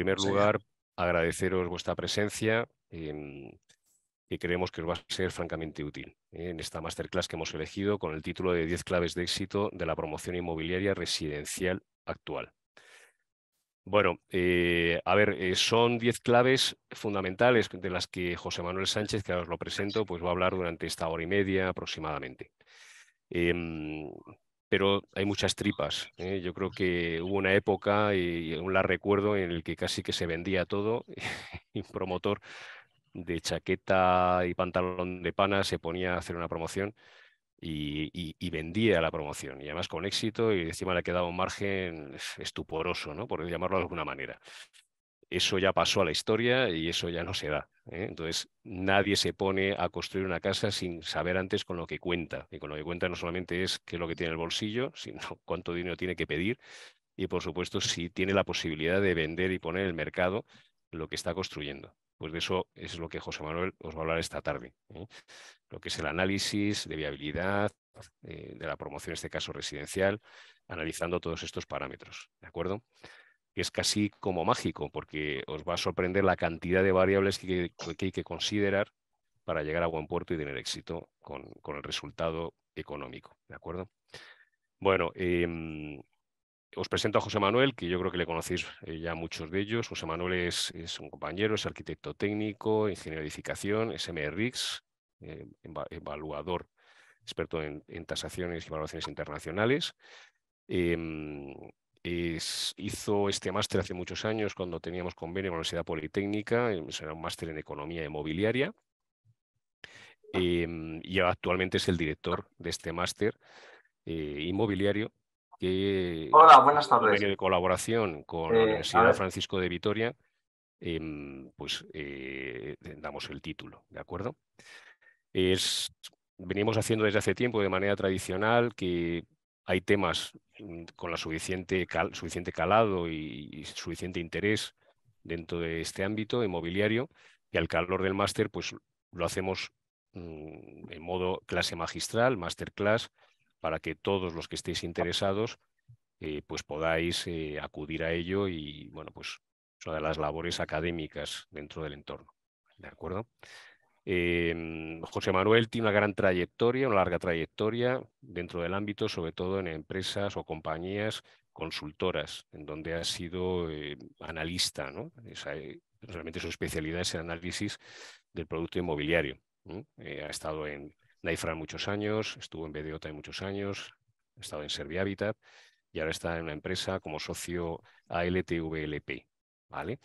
En primer lugar, agradeceros vuestra presencia, y creemos que os va a ser francamente útil ¿eh? en esta masterclass que hemos elegido con el título de 10 claves de éxito de la promoción inmobiliaria residencial actual. Bueno, eh, a ver, eh, son 10 claves fundamentales de las que José Manuel Sánchez, que ahora os lo presento, pues va a hablar durante esta hora y media aproximadamente. Em, pero hay muchas tripas. ¿eh? Yo creo que hubo una época, y aún la recuerdo, en el que casi que se vendía todo un promotor de chaqueta y pantalón de pana se ponía a hacer una promoción y, vendía la promoción, y además con éxito, y encima le quedaba un margen estuporoso, ¿no? por llamarlo de alguna manera eso ya pasó a la historia y eso ya no se da. ¿eh? Entonces, nadie se pone a construir una casa sin saber antes con lo que cuenta. Y con lo que cuenta no solamente es qué es lo que tiene el bolsillo, sino cuánto dinero tiene que pedir y, por supuesto, si tiene la posibilidad de vender y poner en el mercado lo que está construyendo. Pues de eso es lo que José Manuel os va a hablar esta tarde. ¿eh? Lo que es el análisis de viabilidad, eh, de la promoción, en este caso residencial, analizando todos estos parámetros. ¿De acuerdo? es casi como mágico, porque os va a sorprender la cantidad de variables que, hay que considerar para llegar a buen puerto y tener éxito con, el resultado económico. ¿De acuerdo? Bueno, em, os presento a José Manuel, que yo creo que le conocéis eh, ya muchos de ellos. José Manuel es, un compañero, es arquitecto técnico, ingeniero de edificación, es eh, evaluador, experto en, tasaciones y evaluaciones internacionales. Em, hizo este máster hace muchos años cuando teníamos convenio con la Universidad Politécnica, pues, era un máster en economía inmobiliaria. Ah. Em, y actualmente es el director de este máster eh, inmobiliario Hola, buenas tardes. de colaboración con la eh, Universidad Francisco de Vitoria, em, pues eh, damos el título, ¿de acuerdo? Es, venimos haciendo desde hace tiempo de manera tradicional que hay temas mm, con la suficiente, suficiente calado y, suficiente interés dentro de este ámbito inmobiliario y al calor del máster pues lo hacemos mm, en modo clase magistral, masterclass, para que todos los que estéis interesados eh, pues podáis eh, acudir a ello y bueno pues son las labores académicas dentro del entorno. ¿De acuerdo? Em, José Manuel tiene una gran trayectoria, una larga trayectoria dentro del ámbito, sobre todo en empresas o compañías consultoras, en donde ha sido eh, analista. ¿no? Eh, realmente su especialidad es el análisis del producto inmobiliario. Eh, ha estado en Naifra muchos años, estuvo en BDOTA muchos años, ha estado en Serbia Habitat y ahora está en una empresa como socio ALTVLP. ¿vale?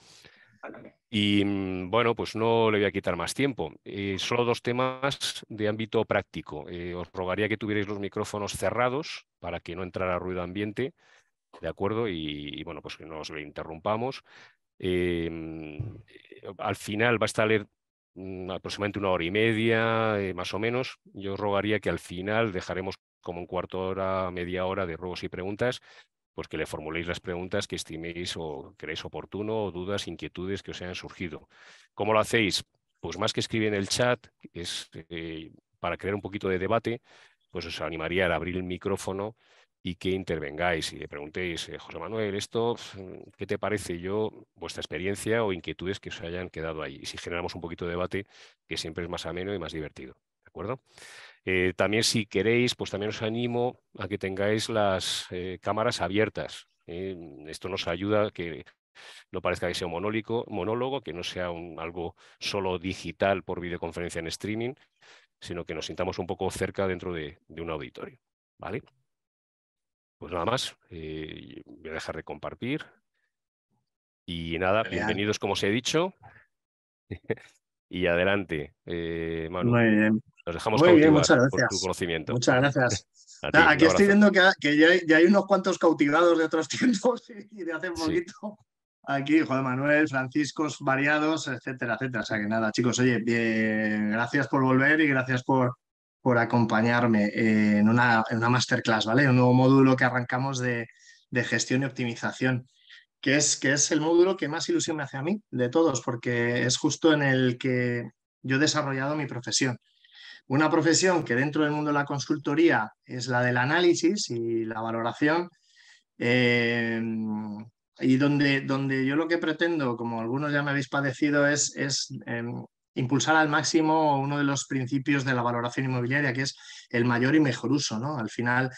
Y mm, bueno, pues no le voy a quitar más tiempo. Eh, solo dos temas de ámbito práctico. Eh, os rogaría que tuvierais los micrófonos cerrados para que no entrara ruido ambiente, ¿de acuerdo? Y, bueno, pues que no os lo interrumpamos. Eh, mm, al final va a estar mm, aproximadamente una hora y media, más o menos. Yo os rogaría que al final dejaremos como un cuarto hora, media hora de ruegos y preguntas pues que le formuléis las preguntas que estiméis o creéis oportuno, o dudas, inquietudes que os hayan surgido. ¿Cómo lo hacéis? Pues más que escribir en el chat, es eh, para crear un poquito de debate, pues os animaría a abrir el micrófono y que intervengáis y le preguntéis, eh, José Manuel, esto, mm, ¿qué te parece yo, vuestra experiencia o inquietudes que os hayan quedado ahí? Y si generamos un poquito de debate, que siempre es más ameno y más divertido. ¿De acuerdo? Eh, también si queréis, pues también os animo a que tengáis las eh, cámaras abiertas. Eh, esto nos ayuda a que no parezca que sea un monólico, monólogo, que no sea algo solo digital por videoconferencia en streaming, sino que nos sintamos un poco cerca dentro de, un auditorio. ¿Vale? Pues nada más, voy a dejar de compartir. Y nada, bienvenidos como os he dicho. y adelante, Manu. Nos dejamos Muy por tu conocimiento. Muchas gracias. aquí estoy viendo que, ya, hay, unos cuantos cautivados de otros tiempos y de hace poquito. Aquí, Juan Manuel, Franciscos, variados, etcétera, etcétera. O sea que nada, chicos, oye, gracias por volver y gracias por, por acompañarme eh, en, una, una masterclass, ¿vale? Un nuevo módulo que arrancamos de, gestión y optimización, que es, que es el módulo que más ilusión me hace a mí de todos, porque es justo en el que yo he desarrollado mi profesión. Una profesión que dentro del mundo de la consultoría es la del análisis y la valoración. Eh, y donde, donde yo lo que pretendo, como algunos ya me habéis padecido, es, em, impulsar al máximo uno de los principios de la valoración inmobiliaria, que es el mayor y mejor uso. ¿no? Al final,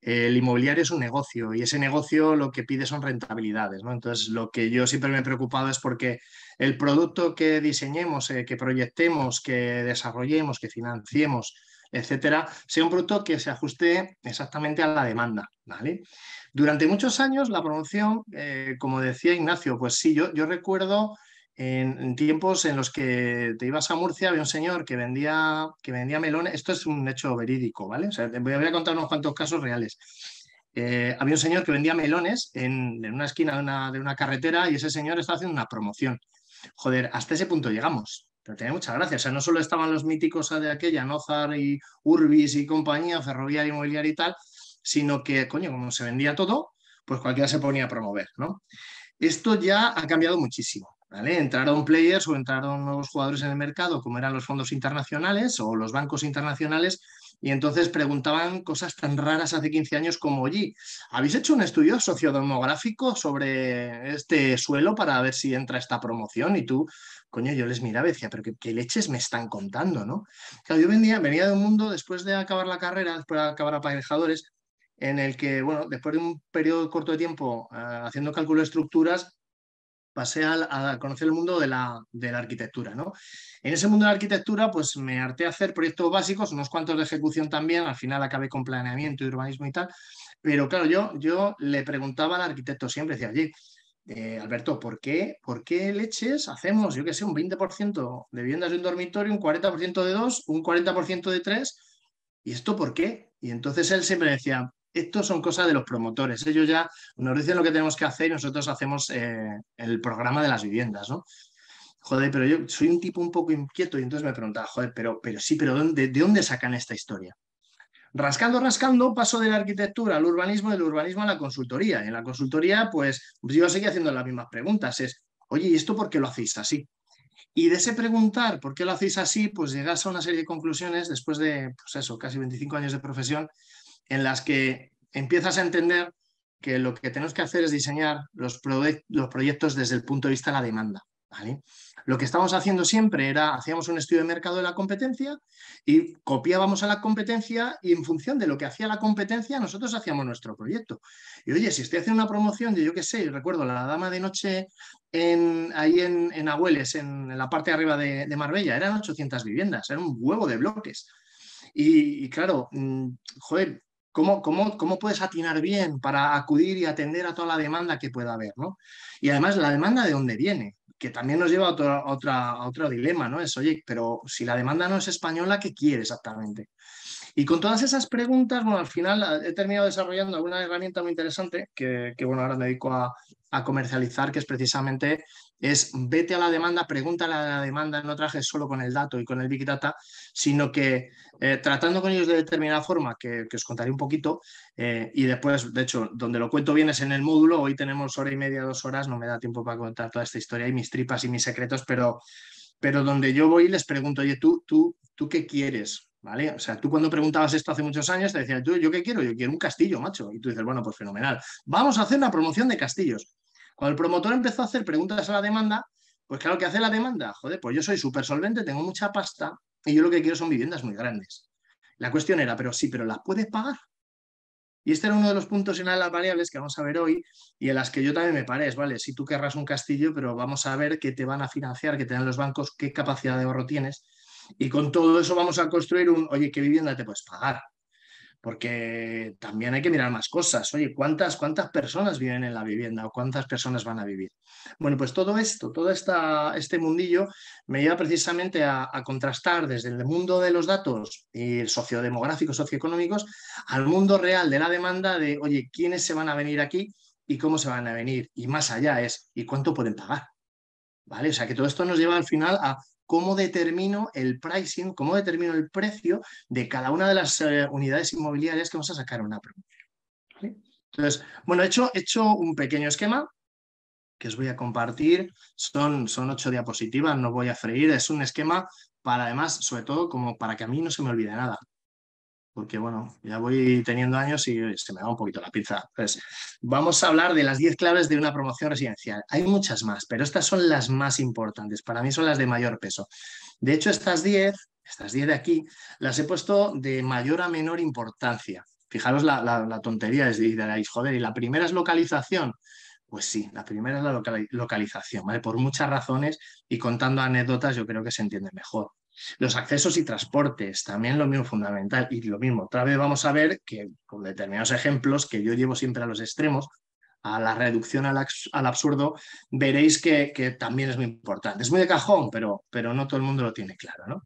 el inmobiliario es un negocio y ese negocio lo que pide son rentabilidades. ¿no? Entonces, lo que yo siempre me he preocupado es porque el producto que diseñemos, eh, que proyectemos, que desarrollemos, que financiemos, etcétera, sea un producto que se ajuste exactamente a la demanda. ¿vale? Durante muchos años la promoción, eh, como decía Ignacio, pues sí, yo, recuerdo en, tiempos en los que te ibas a Murcia, había un señor que vendía, que vendía melones, esto es un hecho verídico, ¿vale? voy a contar unos cuantos casos reales. Eh, había un señor que vendía melones en, una esquina de una, de una carretera y ese señor estaba haciendo una promoción joder, hasta ese punto llegamos. Pero tenía mucha gracia. O sea, no solo estaban los míticos de aquella, Nozar y Urbis y compañía, ferroviaria, inmobiliaria y tal, sino que, coño, como se vendía todo, pues cualquiera se ponía a promover, ¿no? Esto ya ha cambiado muchísimo. ¿Vale? Entraron players o entraron nuevos jugadores en el mercado, como eran los fondos internacionales o los bancos internacionales, y entonces preguntaban cosas tan raras hace 15 años como, allí. ¿habéis hecho un estudio sociodemográfico sobre este suelo para ver si entra esta promoción? Y tú, coño, yo les miraba y decía, pero qué, leches me están contando, ¿no? Claro, yo venía, venía de un mundo, después de acabar la carrera, después de acabar aparejadores, en el que, bueno, después de un periodo corto de tiempo ah, haciendo cálculo de estructuras, pasé a, conocer el mundo de la, de la arquitectura. ¿no? En ese mundo de la arquitectura, pues me harté a hacer proyectos básicos, unos cuantos de ejecución también, al final acabé con planeamiento y urbanismo y tal, pero claro, yo, yo le preguntaba al arquitecto siempre, decía, oye, eh, Alberto, ¿por qué, ¿por qué leches hacemos, yo qué sé, un 20% de viviendas de un dormitorio, un 40% de dos, un 40% de tres? ¿Y esto por qué? Y entonces él siempre decía, estos son cosas de los promotores. Ellos ya nos dicen lo que tenemos que hacer y nosotros hacemos eh, el programa de las viviendas, ¿no? Joder, pero yo soy un tipo un poco inquieto y entonces me preguntaba, joder, pero, pero sí, pero ¿de dónde sacan esta historia? rascando, rascando, paso de la arquitectura al urbanismo, del urbanismo a la consultoría. y En la consultoría, pues, pues yo seguía haciendo las mismas preguntas. Es, oye, ¿y esto por qué lo hacéis así? Y de ese preguntar por qué lo hacéis así, pues llegas a una serie de conclusiones después de, pues eso, casi 25 años de profesión, en las que empiezas a entender que lo que tenemos que hacer es diseñar los, los proyectos desde el punto de vista de la demanda. ¿vale? Lo que estábamos haciendo siempre era, hacíamos un estudio de mercado de la competencia y copiábamos a la competencia y en función de lo que hacía la competencia, nosotros hacíamos nuestro proyecto. Y oye, si estoy haciendo una promoción de, yo qué sé, recuerdo la dama de noche ahí en, en en, la parte de arriba de, Marbella, eran 800 viviendas, era un huevo de bloques. y claro, mm, joder, ¿Cómo, puedes atinar bien para acudir y atender a toda la demanda que pueda haber? Y además, la demanda de dónde viene, que también nos lleva a otro, otro dilema, ¿no? Es, oye, pero si la demanda no es española, ¿qué quiere exactamente? Y con todas esas preguntas, bueno, al final ah, he terminado desarrollando alguna herramienta muy interesante que, bueno, ahora me dedico a, a comercializar, que es precisamente es vete a la demanda, pregúntale a la demanda, no trajes solo con el dato y con el Big Data, sino que eh, tratando con ellos de determinada forma, que, os contaré un poquito, eh, y después, de hecho, donde lo cuento bien es en el módulo, hoy tenemos hora y media, dos horas, no me da tiempo para contar toda esta historia y mis tripas y mis secretos, pero, pero donde yo voy les pregunto, oye, tú, tú, tú qué quieres, ¿Vale? O sea, tú cuando preguntabas esto hace muchos años, te decían, ¿yo, qué quiero? Yo quiero un castillo, macho. Y tú dices, bueno, pues fenomenal. Vamos a hacer una promoción de castillos. Cuando el promotor empezó a hacer preguntas a la demanda, pues claro, ¿qué hace la demanda? Joder, pues yo soy súper solvente, tengo mucha pasta y yo lo que quiero son viviendas muy grandes. La cuestión era, pero sí, pero ¿las puedes pagar? Y este era uno de los puntos y las variables que vamos a ver hoy y en las que yo también me paré, vale, si tú querrás un castillo, pero vamos a ver qué te van a financiar, qué te dan los bancos, qué capacidad de ahorro tienes. Y con todo eso vamos a construir un, oye, ¿qué vivienda te puedes pagar? porque también hay que mirar más cosas. Oye, ¿cuántas, ¿cuántas personas viven en la vivienda o cuántas personas van a vivir? Bueno, pues todo esto, todo esta, este mundillo me lleva precisamente a, contrastar desde el mundo de los datos y sociodemográficos, socioeconómicos, al mundo real de la demanda de, oye, ¿quiénes se van a venir aquí y cómo se van a venir? Y más allá es, ¿y cuánto pueden pagar? ¿Vale? O sea, que todo esto nos lleva al final a cómo determino el pricing, cómo determino el precio de cada una de las eh, unidades inmobiliarias que vamos a sacar a una promoción. Entonces, bueno, he hecho, un pequeño esquema que os voy a compartir. Son, son ocho diapositivas, no voy a freír. Es un esquema para, además, sobre todo, como para que a mí no se me olvide nada porque bueno, ya voy teniendo años y se me va un poquito la pizza. vamos a hablar de las 10 claves de una promoción residencial. Hay muchas más, pero estas son las más importantes. Para mí son las de mayor peso. De hecho, estas 10, estas 10 de aquí, las he puesto de mayor a menor importancia. Fijaros la, tontería, es joder, y la primera es localización. Pues sí, la primera es la localización, ¿vale? Por muchas razones y contando anécdotas yo creo que se entiende mejor. Los accesos y transportes, también lo mismo fundamental. Y lo mismo, otra vez vamos a ver que con determinados ejemplos que yo llevo siempre a los extremos, a la reducción al, absurdo, veréis que, también es muy importante. Es muy de cajón, pero, pero no todo el mundo lo tiene claro.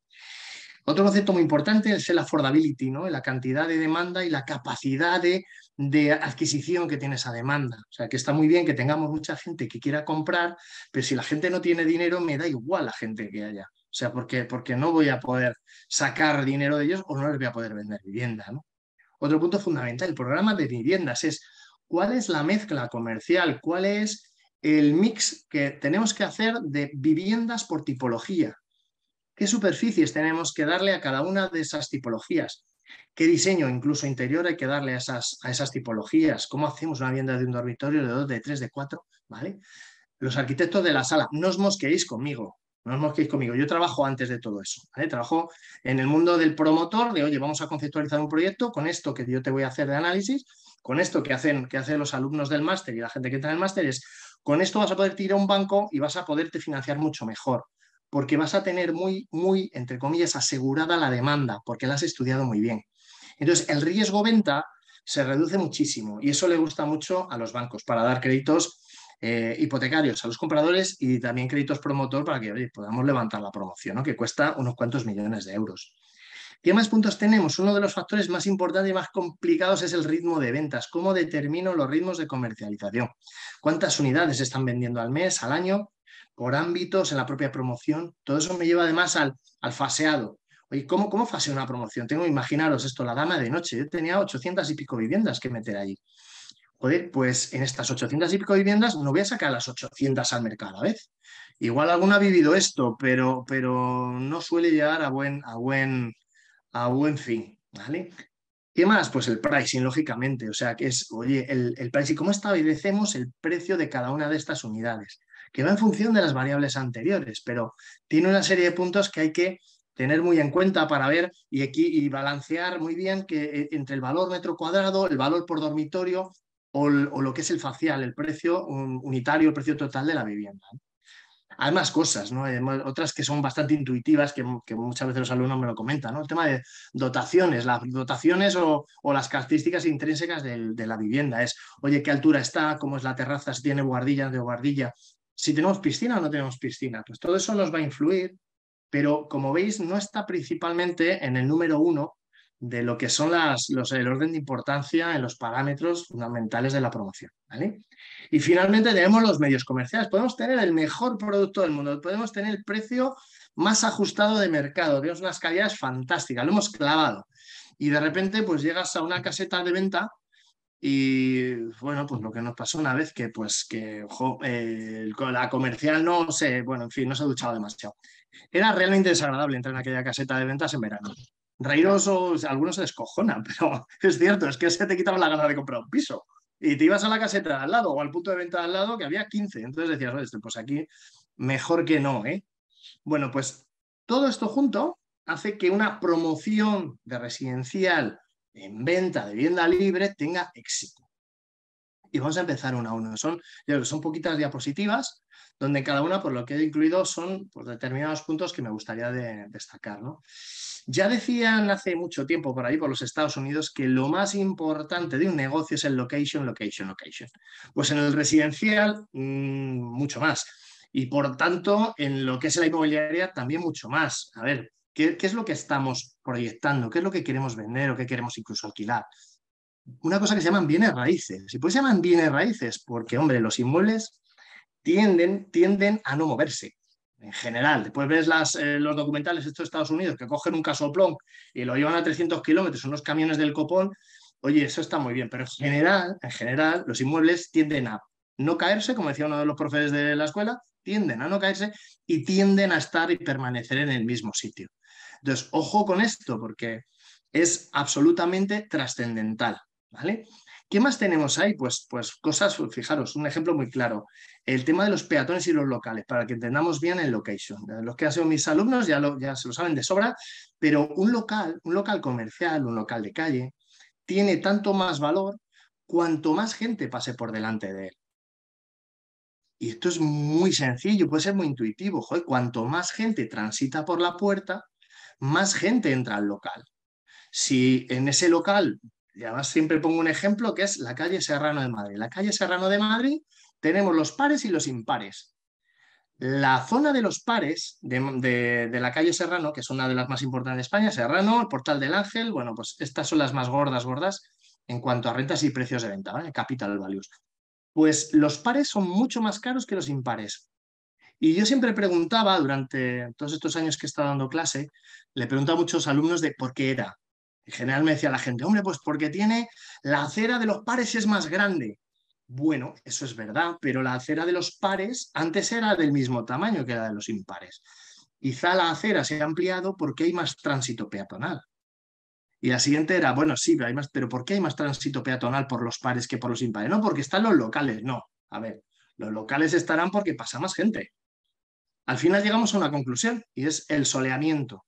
Otro concepto muy importante es el affordability, ¿no? la cantidad de demanda y la capacidad de, de, adquisición que tiene esa demanda. O sea, que está muy bien que tengamos mucha gente que quiera comprar, pero si la gente no tiene dinero, me da igual la gente que haya. O sea, porque, no voy a poder sacar dinero de ellos o no les voy a poder vender vivienda. ¿no? Otro punto fundamental, el programa de viviendas es cuál es la mezcla comercial, cuál es el mix que tenemos que hacer de viviendas por tipología, qué superficies tenemos que darle a cada una de esas tipologías, qué diseño, incluso interior, hay que darle a esas, a esas tipologías, cómo hacemos una vivienda de un dormitorio, de dos, de tres, de cuatro, ¿vale? Los arquitectos de la sala, no os mosquéis conmigo, no os conmigo, yo trabajo antes de todo eso, Trabajo en el mundo del promotor, de oye, vamos a conceptualizar un proyecto con esto que yo te voy a hacer de análisis, con esto que hacen, que los alumnos del máster y la gente que tiene en el máster es, con esto vas a poder ir a un banco y vas a poderte financiar mucho mejor, porque vas a tener muy, muy, entre comillas, asegurada la demanda, porque la has estudiado muy bien. Entonces, el riesgo venta se reduce muchísimo y eso le gusta mucho a los bancos para dar créditos eh, hipotecarios a los compradores y también créditos promotor para que podamos levantar la promoción, que cuesta unos cuantos millones de euros. ¿Qué más puntos tenemos? Uno de los factores más importantes y más complicados es el ritmo de ventas. ¿Cómo determino los ritmos de comercialización? ¿Cuántas unidades están vendiendo al mes, al año, por ámbitos, en la propia promoción? Todo eso me lleva además al, faseado. Oye, ¿cómo, ¿cómo faseo una promoción? Tengo, imaginaros esto, la dama de noche. Yo tenía 800 y pico viviendas que meter allí pues en estas 800 y pico viviendas no voy a sacar las 800 al mercado a la vez. Igual alguno ha vivido esto, pero, pero no suele llegar a buen, a buen, a buen fin, ¿vale? ¿Qué más? Pues el pricing, lógicamente. O sea, que es, oye, el, el pricing, ¿cómo establecemos el precio de cada una de estas unidades? Que va en función de las variables anteriores, pero tiene una serie de puntos que hay que tener muy en cuenta para ver y, aquí, y balancear muy bien que eh, entre el valor metro cuadrado, el valor por dormitorio, o, lo que es el facial, el precio unitario, el precio total de la vivienda. Hay más cosas, otras que son bastante intuitivas, que, muchas veces los alumnos me lo comentan, El tema de dotaciones, las dotaciones o, las características intrínsecas de, la vivienda. Es, oye, ¿qué altura está? ¿Cómo es la terraza? ¿Si tiene guardillas de guardilla? ¿Si tenemos piscina o no tenemos piscina? Pues todo eso nos va a influir, pero como veis, no está principalmente en el número uno de lo que son las, los, el orden de importancia en los parámetros fundamentales de la promoción. ¿vale? Y finalmente tenemos los medios comerciales. Podemos tener el mejor producto del mundo, podemos tener el precio más ajustado de mercado, tenemos unas calidades fantásticas, lo hemos clavado. Y de repente pues llegas a una caseta de venta y bueno, pues lo que nos pasó una vez que pues que eh, la comercial no se, bueno, en fin, no se ha duchado demasiado. Era realmente desagradable entrar en aquella caseta de ventas en verano reíros, algunos se descojonan, pero es cierto, es que se te quitaban la gana de comprar un piso. Y te ibas a la caseta al lado o al punto de venta al lado que había 15. Entonces decías, pues aquí mejor que no, ¿eh? Bueno, pues todo esto junto hace que una promoción de residencial en venta de vivienda libre tenga éxito. Y vamos a empezar una a uno. Son, son poquitas diapositivas, donde cada una, por lo que he incluido, son pues, determinados puntos que me gustaría destacar. Ya decían hace mucho tiempo por ahí, por los Estados Unidos, que lo más importante de un negocio es el location, location, location. Pues en el residencial, mm, mucho más. Y por tanto, en lo que es la inmobiliaria, también mucho más. A ver, ¿qué, es lo que estamos proyectando? ¿Qué es lo que queremos vender o qué queremos incluso alquilar? Una cosa que se llaman bienes raíces. ¿Y pues se llaman bienes raíces? Porque, hombre, los inmuebles tienden, tienden a no moverse en general. Después ves eh, los documentales estos de Estados Unidos que cogen un casoplón y lo llevan a 300 kilómetros, unos camiones del copón. Oye, eso está muy bien, pero en general, en general, los inmuebles tienden a no caerse, como decía uno de los profesores de la escuela, tienden a no caerse y tienden a estar y permanecer en el mismo sitio. Entonces, ojo con esto, porque es absolutamente trascendental, ¿vale? ¿Qué más tenemos ahí? Pues, pues cosas, pues, fijaros, un ejemplo muy claro. El tema de los peatones y los locales, para que entendamos bien el location. Eh, los que han sido mis alumnos ya, ya se lo saben de sobra, pero un local, un local comercial, un local de calle, tiene tanto más valor cuanto más gente pase por delante de él. Y esto es muy sencillo, puede ser muy intuitivo. Joder, cuanto más gente transita por la puerta, más gente entra al local. Si en ese local y además siempre pongo un ejemplo que es la calle Serrano de Madrid. La calle Serrano de Madrid tenemos los pares y los impares. La zona de los pares de, la calle Serrano, que es una de las más importantes de España, Serrano, el Portal del Ángel, bueno, pues estas son las más gordas, gordas en cuanto a rentas y precios de venta, ¿vale? Capital Values. Pues los pares son mucho más caros que los impares. Y yo siempre preguntaba, durante todos estos años que he estado dando clase, le preguntaba a muchos alumnos de por qué era. En general me decía la gente, hombre, pues porque tiene la acera de los pares es más grande. Bueno, eso es verdad, pero la acera de los pares antes era del mismo tamaño que la de los impares. Quizá la acera se ha ampliado porque hay más tránsito peatonal. Y la siguiente era, bueno, sí, pero, hay más, pero ¿por qué hay más tránsito peatonal por los pares que por los impares? No, porque están los locales, no. A ver, los locales estarán porque pasa más gente. Al final llegamos a una conclusión y es el soleamiento.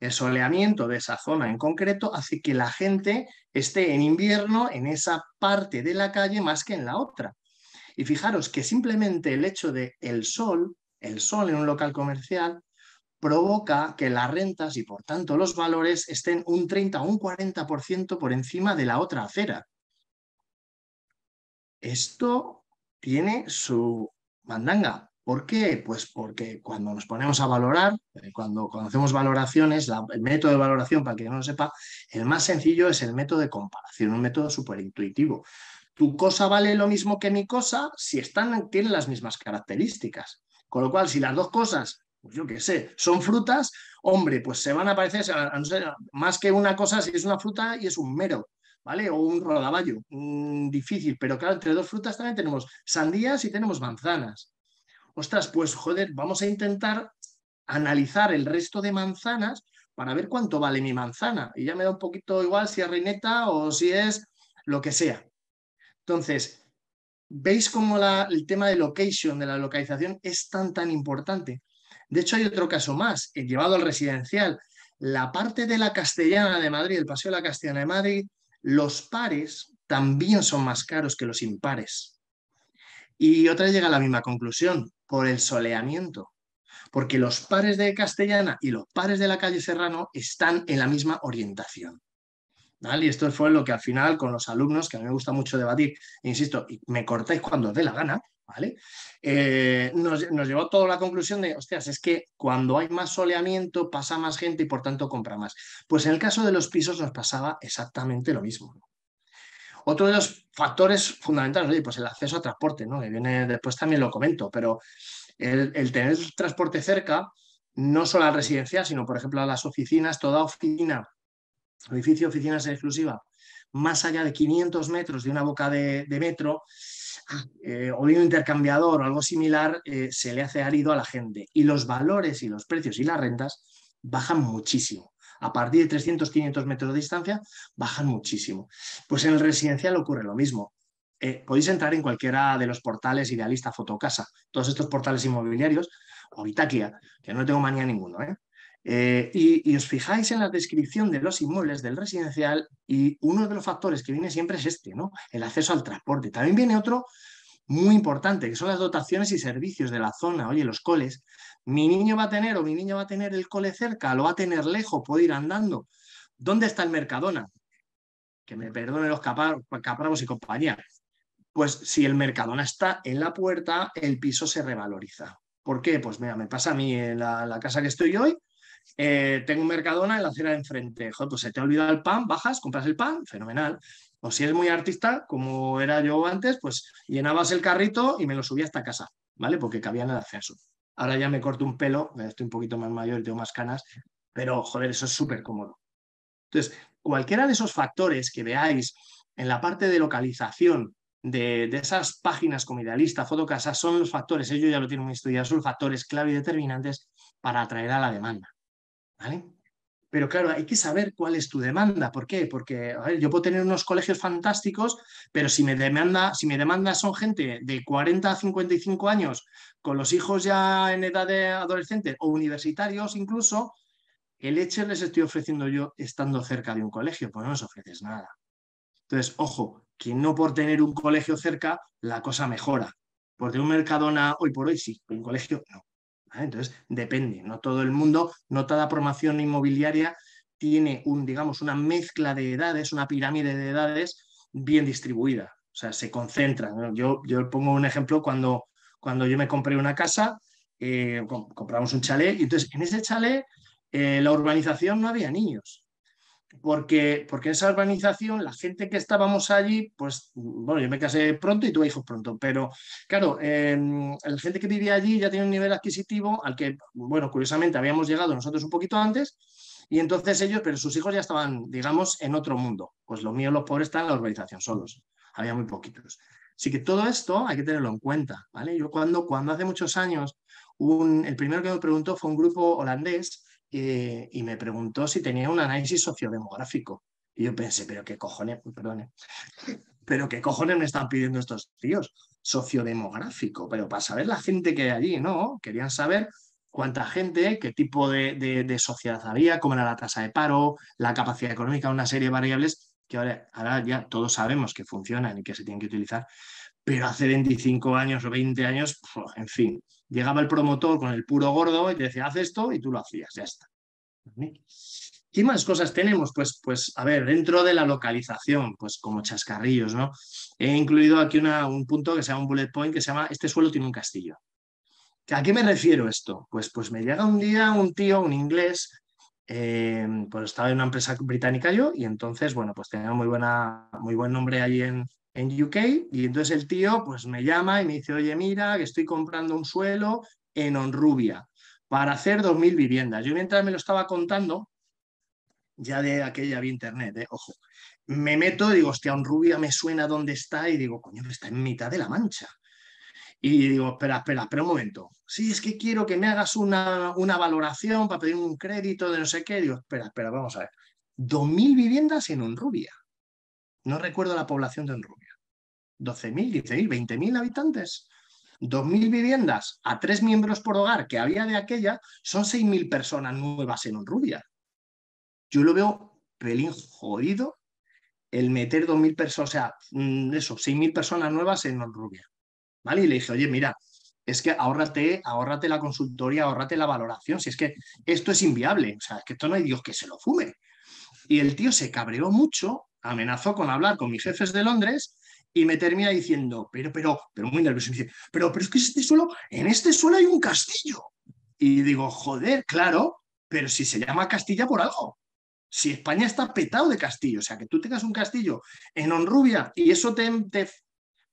El soleamiento de esa zona en concreto hace que la gente esté en invierno en esa parte de la calle más que en la otra. Y fijaros que simplemente el hecho de el sol, el sol en un local comercial, provoca que las rentas y por tanto los valores estén un 30 o un 40% por encima de la otra acera. Esto tiene su mandanga, ¿Por qué? Pues porque cuando nos ponemos a valorar, eh, cuando, hacemos valoraciones, el método de valoración, para que no lo sepa, el más sencillo es el método de comparación, un método súper intuitivo. Tu cosa vale lo mismo que mi cosa si están, tienen las mismas características. Con lo cual, si las dos cosas pues yo qué sé, son frutas, hombre, pues se van a parecer, más que una cosa, si es una fruta y es un mero, ¿vale? O un rodaballo, difícil, pero claro, entre dos frutas también tenemos sandías y tenemos manzanas ostras, pues joder, vamos a intentar analizar el resto de manzanas para ver cuánto vale mi manzana. Y ya me da un poquito igual si es reineta o si es lo que sea. Entonces, ¿veis cómo el tema de location, de la localización, es tan, tan importante? De hecho, hay otro caso más, he llevado al residencial. La parte de la Castellana de Madrid, el Paseo de la Castellana de Madrid, los pares también son más caros que los impares. Y otra llega a la misma conclusión, por el soleamiento, porque los pares de Castellana y los pares de la calle Serrano están en la misma orientación. ¿Vale? Y esto fue lo que al final con los alumnos, que a mí me gusta mucho debatir, insisto, y me cortáis cuando os dé la gana, ¿vale? Eh, nos, llevó a toda la conclusión de, hostias, es que cuando hay más soleamiento pasa más gente y por tanto compra más. Pues en el caso de los pisos nos pasaba exactamente lo mismo. Otro de los factores fundamentales, pues el acceso a transporte, Que viene después también lo comento, pero el, tener transporte cerca, no solo a residencial, sino por ejemplo a las oficinas, toda oficina, edificio oficinas exclusiva, más allá de 500 metros de una boca de, metro ah, eh, o de un intercambiador o algo similar, eh, se le hace árido a la gente. Y los valores y los precios y las rentas bajan muchísimo a partir de 300, 500 metros de distancia, bajan muchísimo. Pues en el residencial ocurre lo mismo. Eh, podéis entrar en cualquiera de los portales Idealista, Fotocasa, todos estos portales inmobiliarios, o Itaquia, que no tengo manía ninguno, ¿eh? ¿eh? y, y, os fijáis en la descripción de los inmuebles del residencial y uno de los factores que viene siempre es este, ¿no? El acceso al transporte. También viene otro muy importante, que son las dotaciones y servicios de la zona, oye, los coles mi niño va a tener o mi niña va a tener el cole cerca, lo va a tener lejos, puede ir andando. ¿Dónde está el Mercadona? Que me perdone los caparos capravos y compañía. Pues si el Mercadona está en la puerta, el piso se revaloriza. ¿Por qué? Pues mira, me pasa a mí en la, casa que estoy hoy, eh, tengo un Mercadona en la acera de enfrente. Joder, pues se te ha olvidado el pan, bajas, compras el pan, fenomenal. O si eres muy artista, como era yo antes, pues llenabas el carrito y me lo subía hasta casa, ¿vale? Porque cabía en el acceso. Ahora ya me corto un pelo, estoy un poquito más mayor tengo más canas, pero joder, eso es súper cómodo. Entonces, cualquiera de esos factores que veáis en la parte de localización de, esas páginas como Idealista, Fotocasa, son los factores, ellos ya lo tienen muy estudiado, son los factores clave y determinantes para atraer a la demanda. ¿vale? Pero claro, hay que saber cuál es tu demanda. ¿Por qué? Porque yo puedo tener unos colegios fantásticos, pero si me demanda, si me demanda son gente de 40 a 55 años, con los hijos ya en edad de adolescente o universitarios incluso, ¿qué leche les estoy ofreciendo yo estando cerca de un colegio? Pues no nos ofreces nada. Entonces, ojo, que no por tener un colegio cerca la cosa mejora. porque un Mercadona hoy por hoy sí, un colegio no. Entonces, depende, no todo el mundo, no toda formación inmobiliaria tiene un, digamos, una mezcla de edades, una pirámide de edades bien distribuida. O sea, se concentra. Yo, pongo un ejemplo cuando, yo me compré una casa, eh, compramos un chalet, y entonces en ese chalet eh, la urbanización no había niños porque, porque esa urbanización, la gente que estábamos allí, pues, bueno, yo me casé pronto y tuve hijos pronto, pero claro, em, la gente que vivía allí ya tenía un nivel adquisitivo al que, bueno, curiosamente habíamos llegado nosotros un poquito antes, y entonces ellos, pero sus hijos ya estaban, digamos, en otro mundo. Pues lo mío los pobres, están en la urbanización solos, había muy poquitos. Así que todo esto hay que tenerlo en cuenta, ¿vale? Yo cuando, cuando hace muchos años, el primero que me preguntó fue un grupo holandés, eh, y me preguntó si tenía un análisis sociodemográfico. Y yo pensé, pero qué cojones, pues, pero qué cojones me están pidiendo estos tíos, sociodemográfico, pero para saber la gente que hay allí, ¿no? Querían saber cuánta gente, qué tipo de, de, sociedad había, cómo era la tasa de paro, la capacidad económica, una serie de variables que ahora, ahora ya todos sabemos que funcionan y que se tienen que utilizar, pero hace 25 años o 20 años, en fin, Llegaba el promotor con el puro gordo y te decía, haz esto y tú lo hacías, ya está. ¿Qué más cosas tenemos? Pues, pues a ver, dentro de la localización, pues como chascarrillos, ¿no? He incluido aquí un punto que se llama un bullet point que se llama, este suelo tiene un castillo. ¿A qué me refiero esto? Pues, pues me llega un día un tío, un inglés, eh, pues estaba en una empresa británica yo y entonces, bueno, pues tenía muy, buena, muy buen nombre allí en, en UK y entonces el tío pues me llama y me dice, oye, mira, que estoy comprando un suelo en Honrubia para hacer 2.000 viviendas. Yo mientras me lo estaba contando, ya de aquella vía internet, ¿eh? ojo, me meto y digo, hostia, Honrubia me suena dónde está y digo, coño, está en mitad de la mancha. Y digo, espera, espera, espera un momento. Sí, es que quiero que me hagas una, una valoración para pedir un crédito de no sé qué. Digo, espera, espera, vamos a ver. 2.000 viviendas en Honrubia. No recuerdo la población de Honrubia. 12.000, 15.000, 20.000 habitantes. 2.000 viviendas a tres miembros por hogar que había de aquella, son 6.000 personas nuevas en Honrubia. Yo lo veo pelín jodido el meter 2.000 personas, o sea, mm, eso, 6.000 personas nuevas en Honrubia. ¿Vale? Y le dije, oye, mira, es que ahórrate, ahórrate la consultoría, ahorrate la valoración, si es que esto es inviable, o sea, es que esto no hay Dios que se lo fume. Y el tío se cabreó mucho, amenazó con hablar con mis jefes de Londres y me termina diciendo, pero, pero, pero muy nervioso, me dice, pero, pero es que este suelo, en este suelo hay un castillo. Y digo, joder, claro, pero si se llama Castilla por algo. Si España está petado de castillo, o sea, que tú tengas un castillo en Honrubia y eso te, te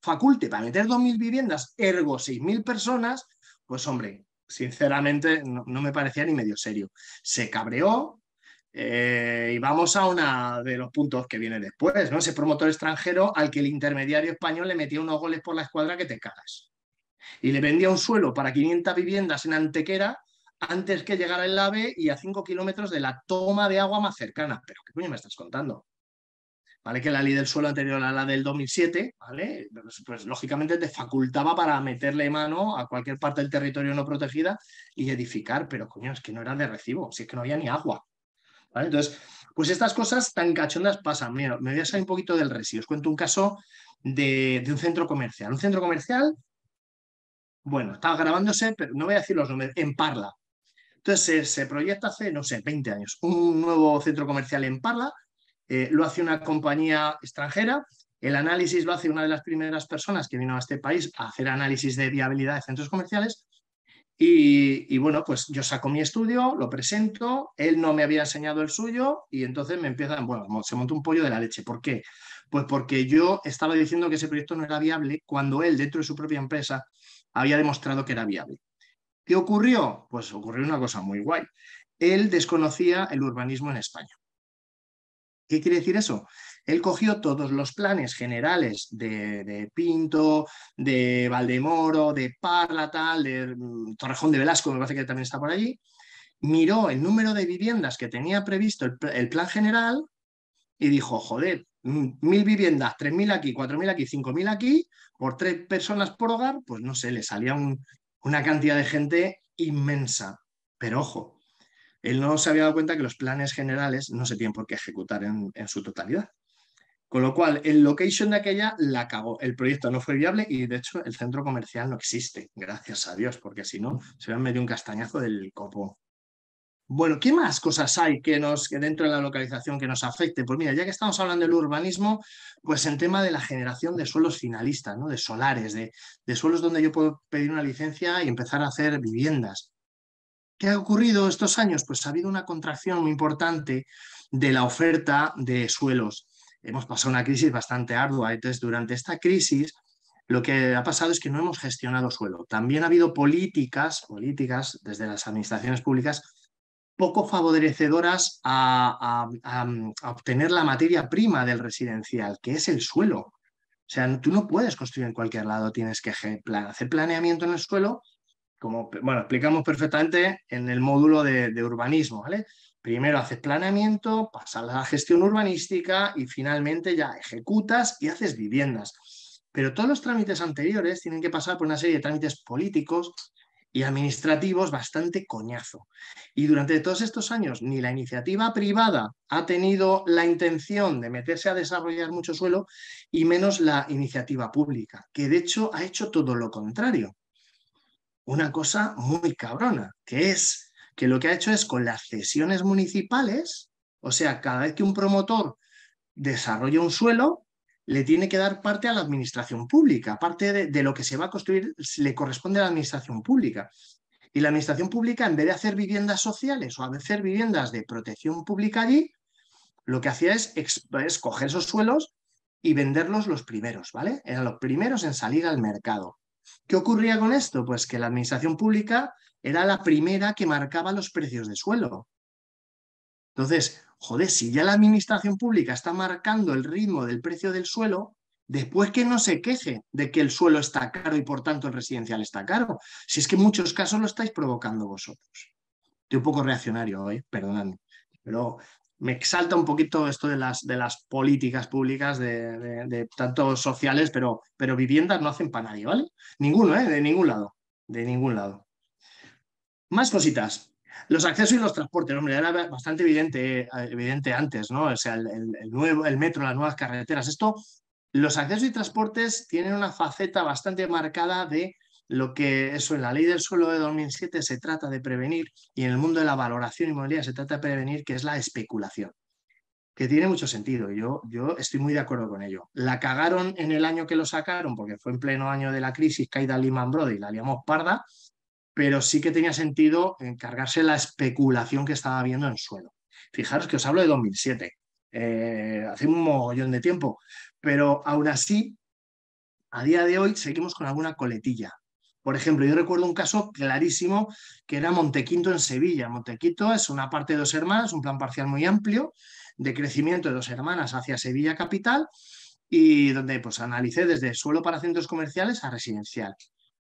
faculte para meter 2.000 viviendas, ergo 6.000 personas, pues hombre, sinceramente no, me parecía ni medio serio. Se cabreó, eh, y vamos a uno de los puntos que viene después, ¿no? Ese promotor extranjero al que el intermediario español le metía unos goles por la escuadra que te cagas. Y le vendía un suelo para 500 viviendas en Antequera antes que llegara el AVE y a 5 kilómetros de la toma de agua más cercana. Pero, ¿qué coño me estás contando? ¿Vale? Que la ley del suelo anterior a la del 2007, ¿vale? Pues, pues lógicamente te facultaba para meterle mano a cualquier parte del territorio no protegida y edificar, pero coño, es que no era de recibo, si es que no había ni agua. Entonces, pues estas cosas tan cachondas pasan. Mira, me voy a salir un poquito del resí. Os cuento un caso de, un centro comercial. Un centro comercial, bueno, estaba grabándose, pero no voy a decir los nombres, en Parla. Entonces se, proyecta hace, no sé, 20 años, un nuevo centro comercial en Parla, eh, lo hace una compañía extranjera, el análisis lo hace una de las primeras personas que vino a este país a hacer análisis de viabilidad de centros comerciales y, bueno, pues yo saco mi estudio, lo presento, él no me había enseñado el suyo y entonces me empiezan, bueno, se montó un pollo de la leche. ¿Por qué? Pues porque yo estaba diciendo que ese proyecto no era viable cuando él, dentro de su propia empresa, había demostrado que era viable. ¿Qué ocurrió? Pues ocurrió una cosa muy guay. Él desconocía el urbanismo en España. ¿Qué quiere decir eso? Él cogió todos los planes generales de, Pinto, de Valdemoro, de Parla, tal, de mm, Torrejón de Velasco, me parece que también está por allí, miró el número de viviendas que tenía previsto el, plan general y dijo, joder, mm, mil viviendas, tres mil aquí, cuatro mil aquí, cinco mil aquí, por tres personas por hogar, pues no sé, le salía una cantidad de gente inmensa. Pero ojo, él no se había dado cuenta que los planes generales no se tienen por qué ejecutar en su totalidad. Con lo cual, el location de aquella la cagó. El proyecto no fue viable y, de hecho, el centro comercial no existe, gracias a Dios, porque si no, se me medio un castañazo del copo. Bueno, ¿qué más cosas hay que nos que dentro de la localización que nos afecte? Pues mira, ya que estamos hablando del urbanismo, pues en tema de la generación de suelos finalistas, ¿no? de solares, de, de suelos donde yo puedo pedir una licencia y empezar a hacer viviendas. ¿Qué ha ocurrido estos años? Pues ha habido una contracción muy importante de la oferta de suelos hemos pasado una crisis bastante ardua. Entonces, durante esta crisis, lo que ha pasado es que no hemos gestionado suelo. También ha habido políticas, políticas desde las administraciones públicas poco favorecedoras a, obtener la materia prima del residencial, que es el suelo. O sea, tú no puedes construir en cualquier lado, tienes que hacer planeamiento en el suelo, como bueno, explicamos perfectamente en el módulo de, de urbanismo, ¿vale? Primero haces planeamiento, pasas a la gestión urbanística y finalmente ya ejecutas y haces viviendas. Pero todos los trámites anteriores tienen que pasar por una serie de trámites políticos y administrativos bastante coñazo. Y durante todos estos años ni la iniciativa privada ha tenido la intención de meterse a desarrollar mucho suelo y menos la iniciativa pública, que de hecho ha hecho todo lo contrario. Una cosa muy cabrona, que es que lo que ha hecho es con las cesiones municipales, o sea, cada vez que un promotor desarrolla un suelo, le tiene que dar parte a la administración pública, parte de, lo que se va a construir le corresponde a la administración pública. Y la administración pública, en vez de hacer viviendas sociales o hacer viviendas de protección pública allí, lo que hacía es, escoger coger esos suelos y venderlos los primeros, ¿vale? Eran los primeros en salir al mercado. ¿Qué ocurría con esto? Pues que la administración pública era la primera que marcaba los precios de suelo. Entonces, joder, si ya la administración pública está marcando el ritmo del precio del suelo, después que no se queje de que el suelo está caro y por tanto el residencial está caro. Si es que en muchos casos lo estáis provocando vosotros. Estoy un poco reaccionario hoy, perdonadme, pero me exalta un poquito esto de las, de las políticas públicas, de, de, tanto sociales, pero, pero viviendas no hacen para nadie, ¿vale? Ninguno, ¿eh? De ningún lado, de ningún lado. Más cositas. Los accesos y los transportes, hombre, era bastante evidente, evidente antes, ¿no? O sea, el, nuevo, el metro, las nuevas carreteras. Esto, los accesos y transportes tienen una faceta bastante marcada de lo que eso en la ley del suelo de 2007 se trata de prevenir y en el mundo de la valoración inmobiliaria se trata de prevenir, que es la especulación, que tiene mucho sentido. Yo, yo estoy muy de acuerdo con ello. La cagaron en el año que lo sacaron, porque fue en pleno año de la crisis, caída Lehman Brothers, la liamos parda, pero sí que tenía sentido encargarse la especulación que estaba habiendo en suelo. Fijaros que os hablo de 2007, eh, hace un mollón de tiempo, pero aún así, a día de hoy seguimos con alguna coletilla. Por ejemplo, yo recuerdo un caso clarísimo que era Montequinto en Sevilla. Montequinto es una parte de dos hermanas, un plan parcial muy amplio de crecimiento de dos hermanas hacia Sevilla capital y donde pues analicé desde suelo para centros comerciales a residencial.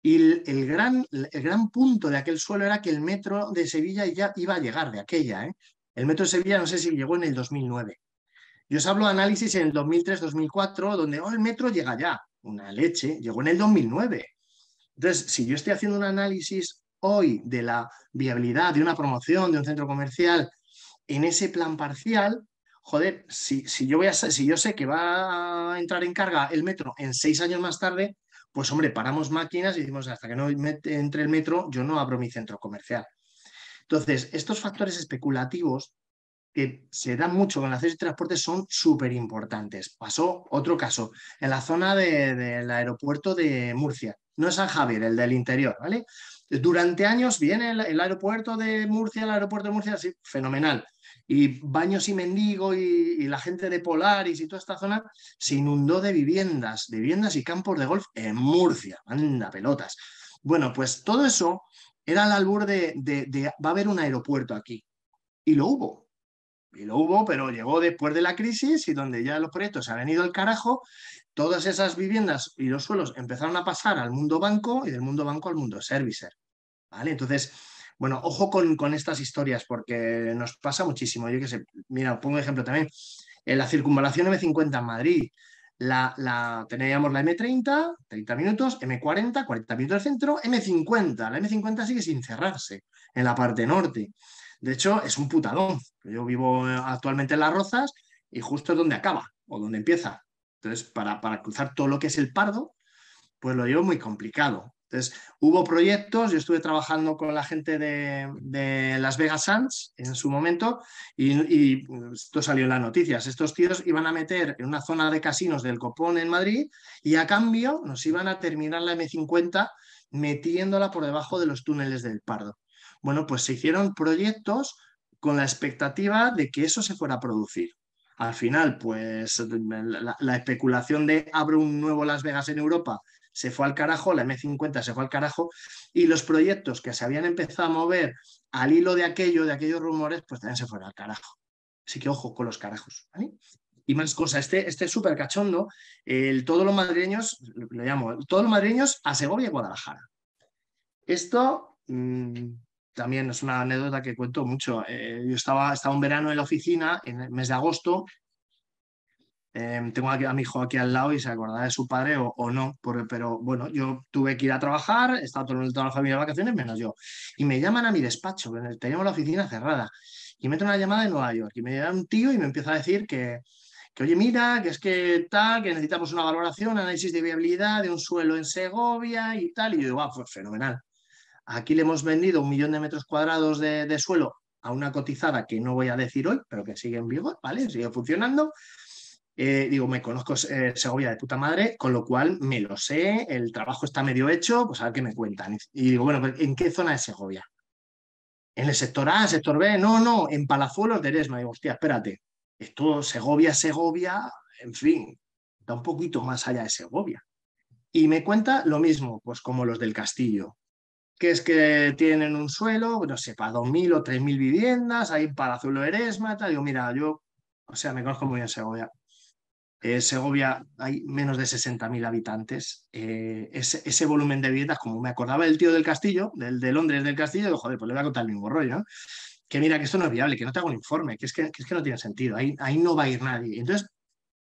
Y el, gran, el gran punto de aquel suelo era que el metro de Sevilla ya iba a llegar de aquella. ¿eh? El metro de Sevilla no sé si llegó en el 2009. Yo os hablo de análisis en el 2003-2004, donde oh, el metro llega ya. Una leche, llegó en el 2009. Entonces, si yo estoy haciendo un análisis hoy de la viabilidad de una promoción de un centro comercial en ese plan parcial, joder, si, yo, voy a, si yo sé que va a entrar en carga el metro en seis años más tarde, pues hombre, paramos máquinas y decimos, hasta que no entre el metro, yo no abro mi centro comercial. Entonces, estos factores especulativos que se dan mucho con el acceso y transporte son súper importantes. Pasó otro caso, en la zona del aeropuerto de Murcia, no es San Javier, el del interior, ¿vale? Durante años viene el, el aeropuerto de Murcia, el aeropuerto de Murcia, así, fenomenal y Baños y Mendigo y, la gente de Polaris y toda esta zona se inundó de viviendas, viviendas y campos de golf en Murcia. Anda, pelotas. Bueno, pues todo eso era el albur de, va a haber un aeropuerto aquí. Y lo hubo. Y lo hubo, pero llegó después de la crisis y donde ya los proyectos se han venido al carajo, todas esas viviendas y los suelos empezaron a pasar al mundo banco y del mundo banco al mundo servicer. ¿Vale? Entonces, bueno, ojo con, estas historias porque nos pasa muchísimo. Yo que sé, mira, pongo ejemplo también. En la circunvalación M50 en Madrid, la, teníamos la M30, 30 minutos, M40, 40 minutos del centro, M50. La M50 sigue sin cerrarse en la parte norte. De hecho, es un putadón. Yo vivo eh, actualmente en Las Rozas y justo es donde acaba o donde empieza. Entonces, para, para cruzar todo lo que es el Pardo, pues lo llevo muy complicado. Entonces, hubo proyectos, yo estuve trabajando con la gente de, Las Vegas Sands en su momento y, pues, esto salió en las noticias. Estos tíos iban a meter en una zona de casinos del Copón en Madrid y a cambio nos iban a terminar la M50 metiéndola por debajo de los túneles del Pardo. Bueno, pues se hicieron proyectos con la expectativa de que eso se fuera a producir al final, pues la, especulación de abre un nuevo Las Vegas en Europa se fue al carajo, la M50 se fue al carajo, y los proyectos que se habían empezado a mover al hilo de aquello, de aquellos rumores, pues también se fueron al carajo. Así que ojo con los carajos. Y más cosas, este, este súper cachondo, el, todos los madrileños, lo llamo, todos los madrileños a Segovia y Guadalajara. Esto mm, también es una anécdota que cuento mucho. Eh, yo estaba, estaba un verano en la oficina, en el mes de agosto, Em, tengo a mi hijo aquí al lado y se acordará de su padre o, no, pero bueno, yo tuve que ir a trabajar, estaba todo, el la familia de vacaciones, menos yo. Y me llaman a mi despacho, teníamos la oficina cerrada, y me entra una llamada de Nueva York, y me llega un tío y me empieza a decir que, oye, mira, que es que tal, que necesitamos una valoración, análisis de viabilidad de un suelo en Segovia y tal, y yo digo, ah, pues fenomenal. Aquí le hemos vendido un millón de metros cuadrados de, de suelo a una cotizada que no voy a decir hoy, pero que sigue en vigor, ¿vale? Sigue funcionando. Eh, digo, me conozco Segovia de puta madre, con lo cual me lo sé, el trabajo está medio hecho, pues a ver qué me cuentan. Y digo, bueno, ¿en qué zona de Segovia? ¿En el sector A, sector B? No, no, en Palazuelos de Eresma. Digo, hostia, espérate, esto Segovia, Segovia, en fin, está un poquito más allá de Segovia. Y me cuenta lo mismo, pues como los del castillo, que es que tienen un suelo, no sé, para 2.000 o 3.000 viviendas, ahí en de Eresma, tal. Digo, mira, yo, o sea, me conozco muy bien Segovia eh, Segovia hay menos de 60.000 habitantes. Eh, ese, volumen de viviendas, como me acordaba el tío del castillo, del de Londres del castillo, pues le voy a contar el mismo rollo, Que mira, que esto no es viable, que no te hago un informe, que es que, es que no tiene sentido, ahí, ahí no va a ir nadie. Entonces,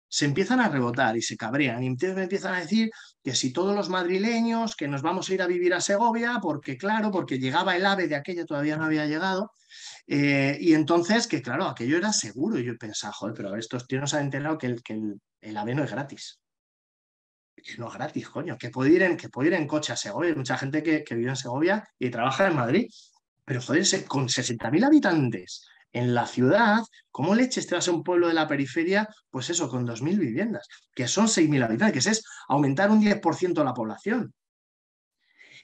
se empiezan a rebotar y se cabrean y me empiezan a decir que si todos los madrileños, que nos vamos a ir a vivir a Segovia, porque claro, porque llegaba el ave de aquella, todavía no había llegado. Eh, y entonces, que claro, aquello era seguro. Y yo pensaba, joder, pero estos tíos nos han enterado que el, aveno es gratis. no es gratis, coño, que puede ir en, que en coche a Segovia. Hay mucha gente que, vive en Segovia y trabaja en Madrid. Pero joder, con 60.000 habitantes en la ciudad, ¿cómo le eches tras un pueblo de la periferia? Pues eso, con 2.000 viviendas, que son 6.000 habitantes, que es aumentar un 10% la población.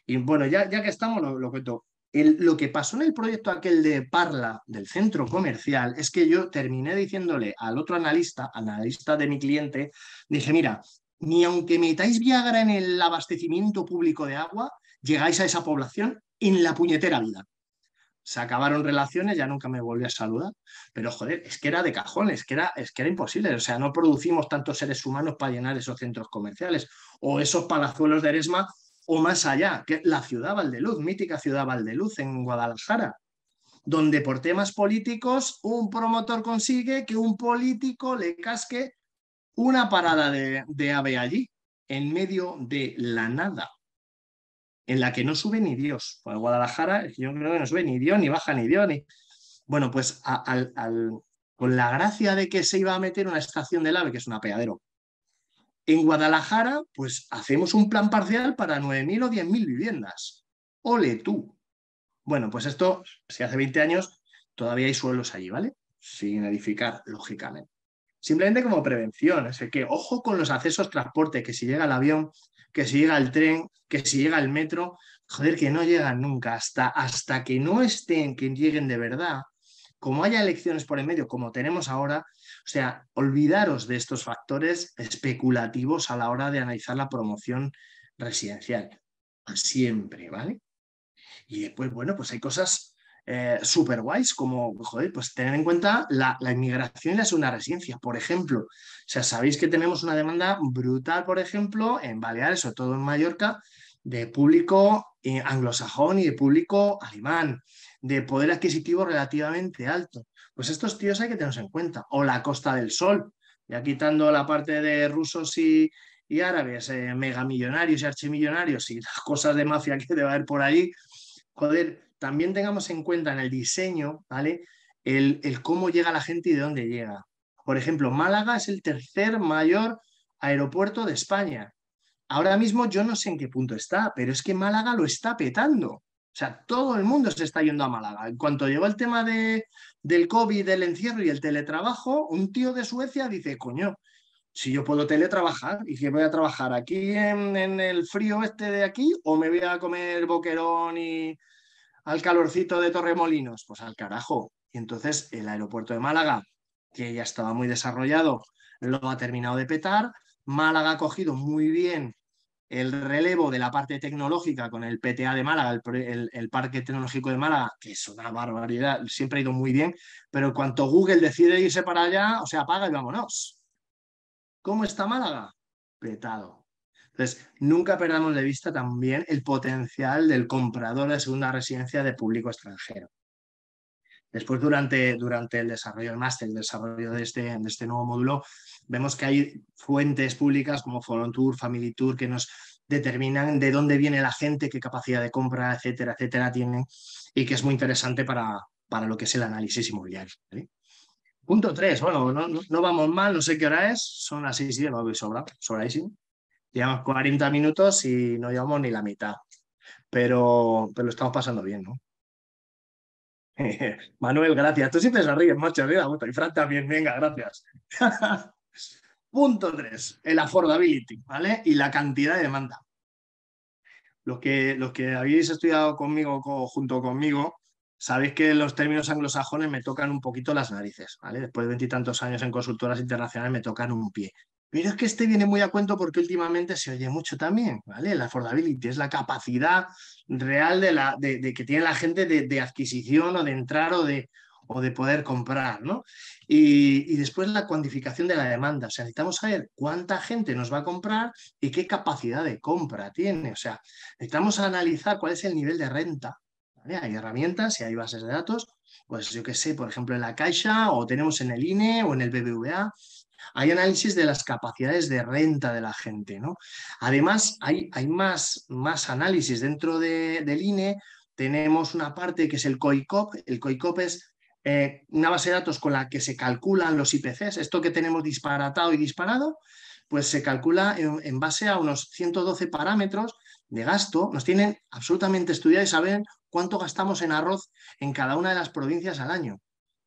Y bueno, ya, que estamos, lo, lo cuento lo que pasó en el proyecto aquel de Parla del centro comercial es que yo terminé diciéndole al otro analista, analista de mi cliente, dije, mira, ni aunque metáis Viagra en el abastecimiento público de agua, llegáis a esa población en la puñetera vida. Se acabaron relaciones, ya nunca me volví a saludar, pero joder, es que era de cajones, que era, es que era imposible. O sea, no producimos tantos seres humanos para llenar esos centros comerciales o esos palazuelos de Eresma o más allá, que la ciudad Valdeluz, mítica ciudad Valdeluz en Guadalajara, donde por temas políticos un promotor consigue que un político le casque una parada de, ave allí, en medio de la nada, en la que no sube ni Dios. Pues Guadalajara, yo creo que no sube ni Dios, ni baja ni Dios, ni... Bueno, pues con la gracia de que se iba a meter una estación del AVE, que es un apeadero en Guadalajara, pues hacemos un plan parcial para 9.000 o 10.000 viviendas. Ole tú. Bueno, pues esto, si hace 20 años, todavía hay suelos allí, ¿vale? Sin edificar, lógicamente. Simplemente como prevención, es que ojo con los accesos transporte, que si llega el avión, que si llega el tren, que si llega el metro, joder, que no llegan nunca, hasta, hasta que no estén, que lleguen de verdad, como haya elecciones por el medio, como tenemos ahora, o sea, olvidaros de estos factores especulativos a la hora de analizar la promoción residencial. Siempre, ¿vale? Y después, pues, bueno, pues hay cosas eh, súper guays, como, joder, pues tener en cuenta la, inmigración y la segunda residencia, por ejemplo. O sea, sabéis que tenemos una demanda brutal, por ejemplo, en Baleares, sobre todo en Mallorca, de público eh, anglosajón y de público alemán, de poder adquisitivo relativamente alto. Pues estos tíos hay que tenerlos en cuenta. O la Costa del Sol, ya quitando la parte de rusos y, árabes, eh, megamillonarios y archimillonarios y las cosas de mafia que debe haber por ahí. Joder, también tengamos en cuenta en el diseño, ¿vale? El, el cómo llega la gente y de dónde llega. Por ejemplo, Málaga es el tercer mayor aeropuerto de España. Ahora mismo yo no sé en qué punto está, pero es que Málaga lo está petando. O sea, todo el mundo se está yendo a Málaga. En cuanto llegó el tema de, del COVID, del encierro y el teletrabajo, un tío de Suecia dice, coño, si yo puedo teletrabajar y que voy a trabajar aquí en, en, el frío este de aquí o me voy a comer boquerón y al calorcito de Torremolinos, pues al carajo. Y entonces el aeropuerto de Málaga, que ya estaba muy desarrollado, lo ha terminado de petar. Málaga ha cogido muy bien el relevo de la parte tecnológica con el PTA de Málaga, el, Parque Tecnológico de Málaga, que es una barbaridad, siempre ha ido muy bien, pero cuando cuanto Google decide irse para allá, o sea, apaga y vámonos. ¿Cómo está Málaga? Petado. Entonces, nunca perdamos de vista también el potencial del comprador de segunda residencia de público extranjero. Después, durante, durante el desarrollo del máster, el desarrollo de este, de este nuevo módulo, Vemos que hay fuentes públicas como Forum Tour, Family Tour, que nos determinan de dónde viene la gente, qué capacidad de compra, etcétera, etcétera, tienen y que es muy interesante para, para lo que es el análisis inmobiliario. Punto 3, bueno, no, no, vamos mal, no sé qué hora es, son las 6 y 10, no, sobra, sí. Llevamos 40 minutos y no llevamos ni la mitad, pero, pero lo estamos pasando bien, ¿no? Manuel, gracias. Tú siempre sonríes, macho, vida, y Fran también, venga, gracias. Punto 3, el affordability, ¿vale? Y la cantidad de demanda. Los que, los que habéis estudiado conmigo, junto conmigo, sabéis que los términos anglosajones me tocan un poquito las narices, ¿vale? Después de veintitantos años en consultoras internacionales me tocan un pie. Pero es que este viene muy a cuento porque últimamente se oye mucho también, ¿vale? el affordability es la capacidad real de, la, de, que tiene la gente de, adquisición o de entrar o de, o de poder comprar, ¿no? Y, después la cuantificación de la demanda, o sea, necesitamos saber cuánta gente nos va a comprar y qué capacidad de compra tiene, o sea, necesitamos analizar cuál es el nivel de renta, Hay herramientas y hay bases de datos, pues yo qué sé, por ejemplo, en la Caixa o tenemos en el INE o en el BBVA, hay análisis de las capacidades de renta de la gente, ¿no? Además, hay, hay más, más, análisis dentro del INE. Tenemos una parte que es el COICOP. El COICOP es eh, una base de datos con la que se calculan los IPCs, esto que tenemos disparatado y disparado, pues se calcula en, base a unos 112 parámetros de gasto, nos tienen absolutamente estudiados y saben cuánto gastamos en arroz en cada una de las provincias al año.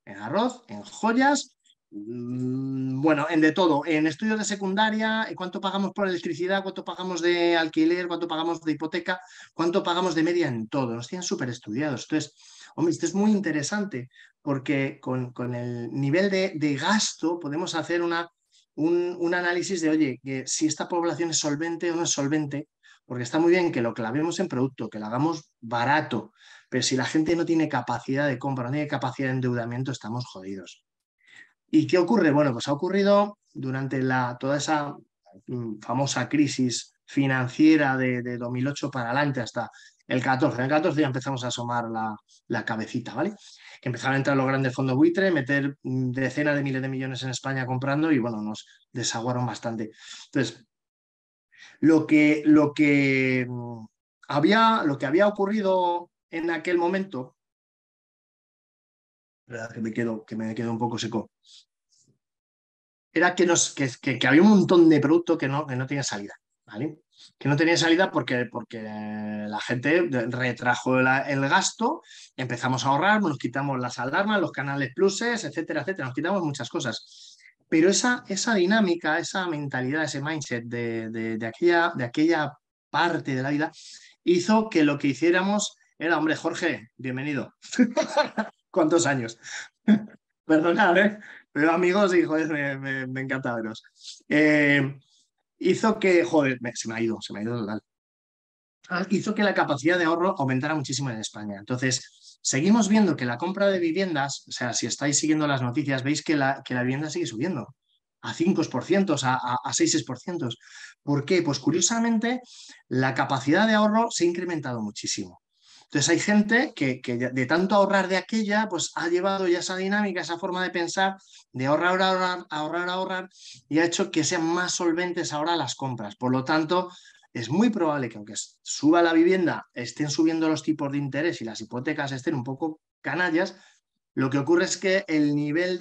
En arroz, en joyas, mm, bueno, en de todo, en estudios de secundaria, eh, cuánto pagamos por electricidad, cuánto pagamos de alquiler, cuánto pagamos de hipoteca, cuánto pagamos de media en todo. Nos tienen súper estudiados. Entonces, Hombre, esto es muy interesante porque con, el nivel de, gasto podemos hacer una, un, análisis de, oye, que si esta población es solvente o no es solvente, porque está muy bien que lo clavemos en producto, que lo hagamos barato, pero si la gente no tiene capacidad de compra, no tiene capacidad de endeudamiento, estamos jodidos. ¿Y qué ocurre? Bueno, pues ha ocurrido durante la, toda esa mm, famosa crisis financiera de, de 2008 para adelante hasta el 14, en el 14 ya empezamos a asomar la, cabecita, ¿vale? Que empezaron a entrar los grandes fondos buitre, meter mm, decenas de miles de millones en España comprando y bueno, nos desaguaron bastante. Entonces, lo que, lo que, mm, había, lo que había ocurrido en aquel momento, que me quedo, que me quedo un poco seco, era que, nos, había un montón de productos que no, que no tenían salida, ¿vale? que no tenía salida porque, porque la gente retrajo el gasto, empezamos a ahorrar, nos quitamos las alarmas, los canales pluses, etcétera, etcétera, nos quitamos muchas cosas. Pero esa, esa dinámica, esa mentalidad, ese mindset de, de, aquella, parte de la vida hizo que lo que hiciéramos era, hombre, Jorge, bienvenido. ¿Cuántos años? Perdonad, ¿eh? Pero amigos hijos me, me, veros. Eh, hizo que, joder, se me ha ido, se me ha ido ah. Hizo que la capacidad de ahorro aumentara muchísimo en España. Entonces, seguimos viendo que la compra de viviendas, o sea, si estáis siguiendo las noticias, veis que la, que la vivienda sigue subiendo a 5%, a, a, a 6%. ¿Por qué? Pues curiosamente, la capacidad de ahorro se ha incrementado muchísimo. Entonces hay gente que, de tanto ahorrar de aquella, pues ha llevado ya esa dinámica, esa forma de pensar, de ahorrar, ahorrar, ahorrar, ahorrar, y ha hecho que sean más solventes ahora las compras. Por lo tanto, es muy probable que aunque suba la vivienda, estén subiendo los tipos de interés y las hipotecas estén un poco canallas, lo que ocurre es que el nivel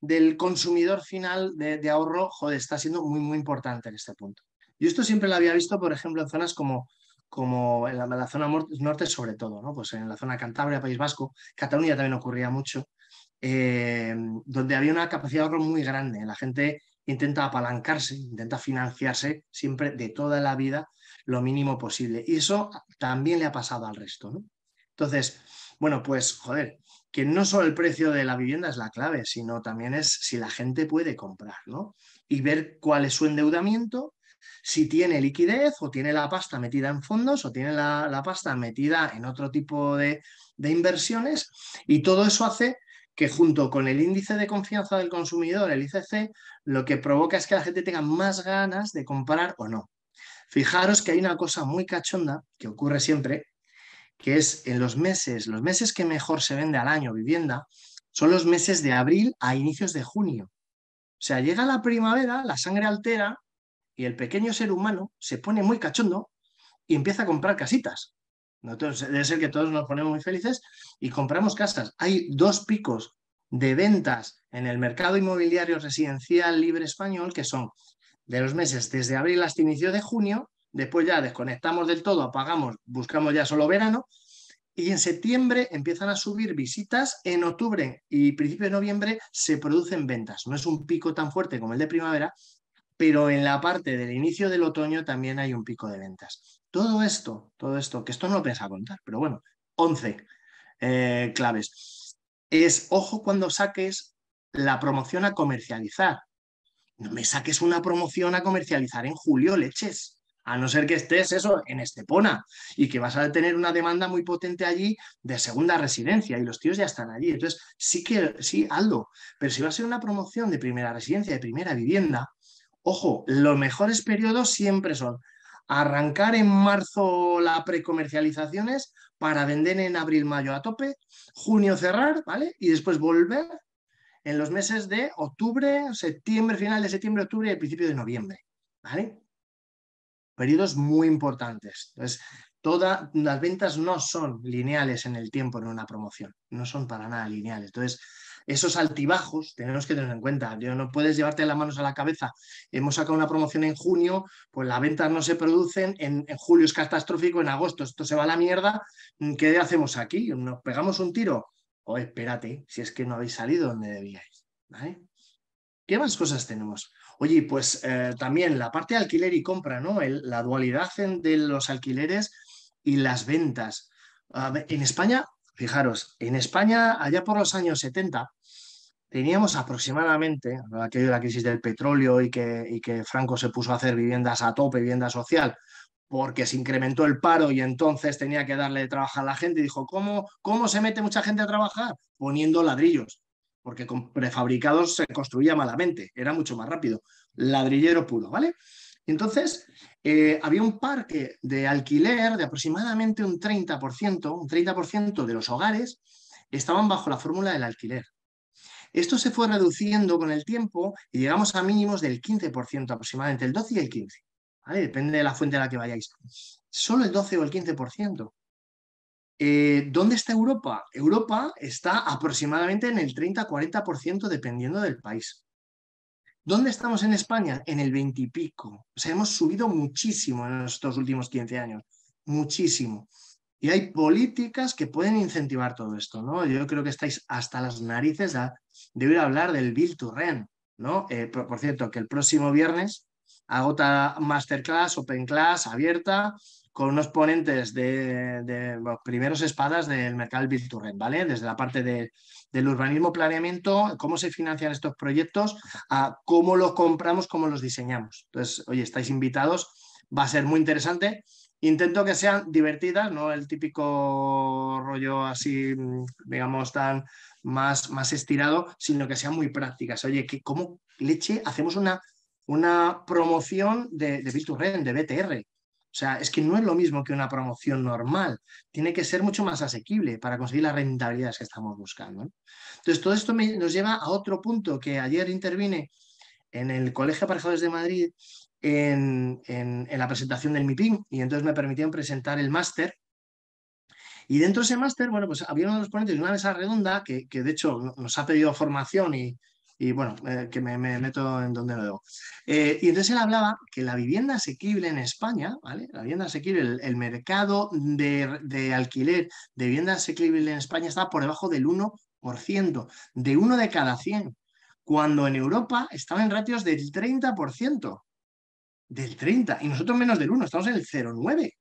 del consumidor final de, ahorro, está siendo muy, muy importante en este punto. Yo esto siempre lo había visto, por ejemplo, en zonas como como en la, zona norte sobre todo, ¿no? pues en la zona Cantabria, País Vasco, Cataluña también ocurría mucho, em, donde había una capacidad de ahorro muy grande. La gente intenta apalancarse, intenta financiarse siempre de toda la vida lo mínimo posible. Y eso también le ha pasado al resto. ¿no? Entonces, bueno, pues joder, que no solo el precio de la vivienda es la clave, sino también es si la gente puede comprar, ¿no? Y ver cuál es su endeudamiento si tiene liquidez o tiene la pasta metida en fondos o tiene la, pasta metida en otro tipo de, de inversiones y todo eso hace que junto con el índice de confianza del consumidor, el ICC, lo que provoca es que la gente tenga más ganas de comprar o no. Fijaros que hay una cosa muy cachonda que ocurre siempre, que es en los meses, los meses que mejor se vende al año vivienda, son los meses de abril a inicios de junio. O sea, llega la primavera, la sangre altera y el pequeño ser humano se pone muy cachondo y empieza a comprar casitas. Entonces, debe ser que todos nos ponemos muy felices y compramos casas. Hay dos picos de ventas en el mercado inmobiliario residencial libre español que son de los meses desde abril hasta inicio de junio. Después ya desconectamos del todo, apagamos, buscamos ya solo verano. Y en septiembre empiezan a subir visitas. En octubre y principio de noviembre se producen ventas. No es un pico tan fuerte como el de primavera, pero en la parte del inicio del otoño también hay un pico de ventas. Todo esto, todo esto, que esto no lo pensaba contar, pero bueno, 11 eh, claves. Es, ojo cuando saques la promoción a comercializar. No me saques una promoción a comercializar en julio, leches. A no ser que estés eso en Estepona y que vas a tener una demanda muy potente allí de segunda residencia y los tíos ya están allí. Entonces, sí que sí, algo Pero si va a ser una promoción de primera residencia, de primera vivienda, Ojo, los mejores periodos siempre son arrancar en marzo las precomercializaciones para vender en abril, mayo a tope, junio cerrar, ¿vale? Y después volver en los meses de octubre, septiembre, final de septiembre, octubre y principio de noviembre, ¿vale? Periodos muy importantes. Entonces, todas las ventas no son lineales en el tiempo en una promoción, no son para nada lineales. Entonces, esos altibajos tenemos que tener en cuenta. no puedes llevarte las manos a la cabeza. Hemos sacado una promoción en junio, pues las ventas no se producen, en, julio es catastrófico, en agosto esto se va a la mierda. Mm, ¿Qué hacemos aquí? ¿Nos pegamos un tiro? O oh, espérate, si es que no habéis salido donde debíais. ¿Qué más cosas tenemos? Oye, pues eh, también la parte de alquiler y compra, ¿no? la dualidad de los alquileres y las ventas. en España, fijaros, en España, allá por los años 70, teníamos aproximadamente, aquello de la crisis del petróleo y que, que Franco se puso a hacer viviendas a tope, vivienda social, porque se incrementó el paro y entonces tenía que darle de trabajar a la gente. Y dijo, ¿cómo, ¿cómo se mete mucha gente a trabajar? Poniendo ladrillos, porque con prefabricados se construía malamente, era mucho más rápido. Ladrillero puro, ¿vale? Entonces, eh, había un parque de alquiler de aproximadamente un 30%, un 30% de los hogares estaban bajo la fórmula del alquiler. Esto se fue reduciendo con el tiempo y llegamos a mínimos del 15% aproximadamente, el 12 y el 15%, Depende de la fuente a la que vayáis. Solo el 12 o el 15%. Eh, ¿Dónde está Europa? Europa está aproximadamente en el 30-40% dependiendo del país. ¿Dónde estamos en España? En el 20 y pico. O sea, hemos subido muchísimo en estos últimos 15 años. Muchísimo. Y hay políticas que pueden incentivar todo esto, Yo creo que estáis hasta las narices de a hablar del Bill Turren, ¿no? Eh, por, cierto, que el próximo viernes agota masterclass, open class, abierta, con unos ponentes de, los primeros espadas del mercado Bill Turren, ¿vale? Desde la parte del urbanismo, planeamiento, cómo se financian estos proyectos, a cómo los compramos, cómo los diseñamos. Entonces, oye, estáis invitados, va a ser muy interesante. Intento que sean divertidas, no el típico rollo así, mm, digamos, tan más, más estirado, sino que sean muy prácticas. Oye, que ¿cómo leche hacemos una, una promoción de, de b de BTR? O sea, es que no es lo mismo que una promoción normal. Tiene que ser mucho más asequible para conseguir las rentabilidades que estamos buscando. Entonces, todo esto nos lleva a otro punto que ayer intervine en el Colegio de Aparejadores de Madrid en, en, la presentación del MIPIM y entonces me permitieron presentar el máster y dentro de ese máster, bueno, pues había uno de los ponentes de una mesa redonda que, de hecho nos ha pedido formación y, bueno, eh, que me, meto en donde lo debo. Eh, y entonces él hablaba que la vivienda asequible en España, ¿vale? La vivienda asequible, el, mercado de, alquiler de vivienda asequible en España está por debajo del 1%, de uno de cada 100, cuando en Europa estaba en ratios del 30%, del 30%, y nosotros menos del 1, estamos en el 0,9%.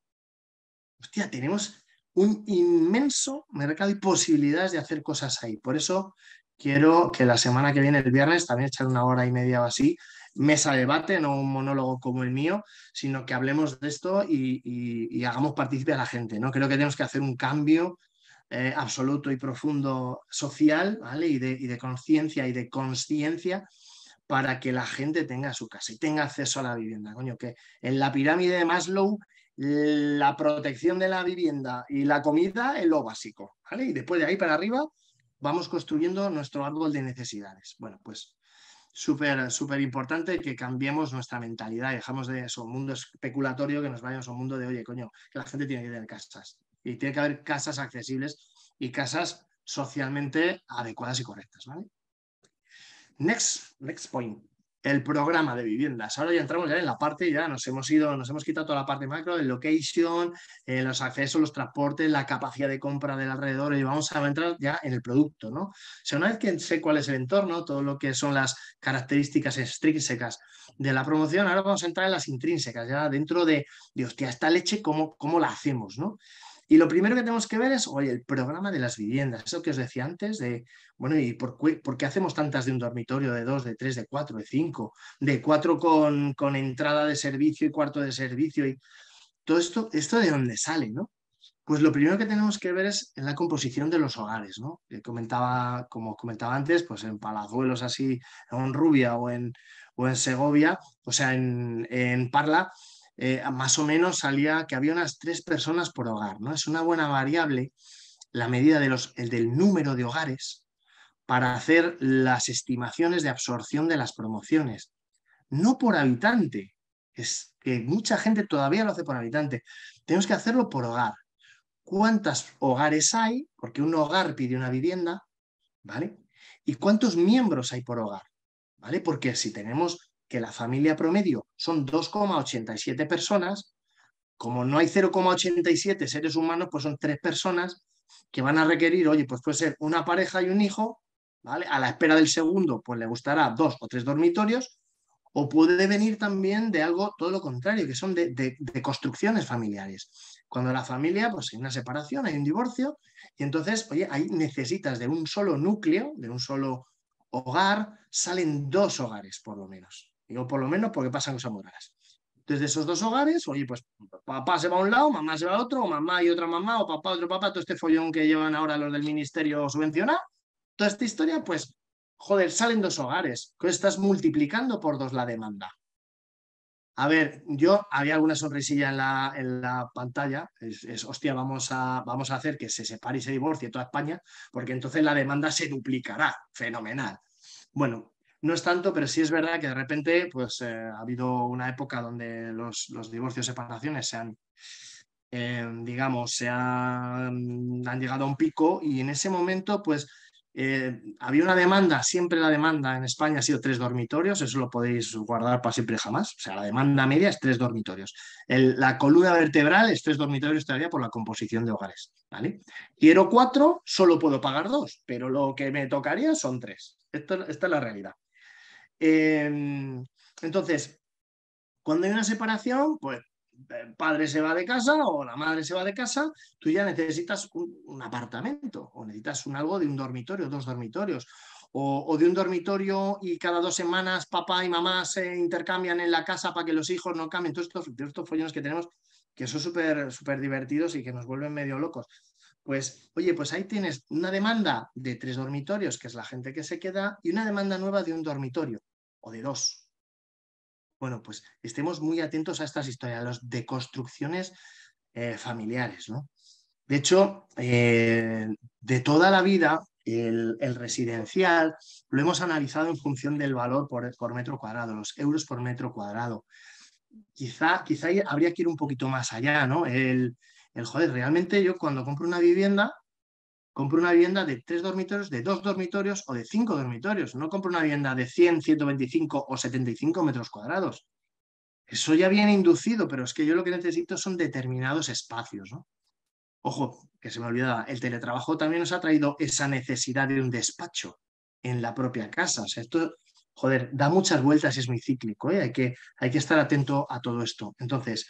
Hostia, tenemos un inmenso mercado y posibilidades de hacer cosas ahí. Por eso quiero que la semana que viene, el viernes, también echar una hora y media o así, mesa de debate, no un monólogo como el mío, sino que hablemos de esto y, hagamos partícipe a la gente. ¿no? Creo que tenemos que hacer un cambio eh, absoluto y profundo social y de conciencia y de conciencia para que la gente tenga su casa y tenga acceso a la vivienda. Coño, que en la pirámide de Maslow la protección de la vivienda y la comida es lo básico, Y después de ahí para arriba vamos construyendo nuestro árbol de necesidades. Bueno, pues súper, súper importante que cambiemos nuestra mentalidad dejamos de eso, un mundo especulatorio, que nos vayamos a un mundo de, oye, coño, que la gente tiene que tener casas y tiene que haber casas accesibles y casas socialmente adecuadas y correctas, Next, next point el programa de viviendas. Ahora ya entramos ya en la parte, ya nos hemos ido, nos hemos quitado toda la parte macro, el location, eh, los accesos, los transportes, la capacidad de compra del alrededor y vamos a entrar ya en el producto, ¿no? O sea, una vez que sé cuál es el entorno, todo lo que son las características extrínsecas de la promoción, ahora vamos a entrar en las intrínsecas, ya dentro de, hostia, esta leche, ¿cómo, cómo la hacemos, no? Y lo primero que tenemos que ver es, oye, el programa de las viviendas, eso que os decía antes de, bueno, ¿y por, qué, hacemos tantas de un dormitorio, de dos, de tres, de cuatro, de cinco, de cuatro con, entrada de servicio y cuarto de servicio? Y todo esto, ¿esto de dónde sale, no? Pues lo primero que tenemos que ver es en la composición de los hogares, ¿no? Eh, comentaba, como comentaba antes, pues en Palazuelos así, en Rubia o en, o en Segovia, o sea, en, en Parla, eh, más o menos salía que había unas tres personas por hogar, ¿no? Es una buena variable la medida de los, del número de hogares para hacer las estimaciones de absorción de las promociones. No por habitante, es que mucha gente todavía lo hace por habitante. Tenemos que hacerlo por hogar. ¿Cuántos hogares hay? Porque un hogar pide una vivienda, ¿vale? ¿Y cuántos miembros hay por hogar? ¿Vale? Porque si tenemos que la familia promedio son 2,87 personas, como no hay 0,87 seres humanos, pues son tres personas que van a requerir, oye, pues puede ser una pareja y un hijo, ¿vale? A la espera del segundo, pues le gustará dos o tres dormitorios, o puede venir también de algo todo lo contrario, que son de, de construcciones familiares. Cuando la familia, pues hay una separación, hay un divorcio, y entonces, oye, ahí necesitas de un solo núcleo, de un solo hogar, salen dos hogares por lo menos. Digo, por lo menos porque pasan cosas muy entonces de esos dos hogares, oye, pues papá se va a un lado, mamá se va a otro, o mamá y otra mamá, o papá, otro papá, todo este follón que llevan ahora los del ministerio subvencionado, toda esta historia, pues, joder, salen dos hogares, estás multiplicando por dos la demanda. A ver, yo había alguna sonrisilla en la, en la pantalla. Es, hostia, vamos a, vamos a hacer que se separe y se divorcie toda España, porque entonces la demanda se duplicará. Fenomenal. Bueno, no es tanto, pero sí es verdad que de repente pues, eh, ha habido una época donde los, los divorcios, separaciones se han, em, digamos, se han, llegado a un pico y en ese momento pues eh, había una demanda, siempre la demanda en España ha sido tres dormitorios, eso lo podéis guardar para siempre jamás, o sea, la demanda media es tres dormitorios. la columna vertebral es tres dormitorios todavía por la composición de hogares, ¿vale? Quiero cuatro, solo puedo pagar dos, pero lo que me tocaría son tres. Esto, esta es la realidad. Em, entonces, cuando hay una separación, pues el padre se va de casa o la madre se va de casa, tú ya necesitas un, apartamento o necesitas un algo de un dormitorio, dos dormitorios. O, de un dormitorio y cada dos semanas papá y mamá se intercambian en la casa para que los hijos no cambien. Todos estos, estos que tenemos que son súper súper divertidos y que nos vuelven medio locos pues, oye, pues ahí tienes una demanda de tres dormitorios, que es la gente que se queda, y una demanda nueva de un dormitorio o de dos. Bueno, pues estemos muy atentos a estas historias, de construcciones eh, familiares, ¿no? De hecho, eh, de toda la vida, el, residencial lo hemos analizado en función del valor por, metro cuadrado, los euros por metro cuadrado. Quizá, quizá habría que ir un poquito más allá, ¿no? El, el joder, realmente yo cuando compro una vivienda, compro una vivienda de tres dormitorios, de dos dormitorios o de cinco dormitorios. No compro una vivienda de 100, 125 o 75 metros cuadrados. Eso ya viene inducido, pero es que yo lo que necesito son determinados espacios. ¿no? Ojo, que se me olvidaba, el teletrabajo también nos ha traído esa necesidad de un despacho en la propia casa. O sea, esto, joder, da muchas vueltas y es muy cíclico. ¿eh? Hay, que, hay que estar atento a todo esto. Entonces,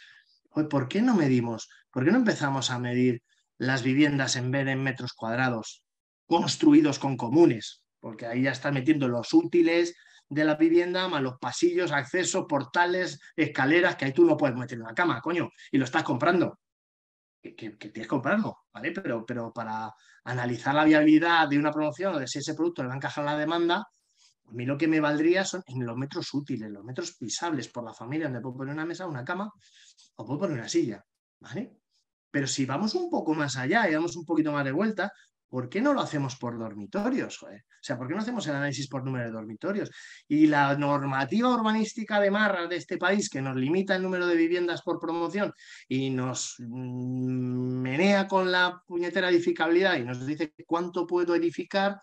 ¿por qué no medimos? ¿Por qué no empezamos a medir las viviendas en vez de en metros cuadrados construidos con comunes? Porque ahí ya estás metiendo los útiles de la vivienda, más los pasillos, accesos, portales, escaleras, que ahí tú no puedes meter una cama, coño, y lo estás comprando. Que, tienes que comprarlo, ¿vale? Pero, pero para analizar la viabilidad de una promoción o de si ese producto le va a encajar la demanda, a mí lo que me valdría son en los metros útiles, los metros pisables por la familia, donde puedo poner una mesa, una cama o puedo poner una silla, ¿vale? Pero si vamos un poco más allá y damos un poquito más de vuelta, ¿por qué no lo hacemos por dormitorios? O sea, ¿por qué no hacemos el análisis por número de dormitorios? Y la normativa urbanística de marra de este país que nos limita el número de viviendas por promoción y nos mm, menea con la puñetera edificabilidad y nos dice cuánto puedo edificar,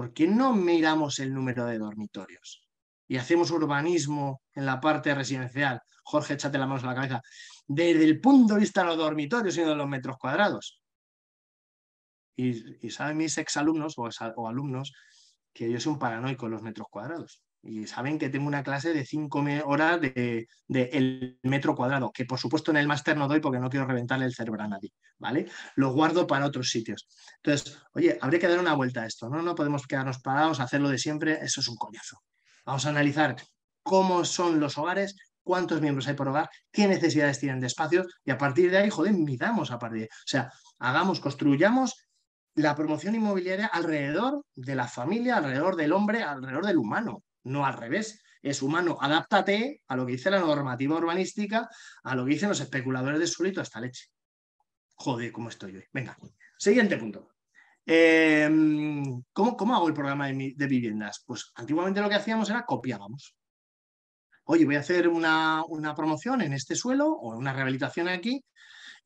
¿por qué no miramos el número de dormitorios? Y hacemos urbanismo en la parte residencial. Jorge, échate la mano a la cabeza. Desde el punto de vista de los dormitorios y de los metros cuadrados. Y, saben mis exalumnos o, o alumnos que yo soy un paranoico en los metros cuadrados y saben que tengo una clase de 5 horas de, el metro cuadrado, que por supuesto en el máster no doy porque no quiero reventarle el cerebro a nadie, ¿vale? Lo guardo para otros sitios. Entonces, oye, habría que dar una vuelta a esto, ¿no? No podemos quedarnos parados, hacerlo de siempre, eso es un coñazo. Vamos a analizar cómo son los hogares, cuántos miembros hay por hogar, qué necesidades tienen de espacios y a partir de ahí, joder, midamos a partir O sea, hagamos, construyamos la promoción inmobiliaria alrededor de la familia, alrededor del hombre, alrededor del humano no al revés. Es humano, adáptate a lo que dice la normativa urbanística, a lo que dicen los especuladores de suelito hasta leche. Joder, cómo estoy hoy. Venga, siguiente punto. Em, ¿cómo, hago el programa de, viviendas? Pues antiguamente lo que hacíamos era copiábamos. Oye, voy a hacer una, promoción en este suelo o una rehabilitación aquí.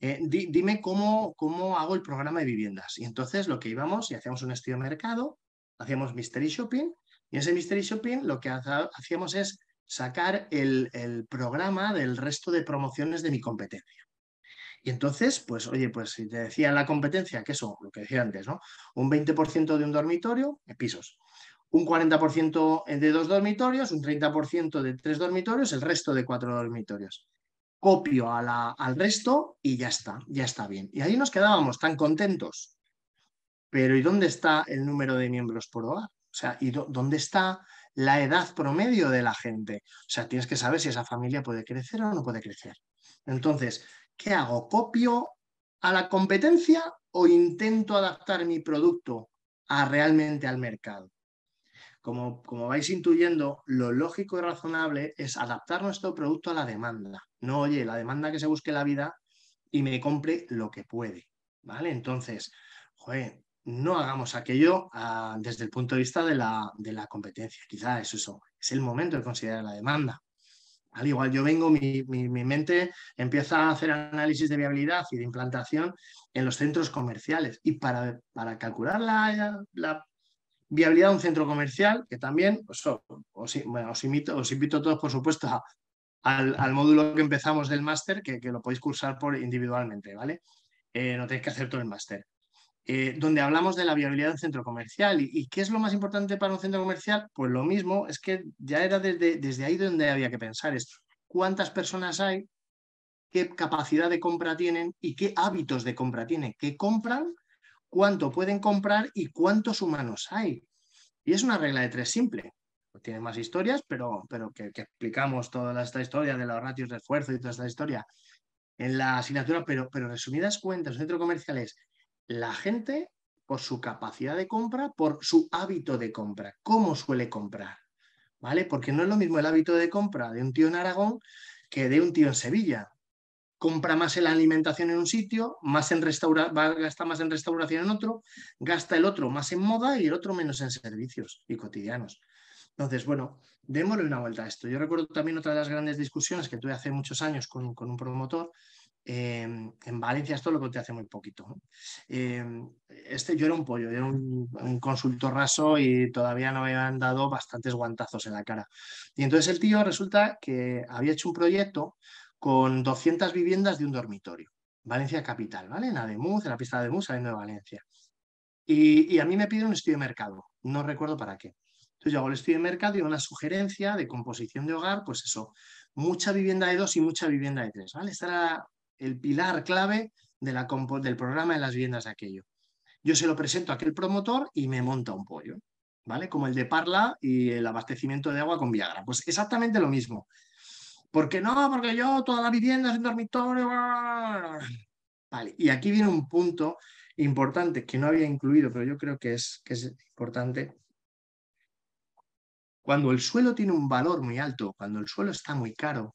Eh, dime cómo, cómo hago el programa de viviendas. Y entonces lo que íbamos y hacíamos un estudio de mercado, hacíamos mystery shopping y en ese mystery shopping lo que hacíamos es sacar el, programa del resto de promociones de mi competencia. Y entonces, pues oye, pues si te decía la competencia, que eso, lo que decía antes, ¿no? Un 20% de un dormitorio, eh, pisos, un 40% de dos dormitorios, un 30% de tres dormitorios, el resto de cuatro dormitorios. Copio al resto y ya está, ya está bien. Y ahí nos quedábamos tan contentos. Pero ¿y dónde está el número de miembros por hogar? O sea, ¿y dónde está la edad promedio de la gente? O sea, tienes que saber si esa familia puede crecer o no puede crecer. Entonces, ¿qué hago? ¿Copio a la competencia o intento adaptar mi producto a realmente al mercado? Como, como, vais intuyendo, lo lógico y razonable es adaptar nuestro producto a la demanda. No, oye, la demanda que se busque la vida y me compre lo que puede. ¿Vale? Entonces, joder, no hagamos aquello ah, desde el punto de vista de la, de la competencia. Quizás es eso, es el momento de considerar la demanda. Al igual, yo vengo, mi, mente empieza a hacer análisis de viabilidad y de implantación en los centros comerciales. Y para, calcular la, viabilidad de un centro comercial, que también pues, os, invito, os invito a todos, por supuesto, al, módulo que empezamos del máster, que, lo podéis cursar por individualmente, ¿vale? Eh, no tenéis que hacer todo el máster. Eh, donde hablamos de la viabilidad de un centro comercial. ¿Y, qué es lo más importante para un centro comercial? Pues lo mismo, es que ya era desde, desde ahí donde había que pensar es ¿Cuántas personas hay? ¿Qué capacidad de compra tienen? ¿Y qué hábitos de compra tienen? ¿Qué compran? ¿Cuánto pueden comprar? ¿Y cuántos humanos hay? Y es una regla de tres simple. tiene más historias, pero, pero que, explicamos toda esta historia de los ratios de esfuerzo y toda esta historia en la asignatura, pero, pero resumidas cuentas, un centro comercial es la gente por su capacidad de compra, por su hábito de compra, cómo suele comprar, ¿vale? Porque no es lo mismo el hábito de compra de un tío en Aragón que de un tío en Sevilla. Compra más en la alimentación en un sitio, más en restaura gasta más en restauración en otro, gasta el otro más en moda y el otro menos en servicios y cotidianos. Entonces, bueno, démosle una vuelta a esto. Yo recuerdo también otra de las grandes discusiones que tuve hace muchos años con un promotor, Em, en Valencia esto lo conté hace muy poquito. Em, este, yo era un pollo, yo era un, consultor raso y todavía no me habían dado bastantes guantazos en la cara. Y entonces el tío resulta que había hecho un proyecto con 200 viviendas de un dormitorio. Valencia capital, ¿vale? En Ademuz, en la pista de Ademuz, saliendo de Valencia. Y, a mí me pide un estudio de mercado, no recuerdo para qué. Entonces yo hago el estudio de mercado y una sugerencia de composición de hogar, pues eso, mucha vivienda de dos y mucha vivienda de tres, ¿vale? Esta era el pilar clave del programa de las viviendas de aquello. Yo se lo presento a aquel promotor y me monta un pollo, ¿vale? Como el de Parla y el abastecimiento de agua con Viagra. Pues exactamente lo mismo. ¿Por qué no, porque yo toda la vivienda es un dormitorio. Vale, y aquí viene un punto importante que no había incluido, pero yo creo que es, que es importante. Cuando el suelo tiene un valor muy alto, cuando el suelo está muy caro,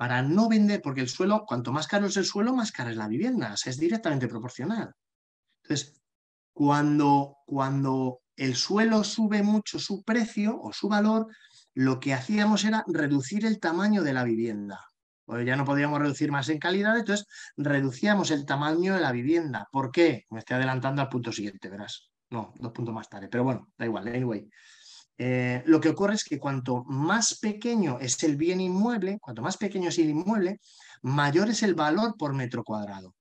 para no vender, porque el suelo, cuanto más caro es el suelo, más cara es la vivienda, o es directamente proporcional. Entonces, cuando, cuando el suelo sube mucho su precio o su valor, lo que hacíamos era reducir el tamaño de la vivienda. Pues ya no podíamos reducir más en calidad, entonces reducíamos el tamaño de la vivienda. ¿Por qué? Me estoy adelantando al punto siguiente, verás. No, dos puntos más tarde, pero bueno, da igual, anyway. Eh, lo que ocurre es que cuanto más pequeño es el bien inmueble, cuanto más pequeño es el inmueble, mayor es el valor por metro cuadrado.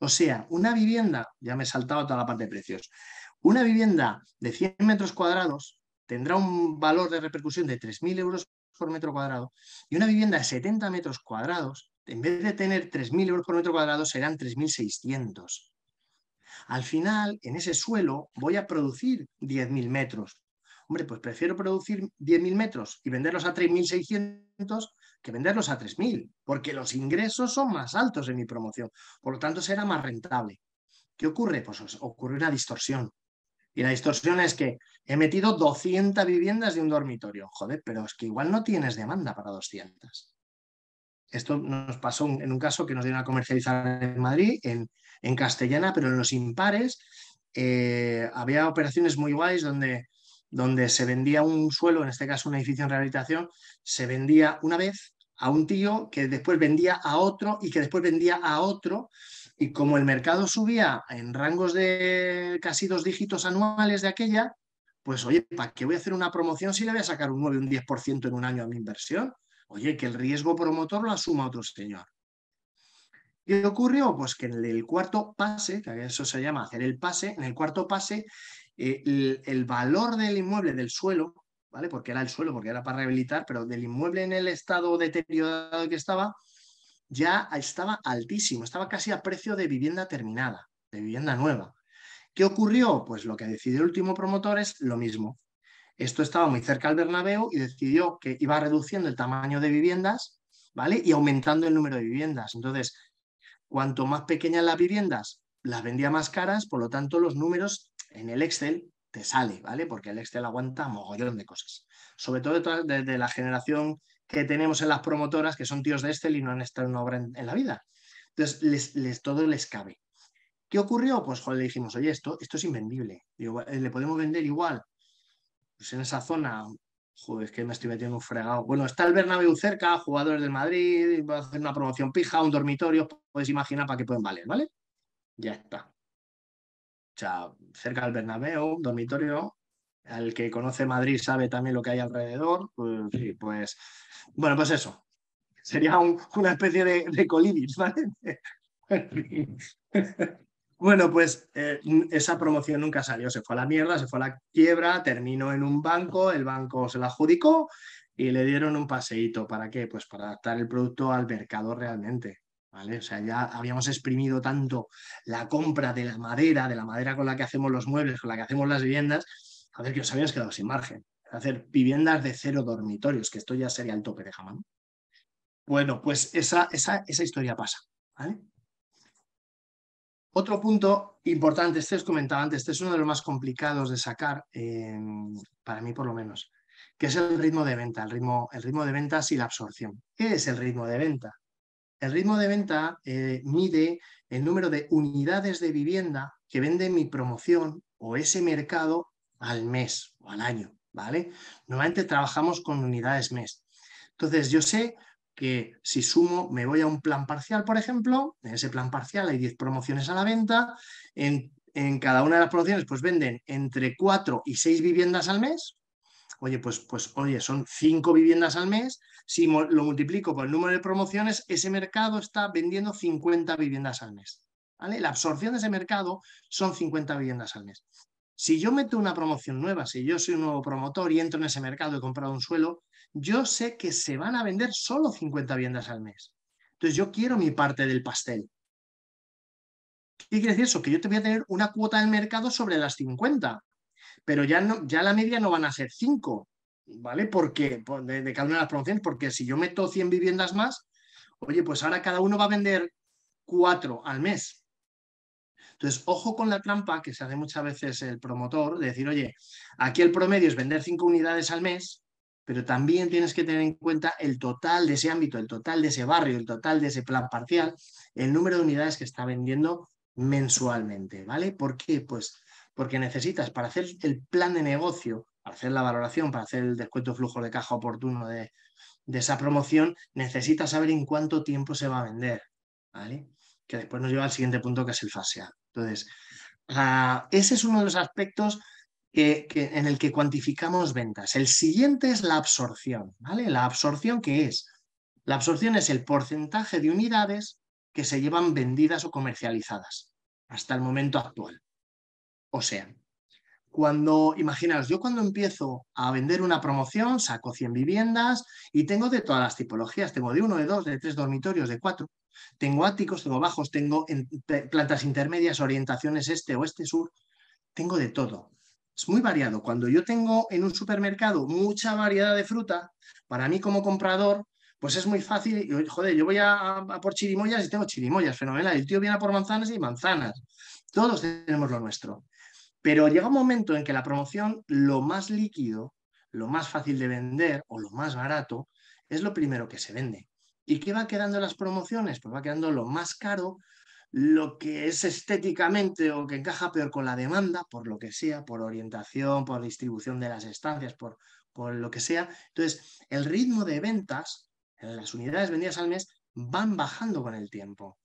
O sea, una vivienda, ya me he saltado toda la parte de precios, una vivienda de 100 metros cuadrados tendrá un valor de repercusión de 3.000 euros por metro cuadrado y una vivienda de 70 metros cuadrados, en vez de tener 3.000 euros por metro cuadrado, serán 3.600. Al final, en ese suelo voy a producir 10.000 metros Hombre, pues prefiero producir 10.000 metros y venderlos a 3.600 que venderlos a 3.000, porque los ingresos son más altos en mi promoción. Por lo tanto, será más rentable. ¿Qué ocurre? Pues ocurre una distorsión. Y la distorsión es que he metido 200 viviendas de un dormitorio. Joder, pero es que igual no tienes demanda para 200. Esto nos pasó en un caso que nos dieron a comercializar en Madrid, en, castellana, pero en los impares eh, había operaciones muy guays donde donde se vendía un suelo, en este caso un edificio en rehabilitación, se vendía una vez a un tío que después vendía a otro y que después vendía a otro. Y como el mercado subía en rangos de casi dos dígitos anuales de aquella, pues oye, ¿para qué voy a hacer una promoción si le voy a sacar un 9, un 10% en un año a mi inversión? Oye, que el riesgo promotor lo asuma otro señor. ¿Qué ocurrió? Pues que en el cuarto pase, que eso se llama hacer el pase, en el cuarto pase eh, el, valor del inmueble, del suelo, ¿vale? Porque era el suelo, porque era para rehabilitar, pero del inmueble en el estado deteriorado que estaba, ya estaba altísimo, estaba casi a precio de vivienda terminada, de vivienda nueva. ¿Qué ocurrió? Pues lo que decidió el último promotor es lo mismo. Esto estaba muy cerca al Bernabéu y decidió que iba reduciendo el tamaño de viviendas, ¿vale? Y aumentando el número de viviendas. Entonces, cuanto más pequeñas las viviendas, las vendía más caras, por lo tanto los números en el Excel te sale, ¿vale? Porque el Excel aguanta mogollón de cosas. Sobre todo desde de la generación que tenemos en las promotoras, que son tíos de Excel y no han estado en una obra en, la vida. Entonces, les, todo les cabe. ¿Qué ocurrió? Pues le dijimos, oye, esto, esto es invendible. Eh, le podemos vender igual. Pues en esa zona, joder, es que me estoy metiendo un fregado. Bueno, está el Bernabéu cerca, jugadores del Madrid, va a hacer una promoción pija, un dormitorio, puedes imaginar para qué pueden valer, ¿vale? Ya está sea, cerca del Bernabéu, un dormitorio. El que conoce Madrid sabe también lo que hay alrededor. Pues, pues bueno, pues eso. Sería una especie de, de ¿vale? Bueno, pues eh, esa promoción nunca salió, se fue a la mierda, se fue a la quiebra, terminó en un banco, el banco se la adjudicó y le dieron un paseíto. ¿Para qué? Pues para adaptar el producto al mercado realmente. O sea, ya habíamos exprimido tanto la compra de la madera, de la madera con la que hacemos los muebles, con la que hacemos las viviendas, a ver que os habíamos quedado sin margen. Hacer viviendas de cero dormitorios, que esto ya sería el tope de jamón. Bueno, pues esa, historia pasa. ¿vale? Otro punto importante, este os comentaba antes, este es uno de los más complicados de sacar, em, para mí por lo menos, que es el ritmo de venta, el ritmo, el ritmo de ventas y la absorción. ¿Qué es el ritmo de venta? El ritmo de venta eh, mide el número de unidades de vivienda que vende mi promoción o ese mercado al mes o al año, ¿vale? Normalmente trabajamos con unidades mes. Entonces, yo sé que si sumo, me voy a un plan parcial, por ejemplo, en ese plan parcial hay 10 promociones a la venta, en, en cada una de las promociones pues venden entre 4 y 6 viviendas al mes, oye, pues, pues oye, son cinco viviendas al mes, si lo multiplico por el número de promociones, ese mercado está vendiendo 50 viviendas al mes. ¿vale? La absorción de ese mercado son 50 viviendas al mes. Si yo meto una promoción nueva, si yo soy un nuevo promotor y entro en ese mercado y he comprado un suelo, yo sé que se van a vender solo 50 viviendas al mes. Entonces yo quiero mi parte del pastel. ¿Qué quiere decir eso? Que yo te voy a tener una cuota del mercado sobre las 50 pero ya, no, ya la media no van a ser 5, ¿vale? Porque de, de, cada una de las promociones, porque si yo meto 100 viviendas más, oye, pues ahora cada uno va a vender 4 al mes. Entonces, ojo con la trampa que se hace muchas veces el promotor, de decir, oye, aquí el promedio es vender 5 unidades al mes, pero también tienes que tener en cuenta el total de ese ámbito, el total de ese barrio, el total de ese plan parcial, el número de unidades que está vendiendo mensualmente, ¿vale? ¿Por qué? Pues porque necesitas para hacer el plan de negocio, para hacer la valoración, para hacer el descuento flujo de caja oportuno de, esa promoción, necesitas saber en cuánto tiempo se va a vender, ¿vale? Que después nos lleva al siguiente punto que es el fase Entonces, ah, ese es uno de los aspectos en el que cuantificamos ventas. El siguiente es la absorción, ¿vale? La absorción qué es. La absorción es el porcentaje de unidades que se llevan vendidas o comercializadas hasta el momento actual. O sea, cuando, imaginaos, yo cuando empiezo a vender una promoción, saco 100 viviendas y tengo de todas las tipologías, tengo de uno, de dos, de tres dormitorios, de cuatro, tengo áticos, tengo bajos, tengo plantas intermedias, orientaciones este, oeste, sur, tengo de todo. Es muy variado. Cuando yo tengo en un supermercado mucha variedad de fruta, para mí como comprador, pues es muy fácil, joder, yo voy a por chirimoyas y tengo chirimoyas, fenomenal, el tío viene a por manzanas y manzanas. Todos tenemos lo nuestro. Pero llega un momento en que la promoción, lo más líquido, lo más fácil de vender o lo más barato, es lo primero que se vende. ¿Y qué va quedando en las promociones? Pues va quedando lo más caro, lo que es estéticamente o que encaja peor con la demanda, por lo que sea, por orientación, por distribución de las estancias, por, por lo que sea. Entonces, el ritmo de ventas en las unidades vendidas al mes van bajando con el tiempo.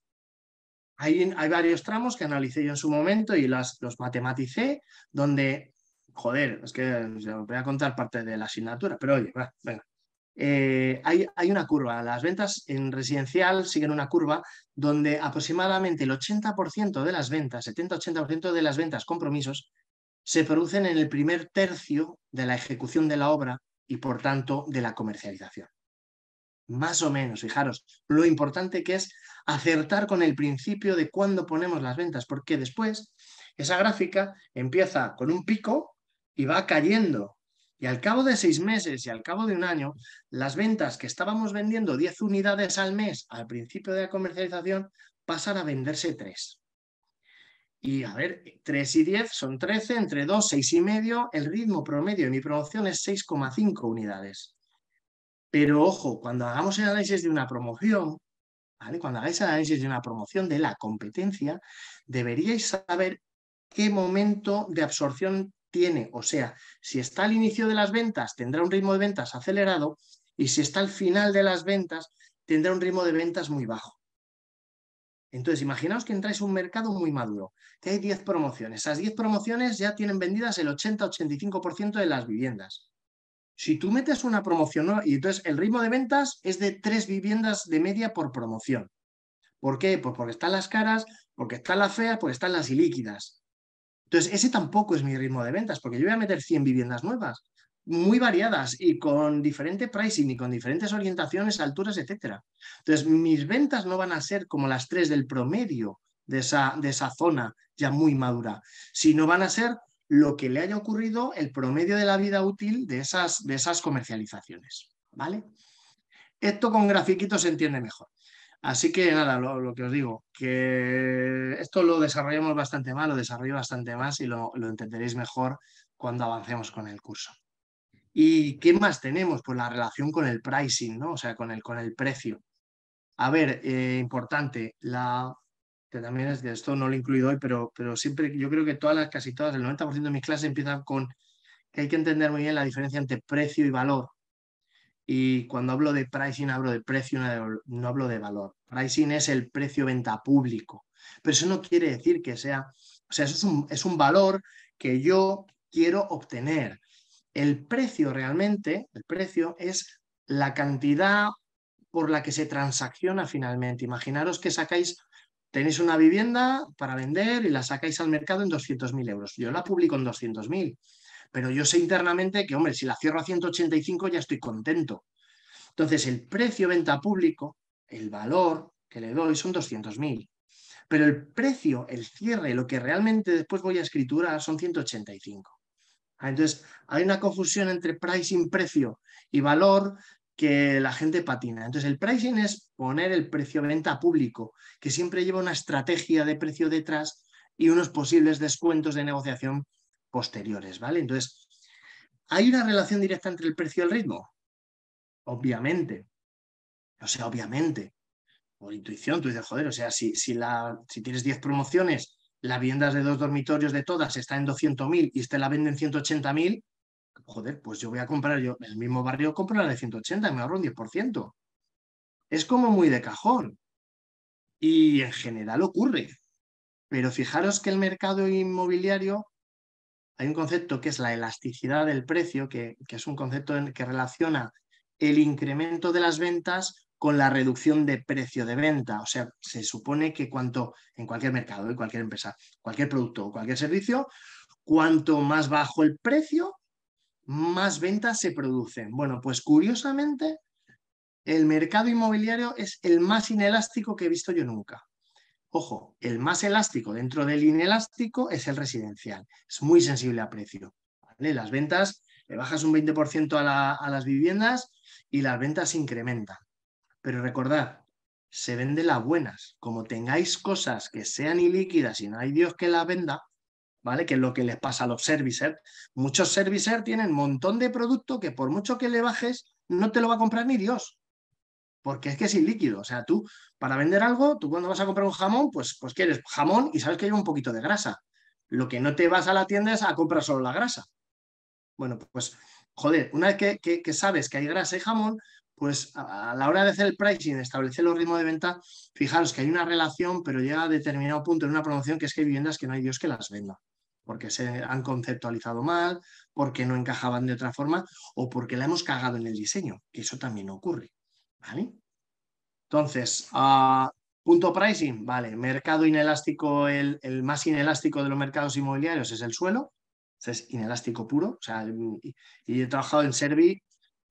Hay, varios tramos que analicé yo en su momento y las, los matematicé, donde, joder, es que voy a contar parte de la asignatura, pero oye, venga. Eh, hay, hay, una curva. Las ventas en residencial siguen una curva donde aproximadamente el 80% de las ventas, 70-80% de las ventas compromisos, se producen en el primer tercio de la ejecución de la obra y, por tanto, de la comercialización. Más o menos, fijaros, lo importante que es acertar con el principio de cuándo ponemos las ventas, porque después esa gráfica empieza con un pico y va cayendo. Y al cabo de seis meses y al cabo de un año, las ventas que estábamos vendiendo 10 unidades al mes al principio de la comercialización pasan a venderse 3. Y a ver, 3 y 10 son 13, entre 2, 6 y medio, el ritmo promedio de mi promoción es 6,5 unidades. Pero ojo, cuando hagamos el análisis de una promoción, cuando hagáis el análisis de una promoción de la competencia, deberíais saber qué momento de absorción tiene. O sea, si está al inicio de las ventas, tendrá un ritmo de ventas acelerado y si está al final de las ventas, tendrá un ritmo de ventas muy bajo. Entonces, imaginaos que entráis a un mercado muy maduro, que hay 10 promociones. Esas 10 promociones ya tienen vendidas el 80-85% de las viviendas. Si tú metes una promoción y entonces el ritmo de ventas es de tres viviendas de media por promoción. ¿Por qué? Pues porque están las caras, porque están las feas, porque están las ilíquidas. Entonces, ese tampoco es mi ritmo de ventas, porque yo voy a meter 100 viviendas nuevas, muy variadas y con diferente pricing y con diferentes orientaciones, alturas, etc. Entonces, mis ventas no van a ser como las tres del promedio de esa, de esa zona ya muy madura, sino van a ser lo que le haya ocurrido, el promedio de la vida útil de esas, de esas comercializaciones. ¿Vale? Esto con grafiquitos se entiende mejor. Así que nada, lo, que os digo, que esto lo desarrollamos bastante más, lo desarrollo bastante más y lo, entenderéis mejor cuando avancemos con el curso. ¿Y qué más tenemos? Pues la relación con el pricing, ¿no? O sea, con el, con el precio. A ver, eh, importante, la también es que esto no lo incluido hoy, pero, pero siempre, yo creo que todas las, casi todas, el 90% de mis clases empiezan con que hay que entender muy bien la diferencia entre precio y valor. Y cuando hablo de pricing, hablo de precio, no hablo de valor. Pricing es el precio-venta público. Pero eso no quiere decir que sea, o sea, eso es un, es un valor que yo quiero obtener. El precio realmente, el precio es la cantidad por la que se transacciona finalmente. Imaginaros que sacáis tenéis una vivienda para vender y la sacáis al mercado en 200.000 euros. Yo la publico en 200.000, pero yo sé internamente que, hombre, si la cierro a 185 ya estoy contento. Entonces, el precio venta público, el valor que le doy son 200.000, pero el precio, el cierre, lo que realmente después voy a escritura son 185. Ah, entonces, hay una confusión entre pricing, precio y valor que la gente patina. Entonces, el pricing es poner el precio de venta público, que siempre lleva una estrategia de precio detrás y unos posibles descuentos de negociación posteriores, ¿vale? Entonces, ¿hay una relación directa entre el precio y el ritmo? Obviamente. O sea, obviamente. Por intuición, tú dices, joder, o sea, si, la, si tienes 10 promociones, la viviendas de dos dormitorios de todas está en 200.000 y usted la venden 180.000, joder, pues yo voy a comprar, yo en el mismo barrio compro la de 180, me ahorro un 10%. Es como muy de cajón. Y en general ocurre. Pero fijaros que el mercado inmobiliario, hay un concepto que es la elasticidad del precio, que, es un concepto que relaciona el incremento de las ventas con la reducción de precio de venta. O sea, se supone que cuanto en cualquier mercado, en cualquier empresa, cualquier producto o cualquier servicio, cuanto más bajo el precio, más ventas se producen. Bueno, pues curiosamente, el mercado inmobiliario es el más inelástico que he visto yo nunca. Ojo, el más elástico dentro del inelástico es el residencial. Es muy sensible a precio. Las ventas, le bajas un 20% a, a las viviendas y las ventas incrementan. Pero recordad, se vende las buenas. Como tengáis cosas que sean ilíquidas y no hay Dios que las venda, ¿vale? Que es lo que les pasa a los servicers. Muchos servicers tienen un montón de producto que por mucho que le bajes, no te lo va a comprar ni Dios. Porque es que es ilíquido. O sea, tú, para vender algo, tú cuando vas a comprar un jamón, pues, pues quieres jamón y sabes que hay un poquito de grasa. Lo que no te vas a la tienda es a comprar solo la grasa. Bueno, pues, joder, una vez que, sabes que hay grasa y jamón, pues a, a la hora de hacer el pricing, establecer los ritmos de venta, fijaros que hay una relación, pero llega a determinado punto en una promoción que es que hay viviendas que no hay Dios que las venda porque se han conceptualizado mal, porque no encajaban de otra forma o porque la hemos cagado en el diseño, que eso también ocurre. ¿vale? Entonces, ah, punto pricing, vale, mercado inelástico, el, más inelástico de los mercados inmobiliarios es el suelo, es inelástico puro, sea, y, he trabajado en Servi,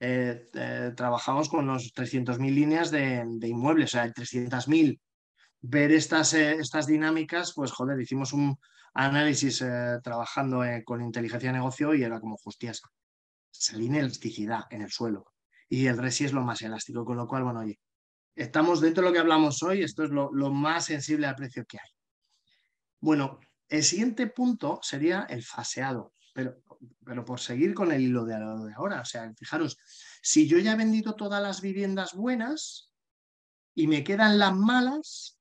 eh, eh, trabajamos con los 300.000 líneas de, inmuebles, o sea, 300.000. Ver estas, eh, estas dinámicas, pues joder, hicimos un, análisis eh, trabajando eh, con inteligencia de negocio y era como, justicia. salía elasticidad en el suelo. Y el resi es lo más elástico, con lo cual, bueno, oye, estamos dentro de lo que hablamos hoy, esto es lo, más sensible al precio que hay. Bueno, el siguiente punto sería el faseado, pero, pero por seguir con el hilo de ahora, o sea, fijaros, si yo ya he vendido todas las viviendas buenas y me quedan las malas,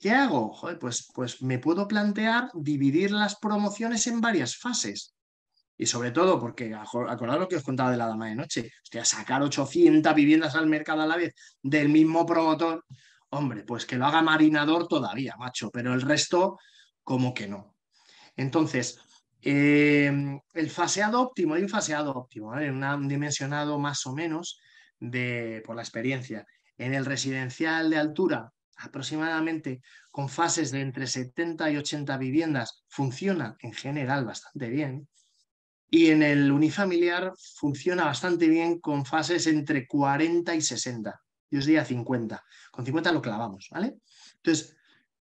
¿Qué hago? pues, pues me puedo plantear dividir las promociones en varias fases. Y sobre todo, porque acordad lo que os contaba de la dama de noche, hostia, sacar 800 viviendas al mercado a la vez del mismo promotor, hombre, pues que lo haga marinador todavía, macho, pero el resto, como que no. Entonces, em, el faseado óptimo, hay un faseado óptimo, un dimensionado más o menos de, por la experiencia. En el residencial de altura aproximadamente con fases de entre 70 y 80 viviendas, funciona en general bastante bien. Y en el unifamiliar funciona bastante bien con fases entre 40 y 60. Yo os diría 50. Con 50 lo clavamos, ¿vale? Entonces,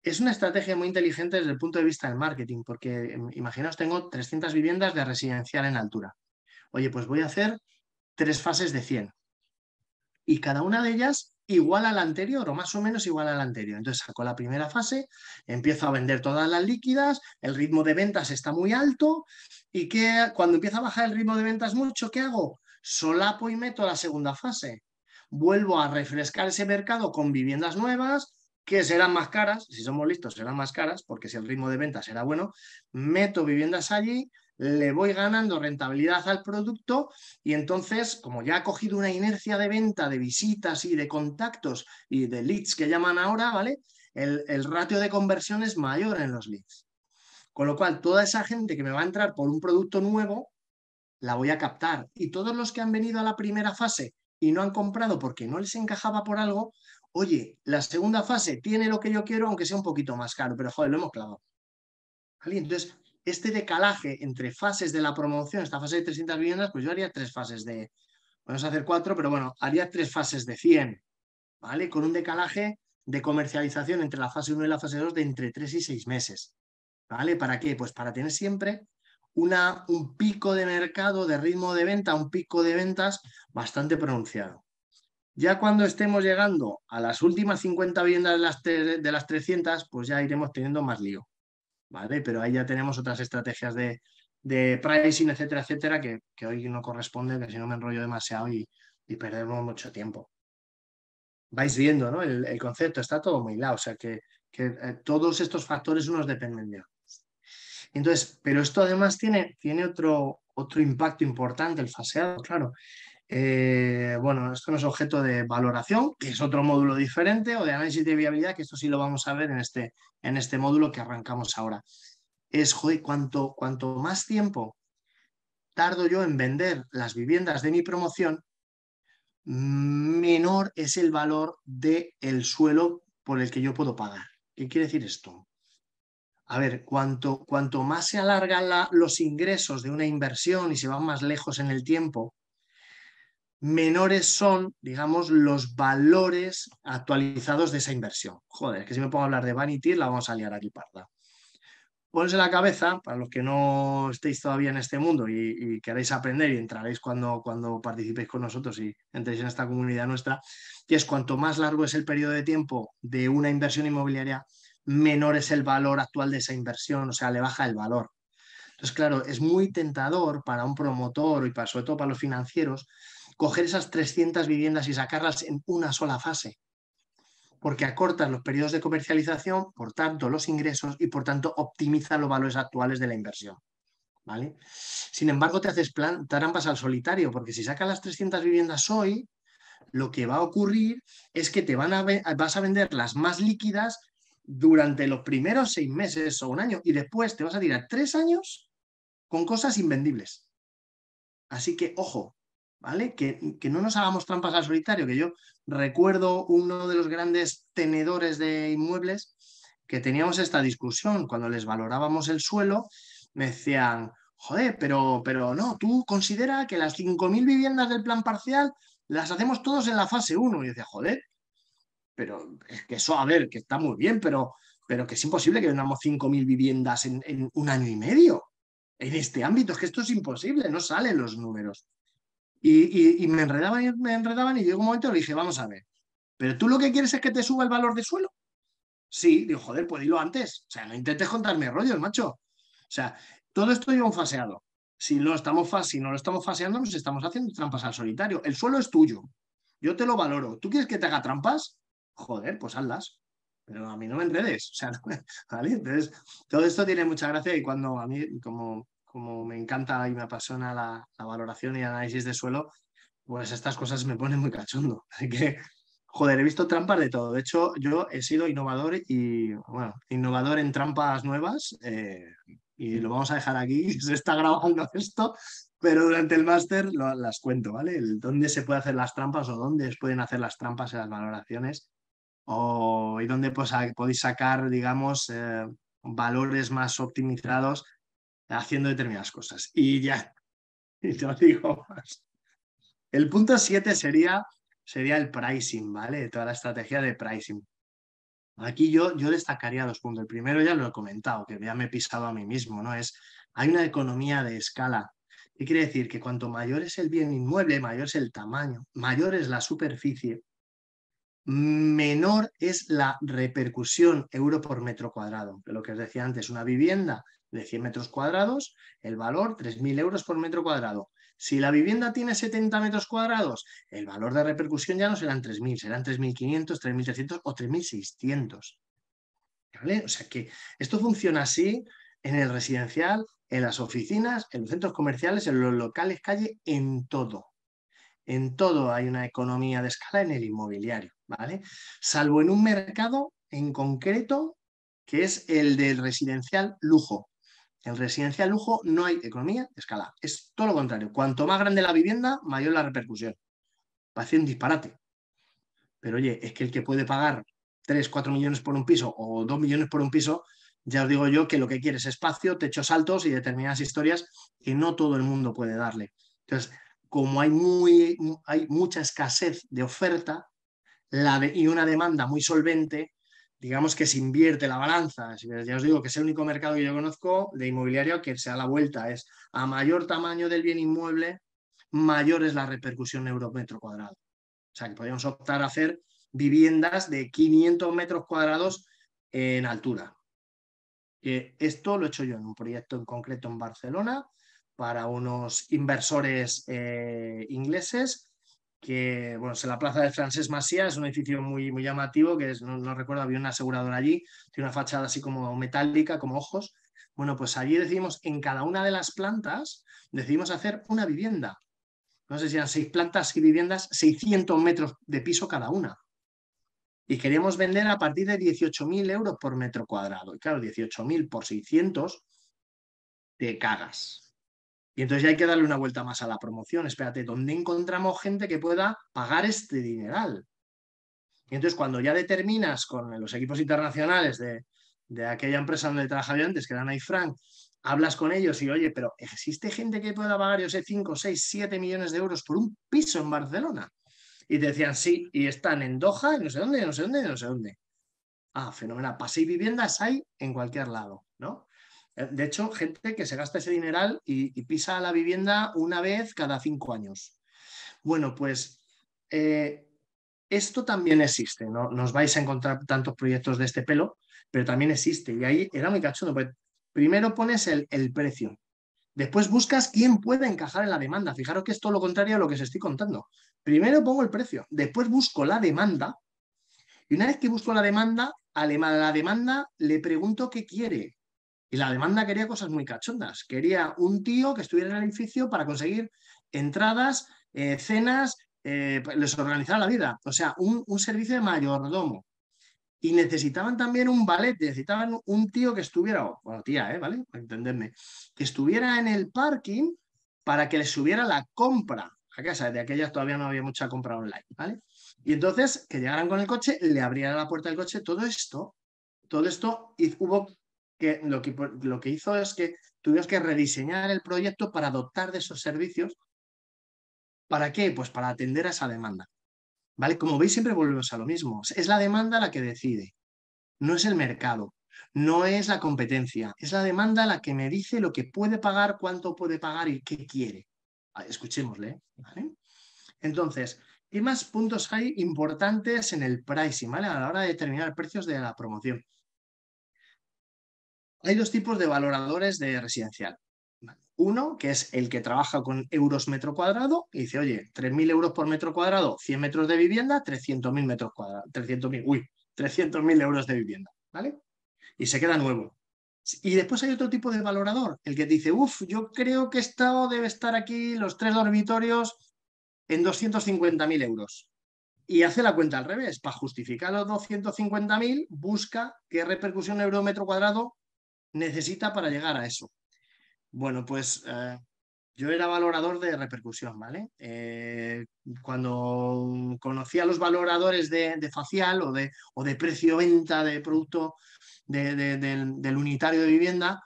es una estrategia muy inteligente desde el punto de vista del marketing, porque em, imaginaos, tengo 300 viviendas de residencial en altura. Oye, pues voy a hacer tres fases de 100. Y cada una de ellas igual al anterior o más o menos igual al anterior. Entonces saco la primera fase, empiezo a vender todas las líquidas, el ritmo de ventas está muy alto y que cuando empieza a bajar el ritmo de ventas mucho, ¿qué hago? Solapo y meto la segunda fase. Vuelvo a refrescar ese mercado con viviendas nuevas, que serán más caras, si somos listos serán más caras, porque si el ritmo de ventas era bueno, meto viviendas allí, le voy ganando rentabilidad al producto y entonces, como ya ha cogido una inercia de venta, de visitas y de contactos y de leads que llaman ahora, ¿vale? El, ratio de conversión es mayor en los leads. Con lo cual, toda esa gente que me va a entrar por un producto nuevo, la voy a captar. Y todos los que han venido a la primera fase y no han comprado porque no les encajaba por algo, oye, la segunda fase tiene lo que yo quiero, aunque sea un poquito más caro, pero joder, lo hemos clavado. Entonces, este decalaje entre fases de la promoción, esta fase de 300 viviendas, pues yo haría tres fases de, vamos a hacer cuatro, pero bueno, haría tres fases de 100, ¿vale? Con un decalaje de comercialización entre la fase 1 y la fase 2 de entre 3 y 6 meses, ¿vale? ¿Para qué? Pues para tener siempre una, un pico de mercado, de ritmo de venta, un pico de ventas bastante pronunciado. Ya cuando estemos llegando a las últimas 50 viviendas de las, de las 300, pues ya iremos teniendo más lío. Pero ahí ya tenemos otras estrategias de, pricing, etcétera, etcétera, que, hoy no corresponde, que si no me enrollo demasiado y, y perdemos mucho tiempo. Vais viendo, ¿no? El, concepto está todo muy lado, o sea que, eh, todos estos factores unos dependen de otros. Entonces, pero esto además tiene, tiene otro, otro impacto importante, el faseado, claro. Eh, bueno, esto no es objeto de valoración, que es otro módulo diferente, o de análisis de viabilidad, que esto sí lo vamos a ver en este, en este módulo que arrancamos ahora. Es, joder, cuanto, cuanto más tiempo tardo yo en vender las viviendas de mi promoción, menor es el valor del el suelo por el que yo puedo pagar. ¿Qué quiere decir esto? A ver, cuanto, cuanto más se alargan los ingresos de una inversión y se van más lejos en el tiempo, menores son, digamos, los valores actualizados de esa inversión. Joder, que si me puedo hablar de Vanity, la vamos a liar aquí parda. en la cabeza, para los que no estéis todavía en este mundo y, queréis aprender y entraréis cuando, cuando participéis con nosotros y entréis en esta comunidad nuestra, que es cuanto más largo es el periodo de tiempo de una inversión inmobiliaria, menor es el valor actual de esa inversión, o sea, le baja el valor. Entonces, claro, es muy tentador para un promotor y para, sobre todo para los financieros coger esas 300 viviendas y sacarlas en una sola fase, porque acortas los periodos de comercialización, por tanto los ingresos y por tanto optimiza los valores actuales de la inversión. ¿vale? Sin embargo, te haces plan, trampas al solitario, porque si sacas las 300 viviendas hoy, lo que va a ocurrir es que te van a vas a vender las más líquidas durante los primeros seis meses o un año y después te vas a tirar tres años con cosas invendibles. Así que, ojo, que, no nos hagamos trampas al solitario, que yo recuerdo uno de los grandes tenedores de inmuebles que teníamos esta discusión cuando les valorábamos el suelo, me decían, joder, pero, pero no, tú considera que las 5.000 viviendas del plan parcial las hacemos todos en la fase 1. Y yo decía, joder, pero es que eso, a ver, que está muy bien, pero, pero que es imposible que vendamos 5.000 viviendas en un año y medio en este ámbito, es que esto es imposible, no salen los números. Y, me enredaban y me enredaban y llegó un momento y le dije, vamos a ver, ¿pero tú lo que quieres es que te suba el valor de suelo? Sí, digo, joder, pues dilo antes. O sea, no intentes contarme rollos, macho. O sea, todo esto lleva un faseado. Si, estamos, si no lo estamos faseando, nos estamos haciendo trampas al solitario. El suelo es tuyo. Yo te lo valoro. ¿Tú quieres que te haga trampas? Joder, pues hazlas pero a mí no me enredes. O sea, ¿vale? Entonces, todo esto tiene mucha gracia y cuando a mí, como como me encanta y me apasiona la, valoración y análisis de suelo, pues estas cosas me ponen muy cachondo. Así que, joder, he visto trampas de todo. De hecho, yo he sido innovador y, bueno, innovador en trampas nuevas. Eh, y lo vamos a dejar aquí, se está grabando esto, pero durante el máster las cuento, ¿vale? El, dónde se puede hacer las trampas o dónde pueden hacer las trampas en las valoraciones o, y dónde pues, podéis sacar, digamos, eh, valores más optimizados haciendo determinadas cosas. Y ya, y digo El punto 7 sería, sería el pricing, ¿vale? Toda la estrategia de pricing. Aquí yo, yo destacaría dos puntos. El primero ya lo he comentado, que ya me he pisado a mí mismo, ¿no? Es, hay una economía de escala. ¿Qué quiere decir? Que cuanto mayor es el bien inmueble, mayor es el tamaño, mayor es la superficie, menor es la repercusión euro por metro cuadrado. Lo que os decía antes, una vivienda de 100 metros cuadrados, el valor 3.000 euros por metro cuadrado. Si la vivienda tiene 70 metros cuadrados, el valor de repercusión ya no serán 3.000, serán 3.500, 3.300 o 3.600. ¿Vale? O sea que esto funciona así en el residencial, en las oficinas, en los centros comerciales, en los locales, calle, en todo. En todo hay una economía de escala en el inmobiliario, ¿vale? Salvo en un mercado en concreto que es el del residencial lujo, en residencia de lujo no hay economía de escala. Es todo lo contrario. Cuanto más grande la vivienda, mayor la repercusión. ser un disparate. Pero oye, es que el que puede pagar 3, 4 millones por un piso o 2 millones por un piso, ya os digo yo que lo que quiere es espacio, techos altos y determinadas historias que no todo el mundo puede darle. Entonces, como hay, muy, hay mucha escasez de oferta y una demanda muy solvente, digamos que se invierte la balanza. Ya os digo que es el único mercado que yo conozco de inmobiliario que se da la vuelta. Es a mayor tamaño del bien inmueble, mayor es la repercusión euros metro cuadrado. O sea, que podríamos optar a hacer viviendas de 500 metros cuadrados en altura. Esto lo he hecho yo en un proyecto en concreto en Barcelona para unos inversores eh, ingleses que bueno, se la plaza de Francés Masía es un edificio muy, muy llamativo, que no, recuerdo, había un asegurador allí, tiene una fachada así como metálica, como ojos. Bueno, pues allí decidimos, en cada una de las plantas, decidimos hacer una vivienda. No sé si eran seis plantas y viviendas, 600 metros de piso cada una. Y queríamos vender a partir de 18.000 euros por metro cuadrado. Y claro, 18.000 por 600, te cagas. Y entonces ya hay que darle una vuelta más a la promoción. Espérate, ¿dónde encontramos gente que pueda pagar este dineral? Y entonces cuando ya determinas con los equipos internacionales de, aquella empresa donde trabajaba yo antes, que era Frank, hablas con ellos y, oye, pero ¿existe gente que pueda pagar, yo sé, 5, 6, 7 millones de euros por un piso en Barcelona? Y te decían, sí, y están en Doha, y no sé dónde, no sé dónde, no sé dónde. Ah, fenomenal. y viviendas hay en cualquier lado, ¿no? Eh, de hecho, gente que se gasta ese dineral y, pisa la vivienda una vez cada cinco años. Bueno, pues eh, esto también existe, ¿no? Nos vais a encontrar tantos proyectos de este pelo, pero también existe. Y ahí era muy cachondo, pues, primero pones el, precio, Después buscas quién puede encajar en la demanda. Fijaros que es todo lo contrario a lo que os estoy contando. Primero pongo el precio, después busco la demanda. Y una vez que busco la demanda, a la demanda le pregunto qué quiere. Y la demanda quería cosas muy cachondas. Quería un tío que estuviera en el edificio para conseguir entradas, eh, cenas, eh, les organizaba la vida. O sea, un, servicio de mayordomo. Y necesitaban también un ballet, necesitaban un tío que estuviera, bueno, tía, ¿eh? ¿vale? entenderme. que estuviera en el parking para que les subiera la compra a casa. De aquellas todavía no había mucha compra online, ¿vale? Y entonces, que llegaran con el coche, le abrieran la puerta del coche, todo esto, todo esto, hubo que lo que, lo que hizo es que tuvimos que rediseñar el proyecto para adoptar de esos servicios. ¿Para qué? Pues para atender a esa demanda. ¿Vale? Como veis, siempre volvemos a lo mismo. Es la demanda la que decide, no es el mercado, no es la competencia, es la demanda la que me dice lo que puede pagar, cuánto puede pagar y qué quiere. Ah, escuchémosle. Entonces, ¿qué más puntos hay importantes en el pricing, ¿vale? A la hora de determinar precios de la promoción? Hay dos tipos de valoradores de residencial. Uno, que es el que trabaja con euros metro cuadrado y dice, oye, 3.000 euros por metro cuadrado, 100 metros de vivienda, 300.000 metros cuadrados, 300.000, uy, 300.000 euros de vivienda, ¿vale? Y se queda nuevo. Y después hay otro tipo de valorador, el que dice, uff, yo creo que esto debe estar aquí, los tres dormitorios, en 250.000 euros. Y hace la cuenta al revés, para justificar los 250.000, busca qué repercusión euro metro cuadrado necesita para llegar a eso? Bueno, pues eh, yo era valorador de repercusión, ¿vale? Eh, cuando conocí a los valoradores de, facial o de, o de precio-venta de producto del, unitario de vivienda,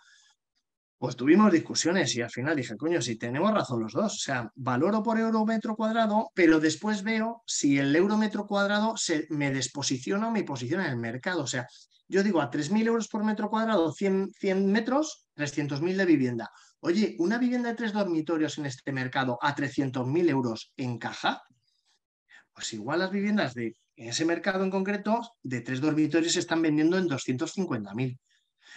pues tuvimos discusiones y al final dije, coño, si tenemos razón los dos, o sea, valoro por euro metro cuadrado, pero después veo si el euro metro cuadrado se, me desposiciona o me posiciona en el mercado, o sea, yo digo, a 3.000 euros por metro cuadrado, 100, 100 metros, 300.000 de vivienda. Oye, una vivienda de tres dormitorios en este mercado a 300.000 euros en caja, pues igual las viviendas de en ese mercado en concreto de tres dormitorios se están vendiendo en 250.000.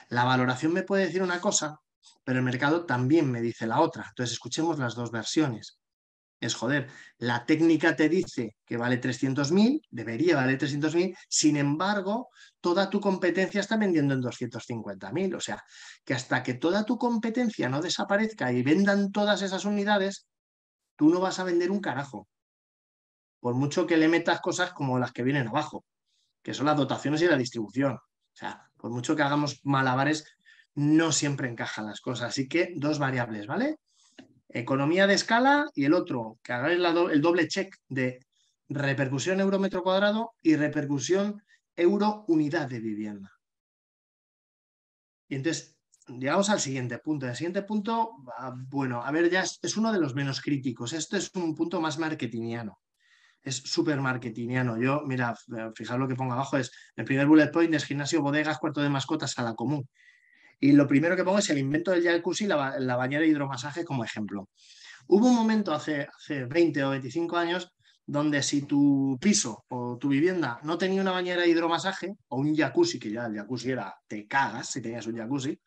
La valoración me puede decir una cosa, pero el mercado también me dice la otra. Entonces, escuchemos las dos versiones es, joder, la técnica te dice que vale 300.000, debería valer 300.000, sin embargo, toda tu competencia está vendiendo en 250.000. O sea, que hasta que toda tu competencia no desaparezca y vendan todas esas unidades, tú no vas a vender un carajo. Por mucho que le metas cosas como las que vienen abajo, que son las dotaciones y la distribución. O sea, por mucho que hagamos malabares, no siempre encajan las cosas. Así que dos variables, ¿vale? economía de escala y el otro, que hagáis el doble check de repercusión euro metro cuadrado y repercusión euro unidad de vivienda. Y entonces, llegamos al siguiente punto. El siguiente punto, bueno, a ver, ya es, uno de los menos críticos. Este es un punto más marketingiano. Es súper marketingiano. Yo, mira, fijaros lo que pongo abajo, es el primer bullet point es gimnasio, bodegas, cuarto de mascotas, sala común. Y lo primero que pongo es el invento del jacuzzi la, bañera de hidromasaje como ejemplo. Hubo un momento hace, hace 20 o 25 años donde si tu piso o tu vivienda no tenía una bañera de hidromasaje o un jacuzzi, que ya el jacuzzi era te cagas si tenías un jacuzzi,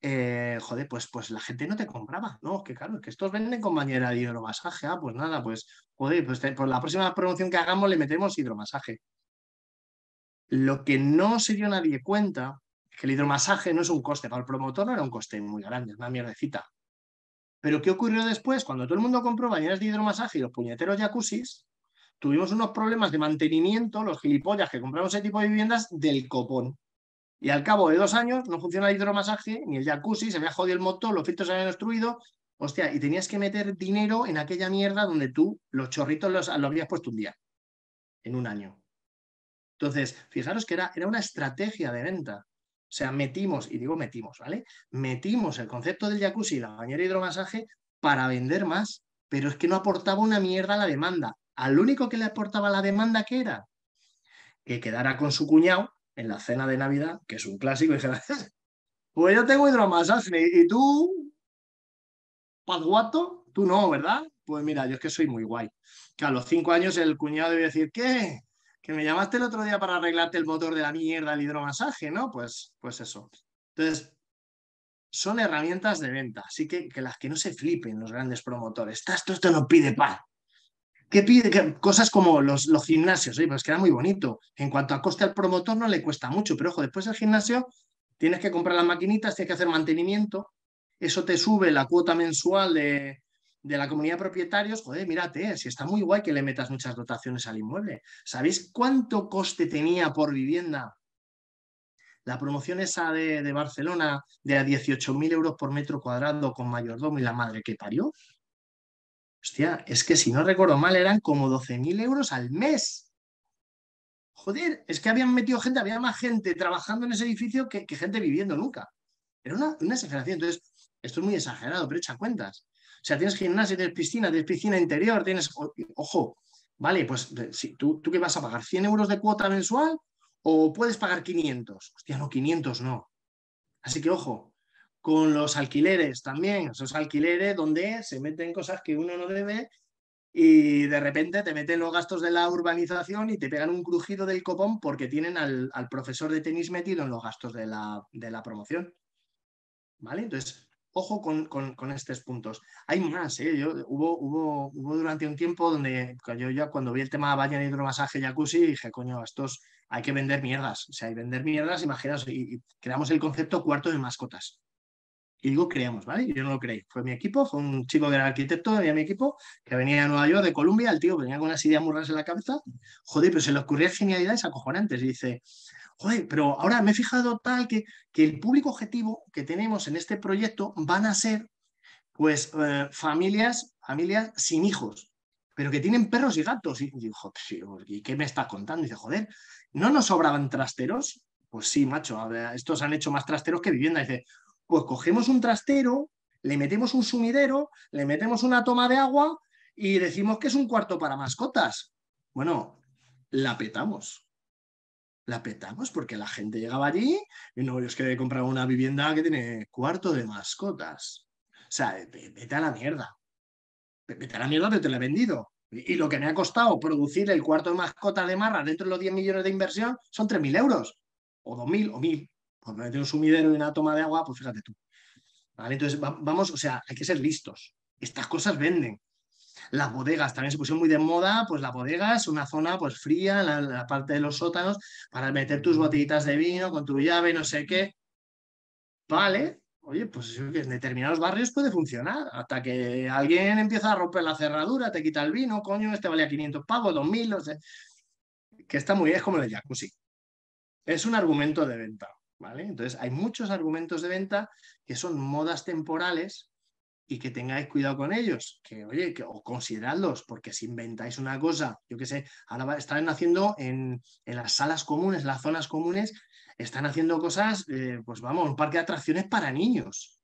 eh, joder, pues, pues la gente no te compraba, ¿no? que claro, es que estos venden con bañera de hidromasaje, ah, pues nada, pues joder, pues por la próxima promoción que hagamos le metemos hidromasaje. Lo que no se dio nadie cuenta que el hidromasaje no es un coste, para el promotor no era un coste muy grande, es una mierdecita. Pero ¿qué ocurrió después? Cuando todo el mundo compró bañeras de hidromasaje y los puñeteros jacuzzis, tuvimos unos problemas de mantenimiento, los gilipollas que compramos ese tipo de viviendas, del copón. Y al cabo de dos años no funciona el hidromasaje ni el jacuzzi, se había jodido el motor, los filtros se habían destruido. Hostia, y tenías que meter dinero en aquella mierda donde tú los chorritos los, los habías puesto un día, en un año. Entonces, fijaros que era, era una estrategia de venta. O sea, metimos, y digo metimos, ¿vale? Metimos el concepto del jacuzzi y la bañera hidromasaje para vender más, pero es que no aportaba una mierda a la demanda. Al único que le aportaba la demanda, ¿qué era? Que quedara con su cuñado en la cena de Navidad, que es un clásico, y dijera, pues yo tengo hidromasaje, y tú, Pazguato, tú no, ¿verdad? Pues mira, yo es que soy muy guay. Que a los cinco años el cuñado debe decir, ¿qué? me llamaste el otro día para arreglarte el motor de la mierda, el hidromasaje, ¿no? Pues, pues eso. Entonces, son herramientas de venta, así que, que las que no se flipen los grandes promotores. Esto, no pide pa ¿Qué pide? cosas como los, los gimnasios, oye, pues queda muy bonito. En cuanto a coste al promotor no le cuesta mucho, pero ojo, después del gimnasio tienes que comprar las maquinitas, tienes que hacer mantenimiento, eso te sube la cuota mensual de, de la comunidad de propietarios, joder, mírate, si está muy guay que le metas muchas dotaciones al inmueble. ¿Sabéis cuánto coste tenía por vivienda la promoción esa de, Barcelona de a 18.000 euros por metro cuadrado con mayordomo y la madre que parió? Hostia, es que si no recuerdo mal eran como 12.000 euros al mes. Joder, es que habían metido gente, había más gente trabajando en ese edificio que, gente viviendo nunca. Era una, una exageración. Entonces, esto es muy exagerado, pero echa cuentas. O sea, tienes gimnasio, tienes piscina, tienes piscina interior, tienes, ojo, vale, pues eh, si tú, que vas a pagar 100 euros de cuota mensual o puedes pagar 500. Hostia, no, 500 no. Así que ojo, con los alquileres también, esos alquileres donde se meten cosas que uno no debe y de repente te meten los gastos de la urbanización y te pegan un crujido del copón porque tienen al, al profesor de tenis metido en los gastos de la, de la promoción. ¿Vale? Entonces, ojo con, estos puntos. Hay más, ¿eh? yo, hubo, hubo, hubo, durante un tiempo donde yo ya cuando vi el tema baña, hidromasaje, jacuzzi, dije, coño, estos hay que vender mierdas. O sea, hay vender mierdas, imaginaos, y, creamos el concepto cuarto de mascotas. Y digo, creamos, ¿vale? Yo no lo creí. Fue mi equipo, fue un chico que era arquitecto, había mi equipo, que venía de Nueva York, de Colombia, el tío venía con unas ideas muy en la cabeza. Joder, pero se le ocurrían genialidades acojonantes. Y dice, joder, pero ahora me he fijado tal que, que el público objetivo que tenemos en este proyecto van a ser pues eh, familias, familias sin hijos, pero que tienen perros y gatos. Y, digo, ¿y qué me estás contando? dice, joder, ¿no nos sobraban trasteros? Pues sí, macho, estos han hecho más trasteros que vivienda. Dice, pues cogemos un trastero, le metemos un sumidero, le metemos una toma de agua y decimos que es un cuarto para mascotas. Bueno, la petamos la petamos porque la gente llegaba allí y no, yo es que he una vivienda que tiene cuarto de mascotas. O sea, vete a la mierda. Vete a la mierda que te la he vendido. Y, lo que me ha costado producir el cuarto de mascota de Marra dentro de los 10 millones de inversión son 3.000 euros. O 2.000 o 1.000. Por meter un sumidero y una toma de agua, pues fíjate tú. ¿Vale? Entonces, vamos, o sea, hay que ser listos. Estas cosas venden. Las bodegas también se pusieron muy de moda, pues la bodega es una zona pues fría, la, la parte de los sótanos, para meter tus botellitas de vino con tu llave, no sé qué. Vale, oye, pues en determinados barrios puede funcionar, hasta que alguien empieza a romper la cerradura, te quita el vino, coño, este valía 500 pago 2000, no sé. Que está muy bien, es como el jacuzzi. Es un argumento de venta, ¿vale? Entonces, hay muchos argumentos de venta que son modas temporales y que tengáis cuidado con ellos, que oye, que, o consideradlos, porque si inventáis una cosa, yo qué sé, ahora están haciendo en, en, las salas comunes, las zonas comunes, están haciendo cosas, eh, pues vamos, un parque de atracciones para niños.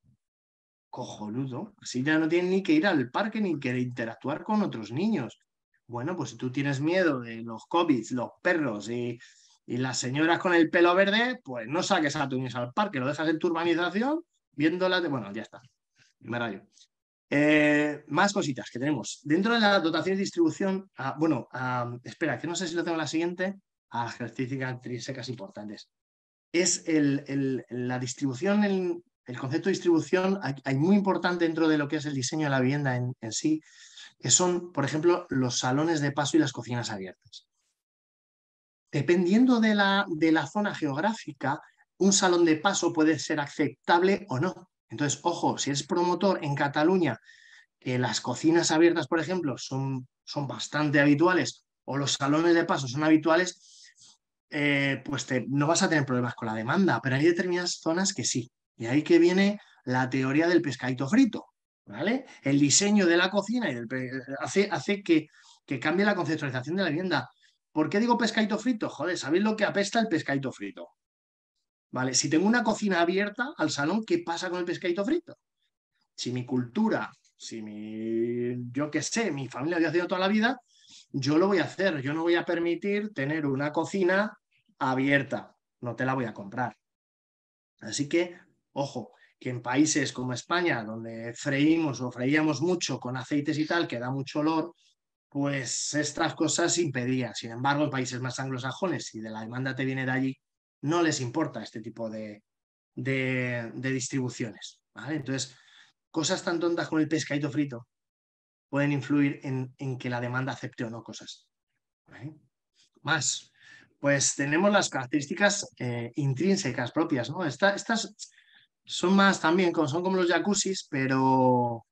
Cojoludo, así ya no tienen ni que ir al parque ni que interactuar con otros niños. Bueno, pues si tú tienes miedo de los COVID, los perros y, y las señoras con el pelo verde, pues no saques a tu niños al parque, lo dejas en tu urbanización, viéndola, de... bueno, ya está. Eh, más cositas que tenemos. Dentro de la dotación y distribución, bueno, espera, que no sé si lo tengo en la siguiente, a las características importantes. Es la distribución, el, concepto de distribución, hay, muy importante dentro de lo que es el diseño de la vivienda en, sí, que son, por ejemplo, los salones de paso y las cocinas abiertas. Dependiendo de de la zona geográfica, un salón de paso puede ser aceptable o no. Entonces, ojo, si eres promotor en Cataluña, que las cocinas abiertas, por ejemplo, son, son bastante habituales o los salones de paso son habituales, eh, pues no vas a tener problemas con la demanda, pero hay determinadas zonas que sí. Y ahí que viene la teoría del pescadito frito, ¿vale? El diseño de la cocina y hace, hace que, que cambie la conceptualización de la vivienda. ¿Por qué digo pescadito frito? Joder, ¿sabéis lo que apesta el pescadito frito? ¿vale? Si tengo una cocina abierta al salón, ¿qué pasa con el pescadito frito? Si mi cultura, si mi, yo qué sé, mi familia lo ha sido toda la vida, yo lo voy a hacer, yo no voy a permitir tener una cocina abierta, no te la voy a comprar. Así que, ojo, que en países como España, donde freímos o freíamos mucho con aceites y tal, que da mucho olor, pues estas cosas impedían. Sin embargo, en países más anglosajones, si de la demanda te viene de allí, no les importa este tipo de, distribuciones. Entonces, cosas tan tontas como el pescadito frito pueden influir en, que la demanda acepte o no cosas. Más, pues tenemos las características eh, intrínsecas propias. ¿no? estas son más también, son como los jacuzzis, pero,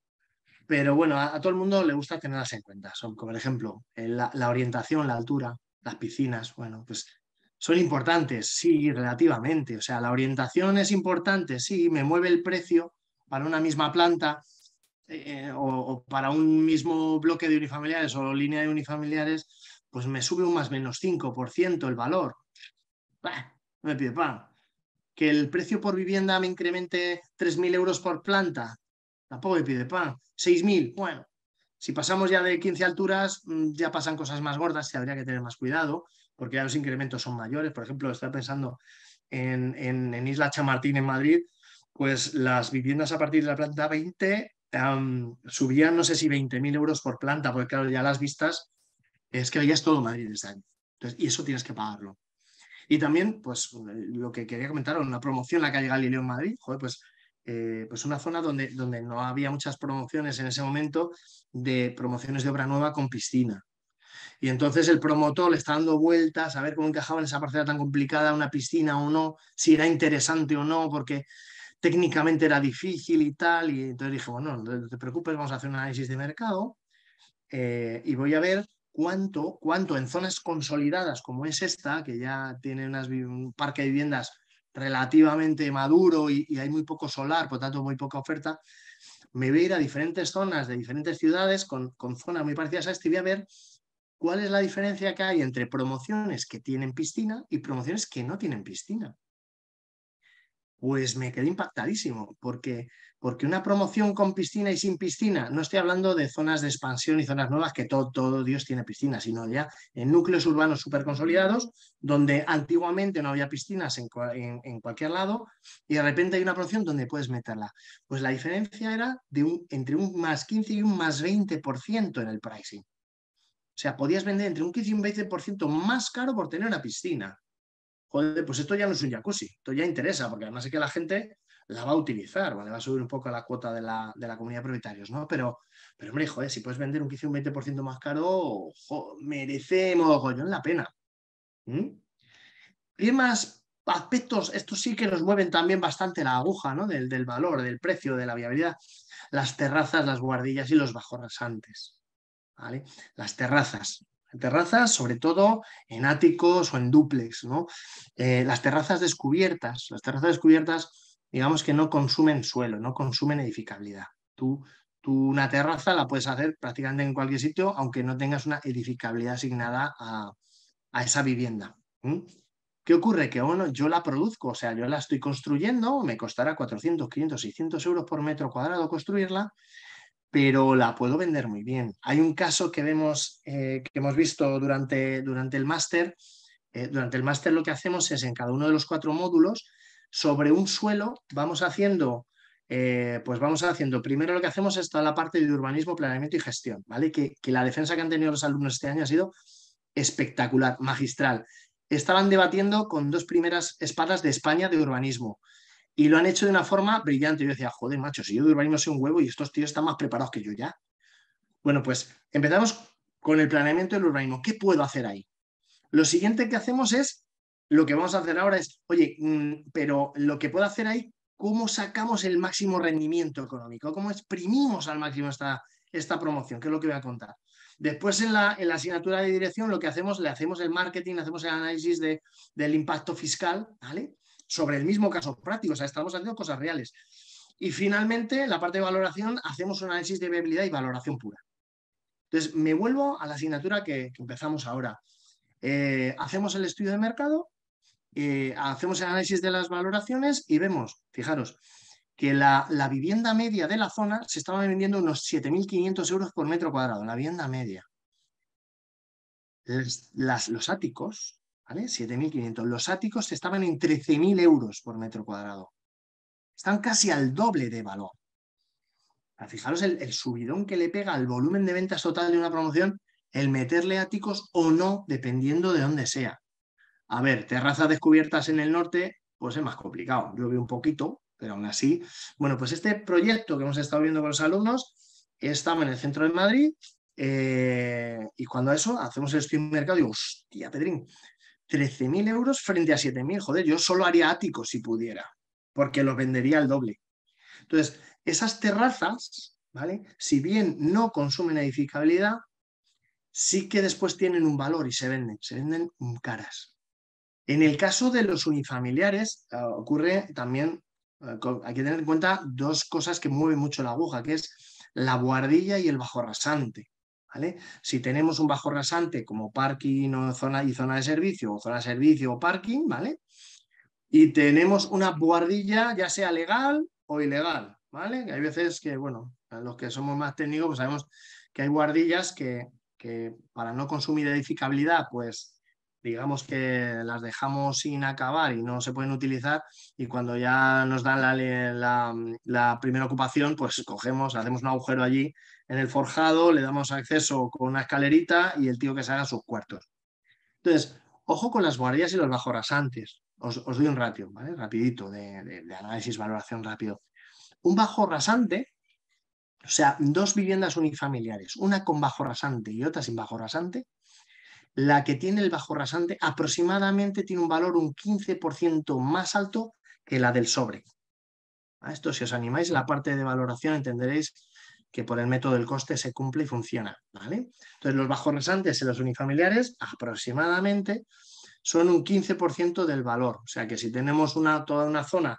pero bueno, a, todo el mundo le gusta tenerlas en cuenta. Son como, por ejemplo, eh, la, la orientación, la altura, las piscinas, bueno, pues son importantes, sí, relativamente. O sea, la orientación es importante, sí, me mueve el precio para una misma planta eh, o, para un mismo bloque de unifamiliares o línea de unifamiliares, pues me sube un más menos 5% el valor. Bah, me pide pan. Que el precio por vivienda me incremente 3.000 euros por planta, tampoco me pide pan. 6.000, bueno, si pasamos ya de 15 alturas, mm, ya pasan cosas más gordas y habría que tener más cuidado porque ya los incrementos son mayores. Por ejemplo, estoy pensando en, Isla Chamartín, en Madrid, pues las viviendas a partir de la planta 20 subían, no sé si 20.000 euros por planta, porque claro, ya las vistas es que veías todo Madrid este año. y eso tienes que pagarlo. Y también, pues lo que quería comentar, una promoción, la calle Galileo en Madrid, pues eh, pues una zona donde, donde no había muchas promociones en ese momento de promociones de obra nueva con piscina. Y entonces el promotor le está dando vueltas a ver cómo encajaba en esa parcela tan complicada una piscina o no, si era interesante o no, porque técnicamente era difícil y tal. Y entonces dije, bueno, no te preocupes, vamos a hacer un análisis de mercado eh, y voy a ver cuánto, cuánto en zonas consolidadas como es esta, que ya tiene un parque de viviendas relativamente maduro y, hay muy poco solar, por tanto muy poca oferta, me voy a ir a diferentes zonas de diferentes ciudades con, con zonas muy parecidas a esta y voy a ver ¿Cuál es la diferencia que hay entre promociones que tienen piscina y promociones que no tienen piscina? Pues me quedé impactadísimo, porque, porque una promoción con piscina y sin piscina, no estoy hablando de zonas de expansión y zonas nuevas, que todo, Dios tiene piscina, sino ya en núcleos urbanos súper consolidados, donde antiguamente no había piscinas en, cualquier lado, y de repente hay una promoción donde puedes meterla. Pues la diferencia era de un, entre un más 15 y un más 20% en el pricing. O sea, podías vender entre un 15 y un 20% más caro por tener una piscina. Joder, pues esto ya no es un jacuzzi, esto ya interesa, porque además es que la gente la va a utilizar, ¿vale? Va a subir un poco la cuota de la, comunidad de propietarios, ¿no? Pero, pero hombre, joder, si puedes vender un 15 y un 20% más caro, merecemos merece mogollón la pena. ¿Mm? Y Y más aspectos, estos sí que nos mueven también bastante la aguja ¿no? del, del, valor, del precio, de la viabilidad, las terrazas, las guardillas y los bajorrasantes. Las terrazas. Terrazas, sobre todo en áticos o en duplex, ¿no? Eh, las terrazas descubiertas. Las terrazas descubiertas, digamos que no consumen suelo, no consumen edificabilidad. Tú, tú una terraza la puedes hacer prácticamente en cualquier sitio, aunque no tengas una edificabilidad asignada a, esa vivienda. ¿Qué ocurre? Que bueno, yo la produzco, o sea, yo la estoy construyendo, me costará 400, 500, 600 euros por metro cuadrado construirla, pero la puedo vender muy bien. Hay un caso que, vemos, eh, que hemos visto durante, durante el máster. Eh, durante el máster lo que hacemos es en cada uno de los cuatro módulos, sobre un suelo, vamos haciendo, eh, pues vamos haciendo, primero lo que hacemos es toda la parte de urbanismo, planeamiento y gestión, ¿vale? que la defensa que han tenido los alumnos este año ha sido espectacular, magistral. Estaban debatiendo con dos primeras espadas de España de urbanismo. Y lo han hecho de una forma brillante. Yo decía, joder, macho, si yo de urbanismo soy un huevo y estos tíos están más preparados que yo ya. Bueno, pues empezamos con el planeamiento del urbanismo. ¿Qué puedo hacer ahí? Lo siguiente que hacemos es, lo que vamos a hacer ahora es, oye, mm, pero lo que puedo hacer ahí, ¿cómo sacamos el máximo rendimiento económico? ¿Cómo exprimimos al máximo esta, esta promoción? ¿Qué es lo que voy a contar. Después en la, asignatura de dirección lo que hacemos, le hacemos el marketing, hacemos el análisis del impacto fiscal, ¿vale? sobre el mismo caso práctico, o sea, estamos haciendo cosas reales. Y finalmente, la parte de valoración, hacemos un análisis de viabilidad y valoración pura. Entonces, me vuelvo a la asignatura que, empezamos ahora. Eh, hacemos el estudio de mercado, eh, hacemos el análisis de las valoraciones y vemos, fijaros, que la, vivienda media de la zona se estaba vendiendo unos 7.500 euros por metro cuadrado, la vivienda media. los áticos ¿vale? 7.500. Los áticos estaban en 13.000 euros por metro cuadrado. Están casi al doble de valor. Ah, fijaros el, subidón que le pega al volumen de ventas total de una promoción el meterle áticos o no, dependiendo de dónde sea. A ver, terrazas descubiertas en el norte, pues es más complicado. Yo veo un poquito, pero aún así. Bueno, pues este proyecto que hemos estado viendo con los alumnos estaba en el centro de Madrid. Eh, y cuando eso hacemos el estudio de mercado, digo, hostia, Pedrín, 13.000 euros frente a 7.000. Joder, yo solo haría áticos si pudiera, porque lo vendería al doble. Entonces, esas terrazas, ¿vale? Si bien no consumen edificabilidad, sí que después tienen un valor y se venden, se venden caras. En el caso de los unifamiliares, eh, ocurre también, eh, hay que tener en cuenta dos cosas que mueven mucho la aguja, que es la guardilla y el bajo rasante. Si tenemos un bajo rasante como parking o zona y zona de servicio, o zona de servicio o parking, ¿vale? Y tenemos una guardilla, ya sea legal o ilegal, ¿vale? hay veces que, bueno, los que somos más técnicos pues sabemos que hay guardillas que, que para no consumir edificabilidad, pues digamos que las dejamos sin acabar y no se pueden utilizar y cuando ya nos dan la, la, primera ocupación, pues cogemos, hacemos un agujero allí en el forjado, le damos acceso con una escalerita y el tío que se haga sus cuartos. Entonces, ojo con las guardias y los rasantes Os, os doy un ratio, ¿vale? Rapidito, de análisis, valoración rápido. Un bajo rasante, o sea, dos viviendas unifamiliares, una con bajo rasante y otra sin bajo rasante, la que tiene el bajo rasante aproximadamente tiene un valor un 15% más alto que la del sobre. A esto, si os animáis, la parte de valoración entenderéis que por el método del coste se cumple y funciona. Entonces, los bajos rasantes en los unifamiliares aproximadamente son un 15% del valor. O sea que si tenemos una, toda una zona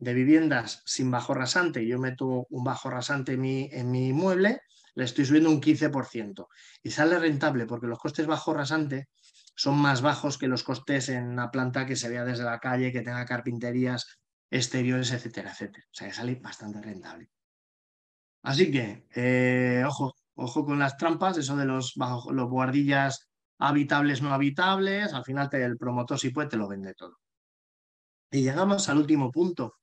de viviendas sin bajo rasante y yo meto un bajo rasante en mi, en mi inmueble, le estoy subiendo un 15%. Y sale rentable porque los costes bajo rasante son más bajos que los costes en una planta que se vea desde la calle, que tenga carpinterías exteriores, etcétera, etcétera. O sea, que sale bastante rentable. Así que, eh, ojo, ojo con las trampas, eso de los, bajo, los guardillas habitables, no habitables, al final te, el promotor si puede te lo vende todo. Y llegamos al último punto,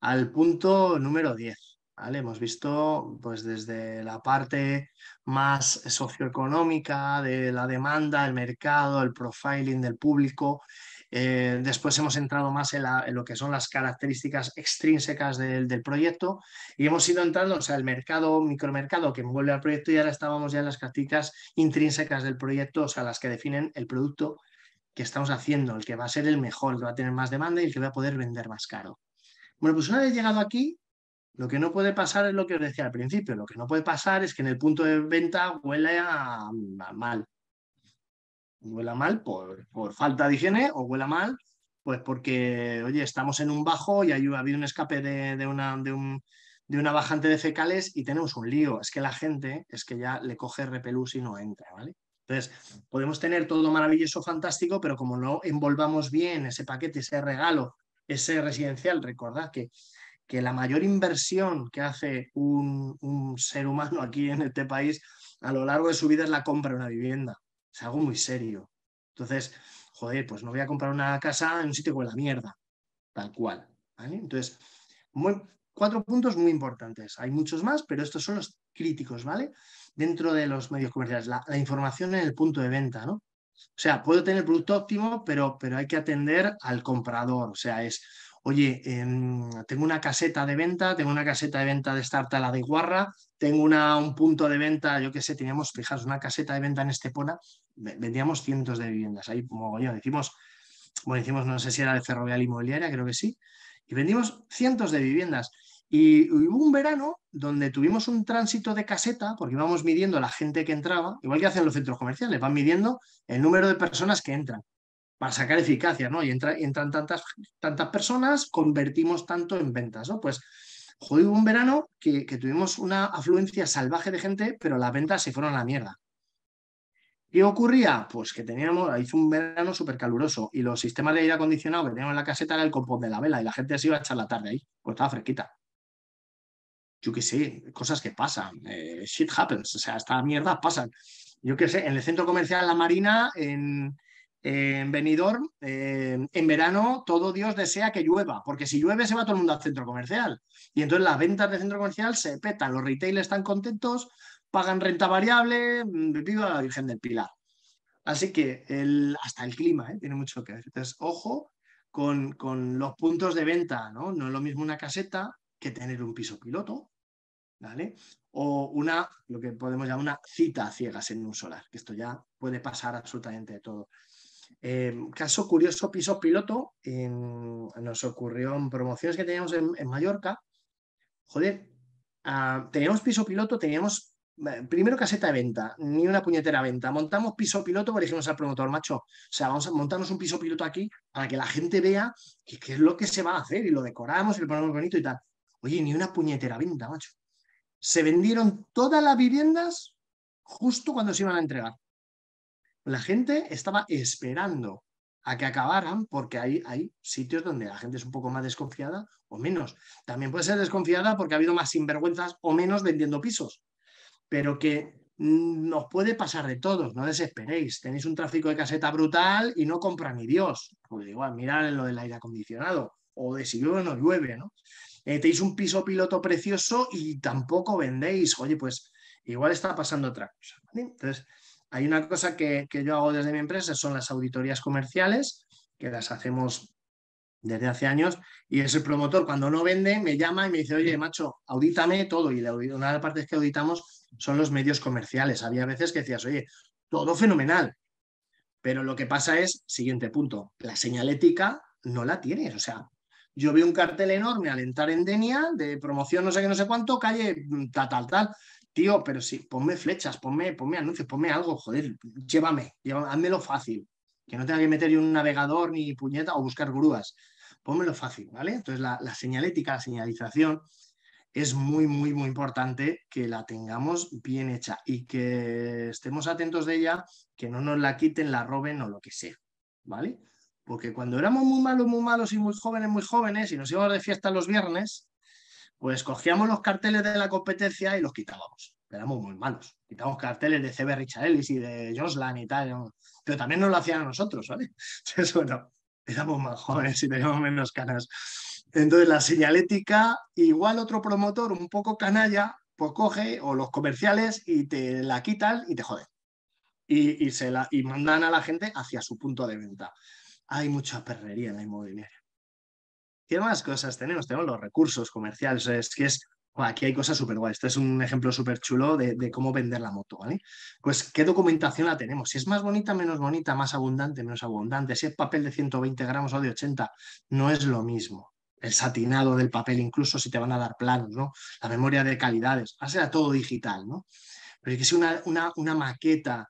al punto número 10, Hemos visto pues, desde la parte más socioeconómica de la demanda, el mercado, el profiling del público. Eh, después hemos entrado más en, lo que son las características extrínsecas del, proyecto y hemos ido entrando, o sea, el mercado, micromercado que envuelve al proyecto y ahora estábamos ya en las características intrínsecas del proyecto, o sea, las que definen el producto que estamos haciendo, el que va a ser el mejor, el que va a tener más demanda y el que va a poder vender más caro. Bueno, pues una vez llegado aquí, lo que no puede pasar es lo que os decía al principio, lo que no puede pasar es que en el punto de venta huela mal. Huela mal por, falta de higiene o huela mal pues porque, oye, estamos en un bajo y ha habido un escape de, una, de, un, de una bajante de fecales y tenemos un lío. Es que la gente es que ya le coge repelús y no entra, ¿vale? Entonces, podemos tener todo maravilloso, fantástico, pero como no envolvamos bien ese paquete, ese regalo, ese residencial, recordad que que la mayor inversión que hace un, ser humano aquí en este país a lo largo de su vida es la compra de una vivienda. Es algo muy serio. Entonces, joder, pues no voy a comprar una casa en un sitio con la mierda, tal cual. ¿vale? Entonces, cuatro puntos muy importantes. Hay muchos más, pero estos son los críticos, ¿vale? Dentro de los medios comerciales, la, información en el punto de venta, ¿no? O sea, puedo tener el producto óptimo, pero, pero hay que atender al comprador. O sea, es oye, em, tengo una caseta de venta, tengo una caseta de venta de Starta la de Iguarra, tengo un punto de venta, yo qué sé, teníamos, fijaos, una caseta de venta en Estepona, vendíamos cientos de viviendas, ahí como yo, decimos, bueno, decimos, no sé si era de Ferrovial Inmobiliaria, creo que sí, y vendimos cientos de viviendas. Y hubo un verano donde tuvimos un tránsito de caseta, porque íbamos midiendo la gente que entraba, igual que hacen los centros comerciales, van midiendo el número de personas que entran para sacar eficacia, ¿no? Y entra, entran tantas, tantas personas, convertimos tanto en ventas, ¿no? Pues hoy hubo un verano que, tuvimos una afluencia salvaje de gente, pero las ventas se fueron a la mierda. ¿Qué ocurría? Pues que teníamos, hizo un verano súper caluroso y los sistemas de aire acondicionado que teníamos en la caseta era el compón de la vela y la gente se iba a echar la tarde ahí, porque estaba fresquita. Yo qué sé, cosas que pasan, eh, shit happens, o sea, esta mierda pasan. Yo qué sé, en el centro comercial La Marina, en, en Benidorm, eh, en verano, todo Dios desea que llueva, porque si llueve se va todo el mundo al centro comercial. Y entonces las ventas del centro comercial se petan, los retailers están contentos, pagan renta variable, mm, a la Virgen del Pilar. Así que hasta el clima ¿eh? tiene mucho que ver. Entonces, ojo con, los puntos de venta, ¿no? No es lo mismo una caseta que tener un piso piloto, ¿vale? O una, lo que podemos llamar una cita a ciegas en un solar, que esto ya puede pasar absolutamente de todo. Em, caso curioso, piso piloto, em, nos ocurrió en promociones que teníamos en, Mallorca. Joder, ah, teníamos piso piloto, teníamos eh, primero caseta de venta, ni una puñetera venta. Montamos piso piloto, porque dijimos al promotor, macho, o sea, vamos a montarnos un piso piloto aquí para que la gente vea qué es lo que se va a hacer y lo decoramos y lo ponemos bonito y tal. Oye, ni una puñetera venta, macho. Se vendieron todas las viviendas justo cuando se iban a entregar. La gente estaba esperando a que acabaran, porque hay, hay sitios donde la gente es un poco más desconfiada o menos. También puede ser desconfiada porque ha habido más sinvergüenzas o menos vendiendo pisos, pero que nos puede pasar de todos, no desesperéis. Tenéis un tráfico de caseta brutal y no compra ni Dios. Pues igual, mirad lo del aire acondicionado o de si llueve o no llueve, ¿no? Eh, tenéis un piso piloto precioso y tampoco vendéis. Oye, pues igual está pasando otra cosa. Entonces, hay una cosa que, yo hago desde mi empresa, son las auditorías comerciales, que las hacemos desde hace años, y es el promotor cuando no vende me llama y me dice, oye, macho, audítame todo, y una de las partes que auditamos son los medios comerciales. Había veces que decías, oye, todo fenomenal, pero lo que pasa es, siguiente punto, la señalética no la tienes, o sea, yo vi un cartel enorme al entrar en Denia de promoción no sé qué, no sé cuánto, calle mm, tal, tal, tal, tío, pero sí, ponme flechas, ponme, ponme anuncios, ponme algo, joder, llévame, llévame, házmelo fácil, que no tenga que meter yo un navegador ni puñeta o buscar grúas, pónmelo fácil, ¿vale? Entonces la, la señalética, la señalización es muy, muy, muy importante que la tengamos bien hecha y que estemos atentos de ella, que no nos la quiten, la roben o lo que sea, ¿vale? Porque cuando éramos muy malos, muy malos y muy jóvenes, muy jóvenes, y nos íbamos de fiesta los viernes, pues cogíamos los carteles de la competencia y los quitábamos. Éramos muy malos. Quitábamos carteles de CB Richard y de Joslan y tal. Pero también nos lo hacían a nosotros, ¿vale? Entonces, bueno, éramos más jóvenes y teníamos menos canas. Entonces, la señalética, igual otro promotor un poco canalla, pues coge o los comerciales y te la quitan y te joden. se la, y mandan a la gente hacia su punto de venta. Hay mucha perrería en la inmobiliaria. ¿Qué más cosas tenemos? Tenemos los recursos comerciales. Es que es, aquí hay cosas súper guay. Este es un ejemplo súper chulo de, cómo vender la moto, ¿vale? Pues, ¿qué documentación la tenemos? Si es más bonita, menos bonita, más abundante, menos abundante. Si es papel de 120 gramos o de 80, no es lo mismo. El satinado del papel, incluso si te van a dar planos, ¿no? La memoria de calidades. a ser todo digital, ¿no? Pero que si una, una maqueta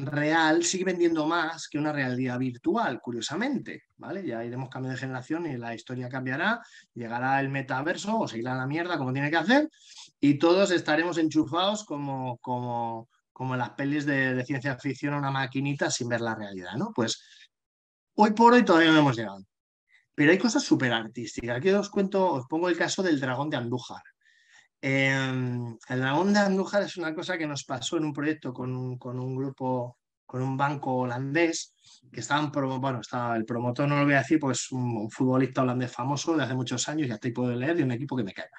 real sigue vendiendo más que una realidad virtual, curiosamente, ¿vale? Ya iremos cambiando de generación y la historia cambiará, llegará el metaverso o se irá a la mierda como tiene que hacer y todos estaremos enchufados como, como, como las pelis de, ciencia ficción a una maquinita sin ver la realidad, ¿no? Pues hoy por hoy todavía no hemos llegado. Pero hay cosas súper artísticas. Aquí os cuento, os pongo el caso del dragón de Andújar. En em, la onda Andújar es una cosa que nos pasó en un proyecto con un, grupo, con un banco holandés, que estaban, bueno, estaba el promotor, no lo voy a decir, pues un, futbolista holandés famoso de hace muchos años, ya estoy puedo leer, de un equipo que me caiga.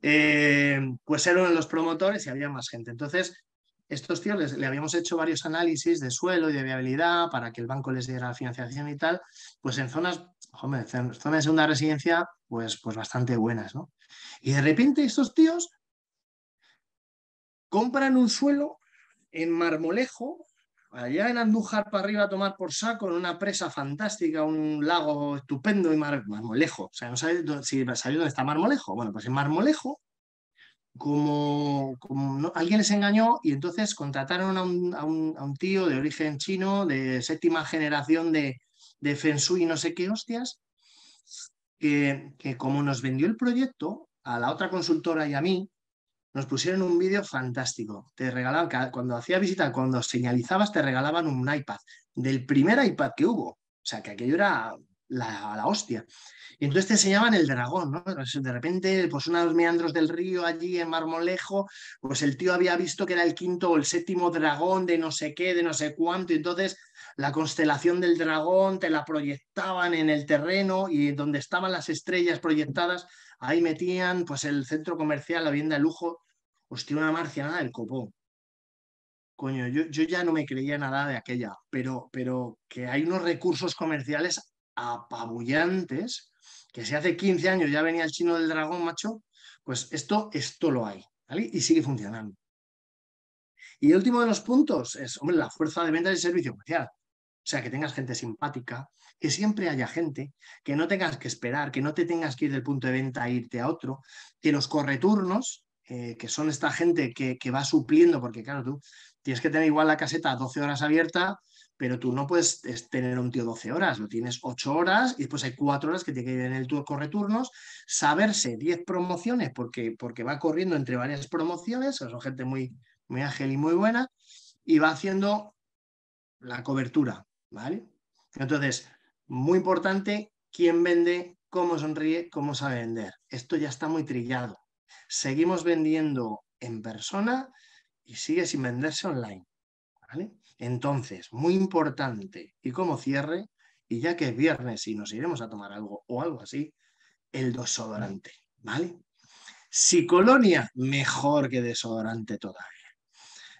Eh, em, pues eran los promotores y había más gente. Entonces, estos tíos les, le habíamos hecho varios análisis de suelo y de viabilidad para que el banco les diera la financiación y tal, pues en zonas hombre, zona de segunda residencia, pues, pues bastante buenas, ¿no? Y de repente estos tíos compran un suelo en Marmolejo, allá en Andújar para arriba a tomar por saco, en una presa fantástica, un lago estupendo y Marmolejo. O sea, no sabéis si sabéis dónde está Marmolejo. Bueno, pues en Marmolejo, como, alguien les engañó y entonces contrataron a un tío de origen chino, de séptima generación de, de Fensui y no sé qué hostias, que, que, como nos vendió el proyecto, a la otra consultora y a mí, nos pusieron un vídeo fantástico. Te regalaban, cuando hacía visita, cuando señalizabas, te regalaban un iPad, del primer iPad que hubo. O sea, que aquello era la, hostia. Y entonces te enseñaban el dragón, ¿no? Pues, de repente, pues los meandros del río allí en Marmolejo, pues el tío había visto que era el quinto o el séptimo dragón de no sé qué, de no sé cuánto, y entonces la constelación del dragón te la proyectaban en el terreno y donde estaban las estrellas proyectadas, ahí metían pues el centro comercial, la vivienda de lujo, hostia, una marcia nada del copón. Coño, yo, yo ya no me creía nada de aquella, pero, pero que hay unos recursos comerciales apabullantes, que si hace 15 años ya venía el chino del dragón, macho, pues esto, esto lo hay, ¿vale? Y sigue funcionando. Y el último de los puntos es, hombre, la fuerza de venta del servicio comercial. O sea, que tengas gente simpática, que siempre haya gente, que no tengas que esperar, que no te tengas que ir del punto de venta a irte a otro, que los correturnos, eh, que son esta gente que, que, va supliendo, porque claro, tú tienes que tener igual la caseta 12 horas abierta, pero tú no puedes tener un tío 12 horas, lo tienes 8 horas y después hay 4 horas que tiene que ir en el tour returnos, saberse 10 promociones porque, porque va corriendo entre varias promociones, son gente muy, muy ágil y muy buena, y va haciendo la cobertura, ¿vale? Entonces, muy importante, quién vende, cómo sonríe, cómo sabe vender. Esto ya está muy trillado. Seguimos vendiendo en persona y sigue sin venderse online, ¿vale? Entonces, muy importante, y como cierre, y ya que es viernes y nos iremos a tomar algo o algo así, el desodorante, ¿vale? Si colonia, mejor que desodorante todavía.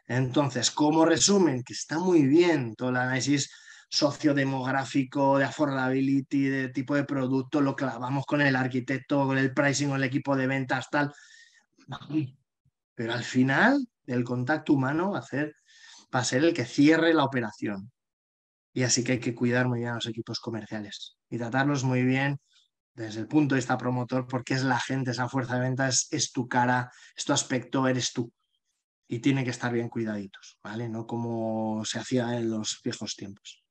Entonces, como resumen, que está muy bien todo el análisis sociodemográfico, de affordability, de tipo de producto, lo clavamos con el arquitecto, con el pricing, con el equipo de ventas, tal. Pero al final, el contacto humano, hacer va a ser el que cierre la operación. Y así que hay que cuidar muy bien a los equipos comerciales y tratarlos muy bien desde el punto de vista promotor, porque es la gente, esa fuerza de venta es, tu cara, es tu aspecto, eres tú. Y tiene que estar bien cuidaditos, ¿vale? No como se hacía en los viejos tiempos.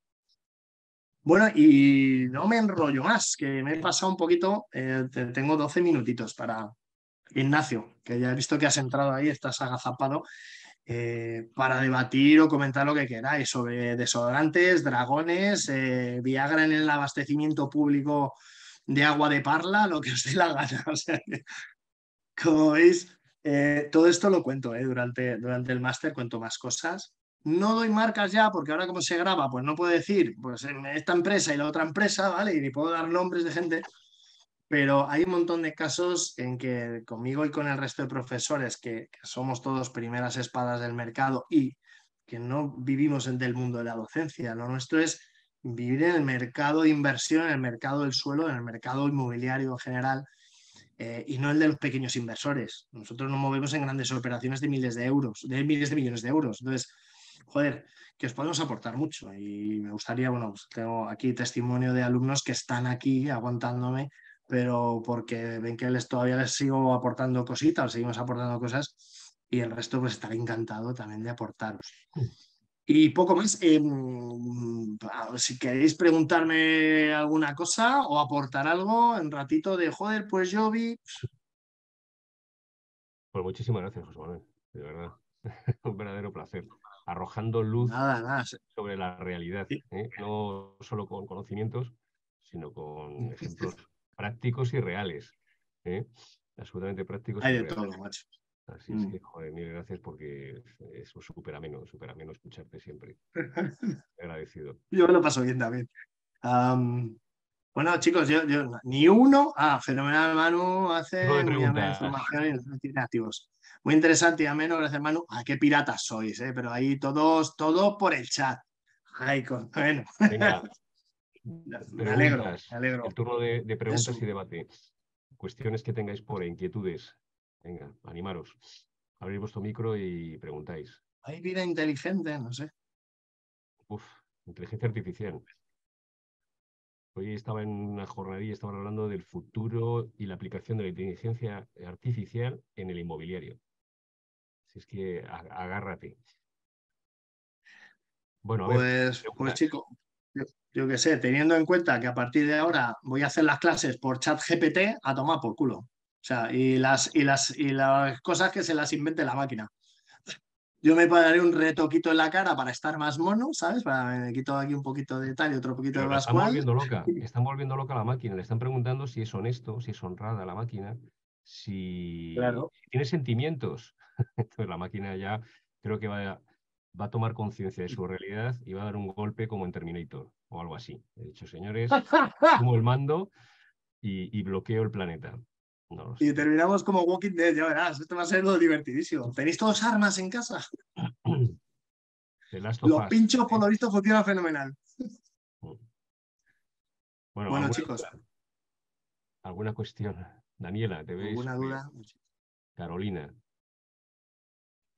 Bueno, y no me enrollo más, que me he pasado un poquito, eh, tengo 12 minutitos para Ignacio, que ya he visto que has entrado ahí, estás agazapado eh, para debatir o comentar lo que queráis sobre desodorantes, dragones, eh, Viagra en el abastecimiento público de agua de parla, lo que os dé la gana. como veis, eh, todo esto lo cuento durante, durante el máster, cuento más cosas. No doy marcas ya porque ahora como se graba, pues no puedo decir, pues esta empresa y la otra empresa, ¿vale? Y ni puedo dar nombres de gente pero hay un montón de casos en que conmigo y con el resto de profesores, que, somos todos primeras espadas del mercado y que no vivimos en, el mundo de la docencia, lo nuestro es vivir en el mercado de inversión, en el mercado del suelo, en el mercado inmobiliario en general, eh, y no el de los pequeños inversores. Nosotros nos movemos en grandes operaciones de miles de euros, de miles de millones de euros. Entonces, joder, que os podemos aportar mucho. Y me gustaría, bueno, pues tengo aquí testimonio de alumnos que están aquí aguantándome pero porque ven que les, todavía les sigo aportando cositas, seguimos aportando cosas y el resto pues estará encantado también de aportaros. Y poco más, eh, mm, ah, si queréis preguntarme alguna cosa o aportar algo, en ratito de joder, pues yo vi. Pues muchísimas gracias, José Manuel, de verdad. Un verdadero placer arrojando luz sobre la realidad, ¿eh? no solo con conocimientos, sino con ejemplos prácticos y reales. ¿eh? Absolutamente prácticos. Hay de todo, macho. Así es mm. joder, mil gracias porque es súper ameno, escucharte siempre. Agradecido. Yo lo paso bien también. bueno, chicos, yo, yo, ni uno. Ah, fenomenal, Manu. Hace información Muy interesante y ameno, gracias, Manu. Ah, qué piratas sois, eh? pero ahí todos, todos por el chat. Ay, con... bueno. Venga, me alegro, me alegro. El turno de, preguntas y debate. Cuestiones que tengáis por e inquietudes. Venga, animaros. Abrir vuestro micro y preguntáis. Hay vida inteligente, no sé. Uf, inteligencia artificial. Hoy estaba en una jornadilla, estaba hablando del futuro y la aplicación de la inteligencia artificial en el inmobiliario. Si es que agárrate. Bueno, a pues, ver, pues, pues chico, yo qué sé, teniendo en cuenta que a partir de ahora voy a hacer las clases por chat GPT a tomar por culo. O sea, y las, y las, y las cosas que se las invente la máquina. Yo me daré un retoquito en la cara para estar más mono, ¿sabes? Para, me quito aquí un poquito de detalle otro poquito de más. Están volviendo loca, están volviendo loca la máquina. Le están preguntando si es honesto, si es honrada la máquina, si tiene sentimientos. Entonces la máquina ya creo que va va a tomar conciencia de su realidad y va a dar un golpe como en Terminator o algo así. He dicho, señores, como el mando y, bloqueo el planeta. y terminamos como Walking Dead, ya verás, esto va a ser lo divertidísimo. ¿Tenéis todos armas en casa? los pinchos, ¿eh? por funcionan fenomenal. Mm. Bueno, chicos. ¿Alguna cuestión? Daniela, ¿te veis? ¿Alguna duda? Eh, Carolina.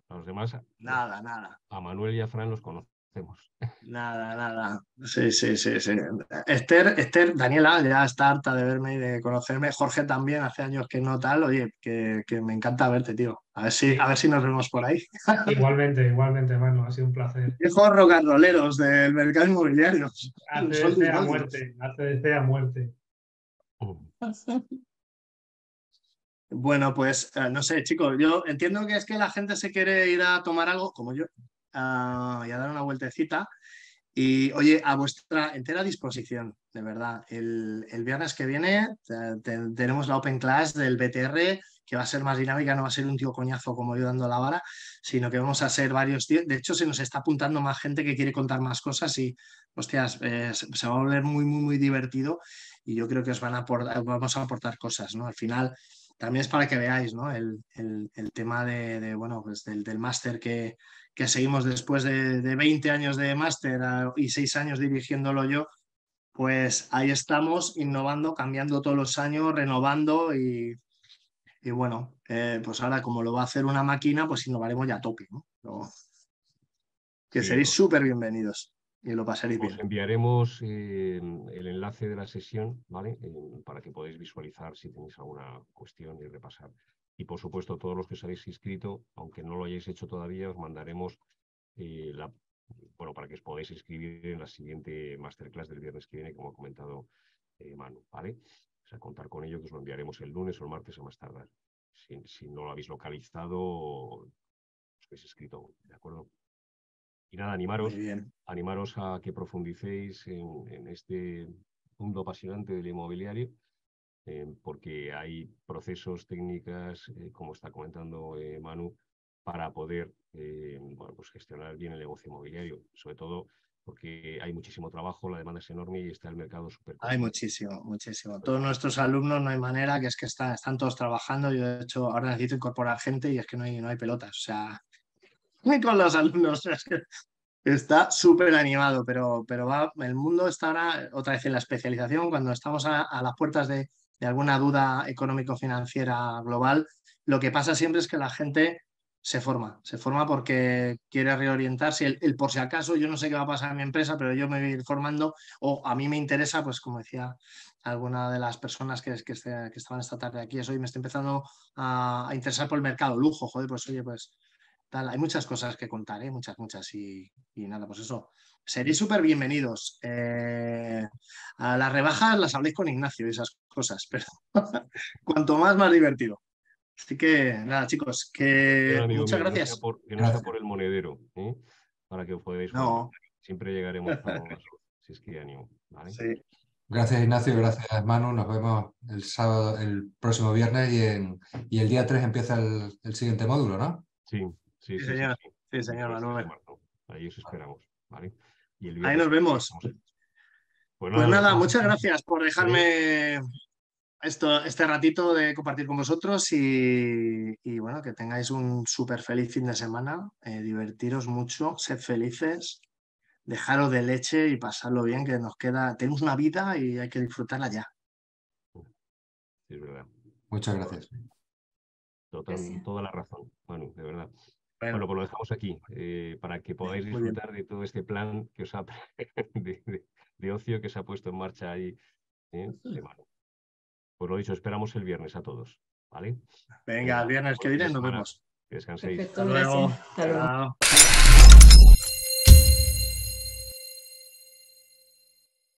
los demás. Nada, nada. A Manuel y a Fran los conozco. Nada, nada. Sí, sí, sí, sí. Esther, Esther, Daniela, ya está harta de verme y de conocerme. Jorge también, hace años que no tal. Oye, que, me encanta verte, tío. A ver si, a ver si nos vemos por ahí. Igualmente, igualmente, mano ha sido un placer. Viejos rocarroleros del mercado inmobiliario. ACDC a muerte, a muerte. Bueno, pues eh, no sé, chicos, yo entiendo que es que la gente se quiere ir a tomar algo, como yo, y a dar una vueltecita. Y oye, a vuestra entera disposición, de verdad. El, viernes que viene tenemos la Open Class del BTR, que va a ser más dinámica, no va a ser un tío coñazo como yo dando la vara, sino que vamos a ser varios De hecho, se nos está apuntando más gente que quiere contar más cosas y, hostias, se va a volver muy, muy, muy divertido y yo creo que os van a aportar, vamos a aportar cosas, Al final, también es para que veáis, El, tema de, bueno, pues del máster que, que seguimos después de, 20 años de máster y 6 años dirigiéndolo yo, pues ahí estamos innovando, cambiando todos los años, renovando y, bueno, eh, pues ahora como lo va a hacer una máquina, pues innovaremos ya a tope, que seréis súper bienvenidos y lo pasaréis bien. Os enviaremos em, el enlace de la sesión, ¿vale? Em, para que podáis visualizar si tenéis alguna cuestión y repasar. Y por supuesto, todos los que os habéis inscrito, aunque no lo hayáis hecho todavía, os mandaremos eh, bueno, para que os podáis inscribir en la siguiente masterclass del viernes que viene, como ha comentado eh, Manu, ¿vale? contar con ello que os lo enviaremos el lunes o el martes a más tardar. Si, no lo habéis localizado, os habéis escrito, ¿de acuerdo? Y nada, animaros, animaros a que profundicéis en este mundo apasionante del inmobiliario eh, porque hay procesos, técnicas, eh, como está comentando eh, Manu, para poder bueno, pues gestionar bien el negocio inmobiliario, sobre todo porque hay muchísimo trabajo, la demanda es enorme y está el mercado súper. Hay muchísimo, muchísimo. Todos nuestros alumnos no hay manera, que es que están, están todos trabajando. Yo, de hecho, ahora necesito incorporar gente y es que no hay, no hay pelotas. O sea, ni con los alumnos. Es que está súper animado, pero, pero va, el mundo está ahora otra vez en la especialización. Cuando estamos a las puertas de, de alguna duda económico-financiera global, lo que pasa siempre es que la gente se forma, se forma porque quiere reorientarse. El, por si acaso, yo no sé qué va a pasar en mi empresa, pero yo me voy a ir formando o a mí me interesa, pues como decía alguna de las personas que, este, estaban esta tarde aquí, es hoy me estoy empezando a, interesar por el mercado, lujo, joder, pues oye, pues tal, hay muchas cosas que contar, ¿eh? muchas, muchas, y, y nada, pues eso, seréis súper bienvenidos. Eh, a las rebajas las habléis con Ignacio de esas cosas, pero cuanto más, más divertido. Así que nada, chicos, que muchas gracias. Gracias por, el monedero, ¿eh? para que os podáis. Siempre llegaremos a si es que ánimo. Sí. Gracias Ignacio, gracias Manu. Nos vemos el sábado, el próximo viernes y, en, el día 3 empieza el, siguiente módulo, ¿no? Sí, sí, sí. Sí, señor, sí, Ahí os esperamos. Ahí nos pues, vemos. Pues, pues nada, pues, muchas gracias por dejarme esto, este ratito de compartir con vosotros y, bueno, que tengáis un súper feliz fin de semana, eh, divertiros mucho, sed felices, dejaros de leche y pasarlo bien, que nos queda, tenemos una vida y hay que disfrutarla ya. es Muchas gracias. Total, Toda la razón, Bueno, de verdad. Bueno, pues lo dejamos aquí eh, para que podáis disfrutar de todo este plan que os de, ocio que se ha puesto en marcha ahí. Eh, Pues lo dicho, esperamos el viernes a todos. ¿Vale? Venga, el viernes que viene nos vemos. Que descanséis. Hasta luego.